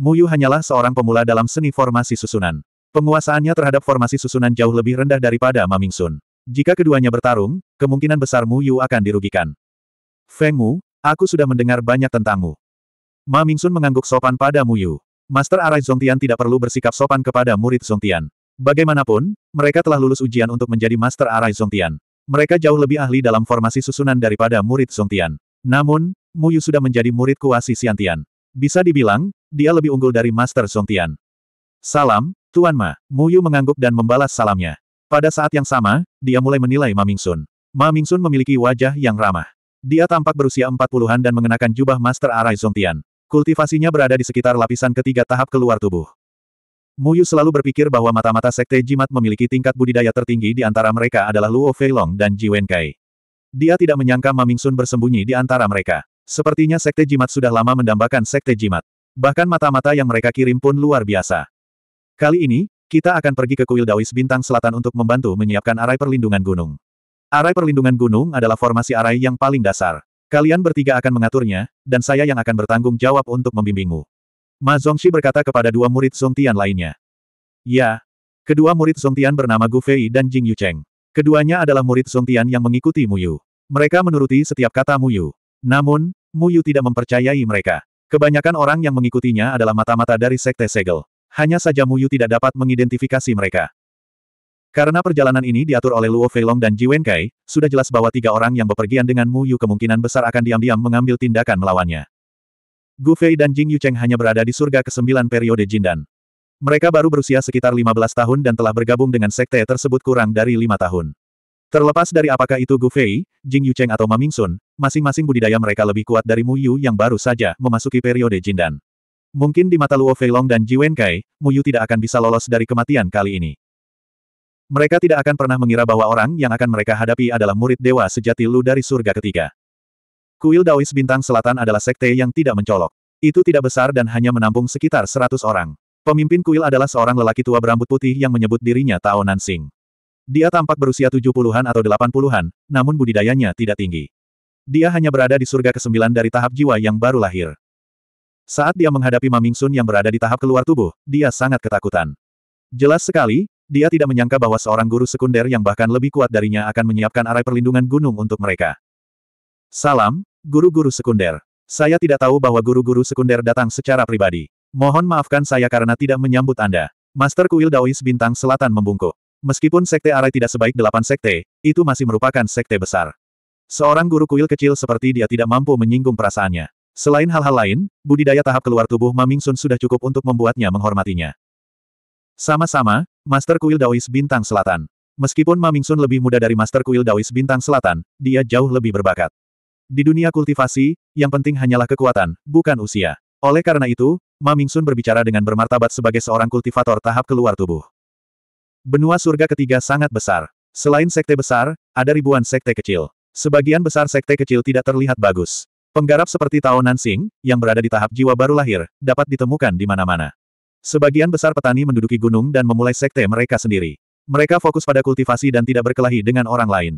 Muyu hanyalah seorang pemula dalam seni formasi susunan. Penguasaannya terhadap formasi susunan jauh lebih rendah daripada Sun. Jika keduanya bertarung, kemungkinan besar Muyu akan dirugikan. Feng Mu, aku sudah mendengar banyak tentangmu. Ma Sun mengangguk sopan pada Muyu. Master Arai Zongtian tidak perlu bersikap sopan kepada murid Zongtian. Bagaimanapun, mereka telah lulus ujian untuk menjadi Master Arai Songtian. Mereka jauh lebih ahli dalam formasi susunan daripada murid Songtian. Namun, Mu Yu sudah menjadi murid kuasi Xiantian. Bisa dibilang, dia lebih unggul dari Master Songtian. Salam, Tuan Ma. Mu Yu mengangguk dan membalas salamnya. Pada saat yang sama, dia mulai menilai Ma Sun. Ma Sun memiliki wajah yang ramah. Dia tampak berusia empat puluhan dan mengenakan jubah Master Arai Songtian. Kultivasinya berada di sekitar lapisan ketiga tahap keluar tubuh. Muyu selalu berpikir bahwa mata-mata sekte jimat memiliki tingkat budidaya tertinggi di antara mereka adalah Luo Feilong dan Ji Wenkai. Dia tidak menyangka Maming Sun bersembunyi di antara mereka. Sepertinya sekte jimat sudah lama mendambakan sekte jimat. Bahkan mata-mata yang mereka kirim pun luar biasa. Kali ini, kita akan pergi ke kuil Dawis Bintang Selatan untuk membantu menyiapkan arai perlindungan gunung. Arai perlindungan gunung adalah formasi arai yang paling dasar. Kalian bertiga akan mengaturnya, dan saya yang akan bertanggung jawab untuk membimbingmu. Ma Zongxi berkata kepada dua murid Songtian lainnya. Ya. Kedua murid Songtian bernama Gu Fei dan Jing Yucheng. Keduanya adalah murid Songtian yang mengikuti Mu Yu. Mereka menuruti setiap kata Mu Yu. Namun, Mu Yu tidak mempercayai mereka. Kebanyakan orang yang mengikutinya adalah mata-mata dari Sekte Segel. Hanya saja Mu Yu tidak dapat mengidentifikasi mereka. Karena perjalanan ini diatur oleh Luo Feilong dan Ji Wenkai, sudah jelas bahwa tiga orang yang bepergian dengan Mu Yu kemungkinan besar akan diam-diam mengambil tindakan melawannya. Gu Fei dan Jing Yucheng hanya berada di surga ke-9 periode Jindan. Mereka baru berusia sekitar 15 tahun dan telah bergabung dengan sekte tersebut kurang dari lima tahun. Terlepas dari apakah itu Gu Fei, Jing Yucheng atau Ma Sun, masing-masing budidaya mereka lebih kuat dari Mu Yu yang baru saja memasuki periode Jindan. Mungkin di mata Luo Feilong dan Ji Wen Kai, Mu Yu tidak akan bisa lolos dari kematian kali ini. Mereka tidak akan pernah mengira bahwa orang yang akan mereka hadapi adalah murid dewa sejati Lu dari surga ketiga. Kuil Daois Bintang Selatan adalah sekte yang tidak mencolok. Itu tidak besar dan hanya menampung sekitar 100 orang. Pemimpin kuil adalah seorang lelaki tua berambut putih yang menyebut dirinya Tao Nansing. Dia tampak berusia 70-an atau 80-an, namun budidayanya tidak tinggi. Dia hanya berada di surga ke-9 dari tahap jiwa yang baru lahir. Saat dia menghadapi Maming Sun yang berada di tahap keluar tubuh, dia sangat ketakutan. Jelas sekali, dia tidak menyangka bahwa seorang guru sekunder yang bahkan lebih kuat darinya akan menyiapkan arai perlindungan gunung untuk mereka. Salam, Guru-guru sekunder. Saya tidak tahu bahwa guru-guru sekunder datang secara pribadi. Mohon maafkan saya karena tidak menyambut Anda. Master Kuil Daois Bintang Selatan membungkuk. Meskipun sekte Arai tidak sebaik delapan sekte, itu masih merupakan sekte besar. Seorang guru kuil kecil seperti dia tidak mampu menyinggung perasaannya. Selain hal-hal lain, budidaya tahap keluar tubuh Maming Sun sudah cukup untuk membuatnya menghormatinya. Sama-sama, Master Kuil Daois Bintang Selatan. Meskipun Maming Sun lebih muda dari Master Kuil Daois Bintang Selatan, dia jauh lebih berbakat. Di dunia kultivasi, yang penting hanyalah kekuatan, bukan usia. Oleh karena itu, Ma Sun berbicara dengan bermartabat sebagai seorang kultivator tahap keluar tubuh. Benua surga ketiga sangat besar. Selain sekte besar, ada ribuan sekte kecil. Sebagian besar sekte kecil tidak terlihat bagus. Penggarap seperti Tao Nansing, yang berada di tahap jiwa baru lahir, dapat ditemukan di mana-mana. Sebagian besar petani menduduki gunung dan memulai sekte mereka sendiri. Mereka fokus pada kultivasi dan tidak berkelahi dengan orang lain.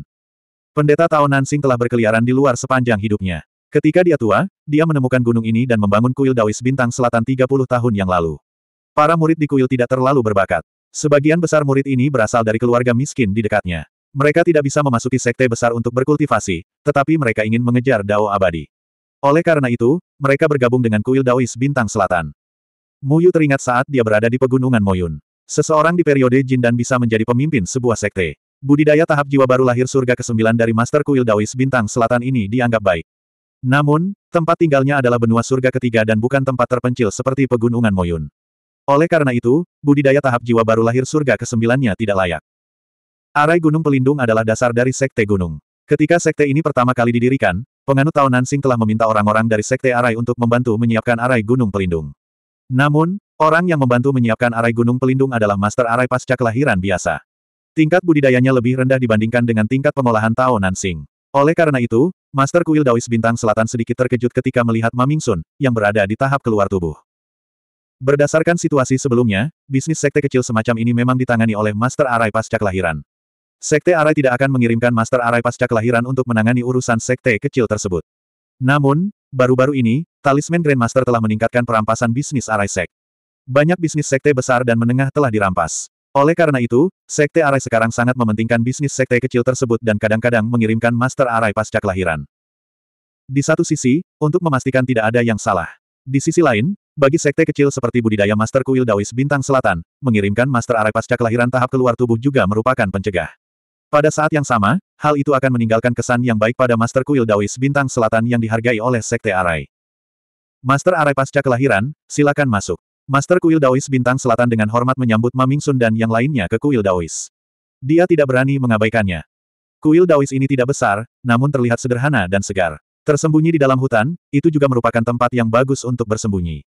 Pendeta Tao Nansing telah berkeliaran di luar sepanjang hidupnya. Ketika dia tua, dia menemukan gunung ini dan membangun kuil Daois Bintang Selatan 30 tahun yang lalu. Para murid di kuil tidak terlalu berbakat. Sebagian besar murid ini berasal dari keluarga miskin di dekatnya. Mereka tidak bisa memasuki sekte besar untuk berkultivasi, tetapi mereka ingin mengejar Dao abadi. Oleh karena itu, mereka bergabung dengan kuil Daois Bintang Selatan. Muyu teringat saat dia berada di pegunungan Moyun. Seseorang di periode Jin dan bisa menjadi pemimpin sebuah sekte. Budidaya tahap jiwa baru lahir surga ke-9 dari Master Kuil Dawis Bintang Selatan ini dianggap baik. Namun, tempat tinggalnya adalah benua surga ketiga dan bukan tempat terpencil seperti pegunungan Moyun. Oleh karena itu, budidaya tahap jiwa baru lahir surga ke-9-nya tidak layak. Arai Gunung Pelindung adalah dasar dari Sekte Gunung. Ketika sekte ini pertama kali didirikan, penganut Tao Nansing telah meminta orang-orang dari sekte Arai untuk membantu menyiapkan Arai Gunung Pelindung. Namun, orang yang membantu menyiapkan Arai Gunung Pelindung adalah Master Arai pasca kelahiran biasa. Tingkat budidayanya lebih rendah dibandingkan dengan tingkat pengolahan Tao Nansing. Oleh karena itu, Master Kuil Daois Bintang Selatan sedikit terkejut ketika melihat Maming Sun, yang berada di tahap keluar tubuh. Berdasarkan situasi sebelumnya, bisnis sekte kecil semacam ini memang ditangani oleh Master Arai pasca kelahiran. Sekte Arai tidak akan mengirimkan Master Arai pasca kelahiran untuk menangani urusan sekte kecil tersebut. Namun, baru-baru ini, talisman Grandmaster telah meningkatkan perampasan bisnis Arai Sek. Banyak bisnis sekte besar dan menengah telah dirampas. Oleh karena itu, Sekte Arai sekarang sangat mementingkan bisnis Sekte kecil tersebut dan kadang-kadang mengirimkan Master Arai pasca kelahiran. Di satu sisi, untuk memastikan tidak ada yang salah. Di sisi lain, bagi sekte kecil seperti budidaya Master Kuil Dawis Bintang Selatan, mengirimkan Master Arai pasca kelahiran tahap keluar tubuh juga merupakan pencegah. Pada saat yang sama, hal itu akan meninggalkan kesan yang baik pada Master Kuil Dawis Bintang Selatan yang dihargai oleh sekte Arai. Master Arai pasca kelahiran, silakan masuk. Master Kuil Daois Bintang Selatan dengan hormat menyambut Maming Sun dan yang lainnya ke Kuil Daois. Dia tidak berani mengabaikannya. Kuil Daois ini tidak besar, namun terlihat sederhana dan segar. Tersembunyi di dalam hutan, itu juga merupakan tempat yang bagus untuk bersembunyi.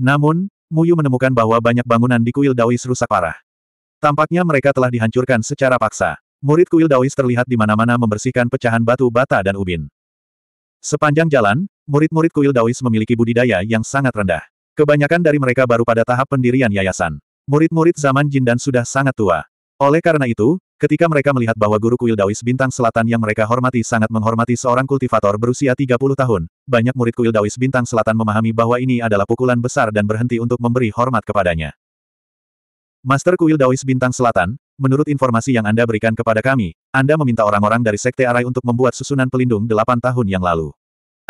Namun, Muyu menemukan bahwa banyak bangunan di kuil Daois rusak parah. Tampaknya mereka telah dihancurkan secara paksa. Murid kuil Daois terlihat di mana-mana membersihkan pecahan batu bata dan ubin. Sepanjang jalan, murid-murid kuil Daois memiliki budidaya yang sangat rendah. Kebanyakan dari mereka baru pada tahap pendirian yayasan. Murid-murid zaman Jin dan sudah sangat tua. Oleh karena itu, ketika mereka melihat bahwa guru kuil Daois Bintang Selatan yang mereka hormati sangat menghormati seorang kultivator berusia 30 tahun, banyak murid kuil Daois Bintang Selatan memahami bahwa ini adalah pukulan besar dan berhenti untuk memberi hormat kepadanya. Master Kuil Daois Bintang Selatan, menurut informasi yang Anda berikan kepada kami, Anda meminta orang-orang dari Sekte Arai untuk membuat susunan pelindung delapan tahun yang lalu.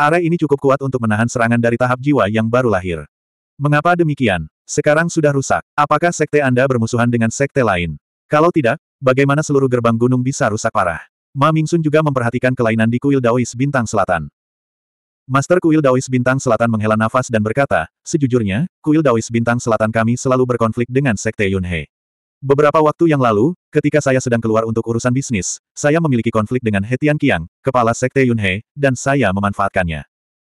Arai ini cukup kuat untuk menahan serangan dari tahap jiwa yang baru lahir. Mengapa demikian? Sekarang sudah rusak. Apakah sekte Anda bermusuhan dengan sekte lain? Kalau tidak, bagaimana seluruh gerbang gunung bisa rusak parah? Ma Mingsun juga memperhatikan kelainan di kuil Daois Bintang Selatan. Master Kuil Daois Bintang Selatan menghela nafas dan berkata, sejujurnya, Kuil Daois Bintang Selatan kami selalu berkonflik dengan sekte Yunhe. Beberapa waktu yang lalu, ketika saya sedang keluar untuk urusan bisnis, saya memiliki konflik dengan Hetian Kiang, kepala sekte Yunhe, dan saya memanfaatkannya.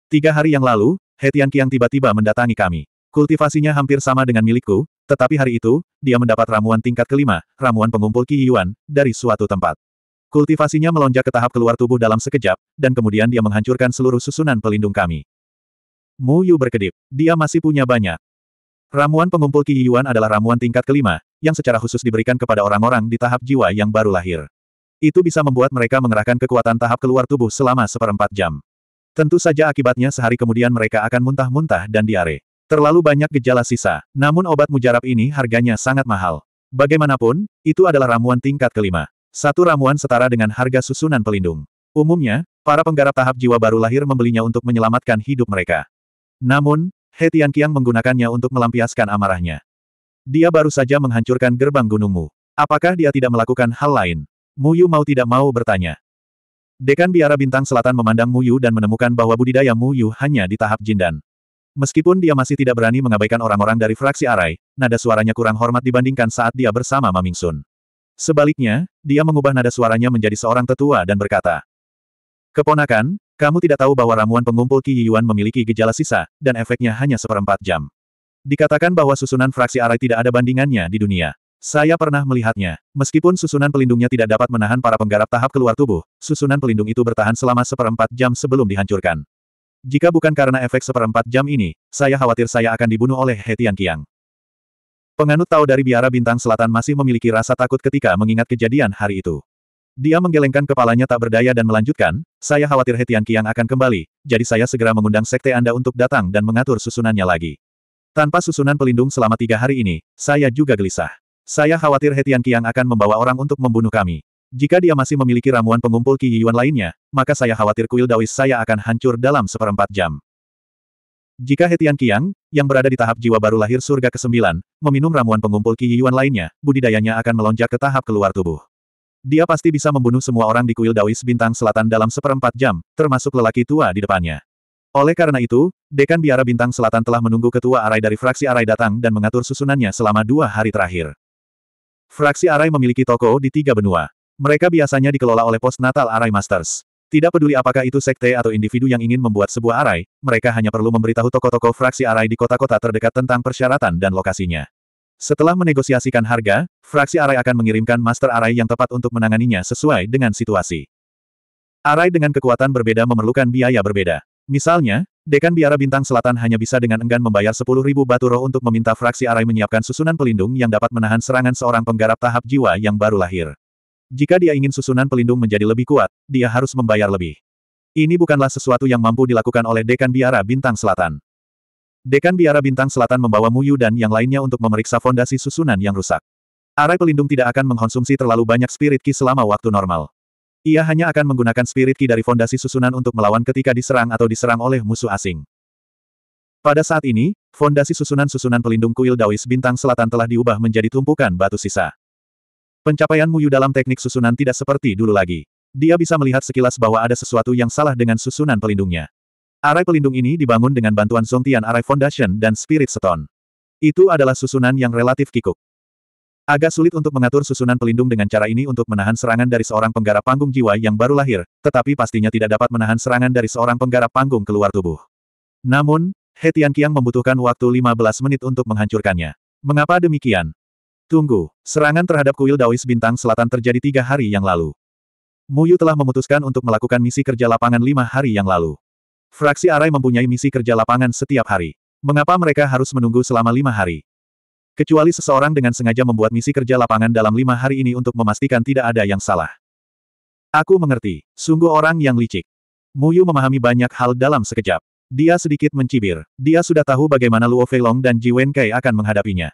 Tiga hari yang lalu, Hetian Kiang tiba-tiba mendatangi kami. Kultivasinya hampir sama dengan milikku, tetapi hari itu, dia mendapat ramuan tingkat kelima, ramuan pengumpul Qi Yuan, dari suatu tempat. Kultivasinya melonjak ke tahap keluar tubuh dalam sekejap, dan kemudian dia menghancurkan seluruh susunan pelindung kami. Mu Yu berkedip. Dia masih punya banyak. Ramuan pengumpul Qi Yuan adalah ramuan tingkat kelima, yang secara khusus diberikan kepada orang-orang di tahap jiwa yang baru lahir. Itu bisa membuat mereka mengerahkan kekuatan tahap keluar tubuh selama seperempat jam. Tentu saja akibatnya sehari kemudian mereka akan muntah-muntah dan diare. Terlalu banyak gejala sisa, namun obat mujarab ini harganya sangat mahal. Bagaimanapun, itu adalah ramuan tingkat kelima. Satu ramuan setara dengan harga susunan pelindung. Umumnya, para penggarap tahap jiwa baru lahir membelinya untuk menyelamatkan hidup mereka. Namun, He Qiang menggunakannya untuk melampiaskan amarahnya. Dia baru saja menghancurkan gerbang gunungmu. Apakah dia tidak melakukan hal lain? Muyu mau tidak mau bertanya. Dekan Biara Bintang Selatan memandang Muyu dan menemukan bahwa budidaya Muyu hanya di tahap jindan. Meskipun dia masih tidak berani mengabaikan orang-orang dari fraksi Arai, nada suaranya kurang hormat dibandingkan saat dia bersama Maming Sun. Sebaliknya, dia mengubah nada suaranya menjadi seorang tetua dan berkata, Keponakan, kamu tidak tahu bahwa ramuan pengumpul Qi Yuan memiliki gejala sisa, dan efeknya hanya seperempat jam. Dikatakan bahwa susunan fraksi Arai tidak ada bandingannya di dunia. Saya pernah melihatnya. Meskipun susunan pelindungnya tidak dapat menahan para penggarap tahap keluar tubuh, susunan pelindung itu bertahan selama seperempat jam sebelum dihancurkan. Jika bukan karena efek seperempat jam ini, saya khawatir saya akan dibunuh oleh Hetian Tian Qiang. Penganut Tao dari Biara Bintang Selatan masih memiliki rasa takut ketika mengingat kejadian hari itu. Dia menggelengkan kepalanya tak berdaya dan melanjutkan, saya khawatir Hetian Tian Qiang akan kembali, jadi saya segera mengundang sekte Anda untuk datang dan mengatur susunannya lagi. Tanpa susunan pelindung selama tiga hari ini, saya juga gelisah. Saya khawatir Hetian Tian Qiang akan membawa orang untuk membunuh kami. Jika dia masih memiliki ramuan pengumpul Qi Yuan lainnya, maka saya khawatir kuil Daois saya akan hancur dalam seperempat jam. Jika Hetian Qiang, yang berada di tahap jiwa baru lahir surga ke-9, meminum ramuan pengumpul Qi Yuan lainnya, budidayanya akan melonjak ke tahap keluar tubuh. Dia pasti bisa membunuh semua orang di kuil Daois Bintang Selatan dalam seperempat jam, termasuk lelaki tua di depannya. Oleh karena itu, Dekan Biara Bintang Selatan telah menunggu ketua Arai dari fraksi Arai datang dan mengatur susunannya selama dua hari terakhir. Fraksi Arai memiliki toko di tiga benua. Mereka biasanya dikelola oleh pos Natal Arai Masters. Tidak peduli apakah itu sekte atau individu yang ingin membuat sebuah arai, mereka hanya perlu memberitahu toko-toko fraksi arai di kota-kota terdekat tentang persyaratan dan lokasinya. Setelah menegosiasikan harga, fraksi arai akan mengirimkan master arai yang tepat untuk menanganinya sesuai dengan situasi. Arai dengan kekuatan berbeda memerlukan biaya berbeda. Misalnya, Dekan Biara Bintang Selatan hanya bisa dengan enggan membayar 10.000 batu roh untuk meminta fraksi arai menyiapkan susunan pelindung yang dapat menahan serangan seorang penggarap tahap jiwa yang baru lahir. Jika dia ingin susunan pelindung menjadi lebih kuat, dia harus membayar lebih. Ini bukanlah sesuatu yang mampu dilakukan oleh Dekan Biara Bintang Selatan. Dekan Biara Bintang Selatan membawa Muyu dan yang lainnya untuk memeriksa fondasi susunan yang rusak. Arai pelindung tidak akan mengkonsumsi terlalu banyak spirit ki selama waktu normal. Ia hanya akan menggunakan spirit ki dari fondasi susunan untuk melawan ketika diserang atau diserang oleh musuh asing. Pada saat ini, fondasi susunan-susunan pelindung kuil Daois Bintang Selatan telah diubah menjadi tumpukan batu sisa. Pencapaian Muyu dalam teknik susunan tidak seperti dulu lagi. Dia bisa melihat sekilas bahwa ada sesuatu yang salah dengan susunan pelindungnya. Arai pelindung ini dibangun dengan bantuan Zongtian Arai Foundation dan Spirit Stone. Itu adalah susunan yang relatif kikuk. Agak sulit untuk mengatur susunan pelindung dengan cara ini untuk menahan serangan dari seorang penggarap panggung jiwa yang baru lahir, tetapi pastinya tidak dapat menahan serangan dari seorang penggarap panggung keluar tubuh. Namun, Hetian Tian Qiang membutuhkan waktu 15 menit untuk menghancurkannya. Mengapa demikian? Tunggu, serangan terhadap kuil Daois Bintang Selatan terjadi tiga hari yang lalu. Muyu telah memutuskan untuk melakukan misi kerja lapangan lima hari yang lalu. Fraksi Arai mempunyai misi kerja lapangan setiap hari. Mengapa mereka harus menunggu selama lima hari? Kecuali seseorang dengan sengaja membuat misi kerja lapangan dalam lima hari ini untuk memastikan tidak ada yang salah. Aku mengerti, sungguh orang yang licik. Muyu memahami banyak hal dalam sekejap. Dia sedikit mencibir. Dia sudah tahu bagaimana Luo Feilong dan Ji Wenkei akan menghadapinya.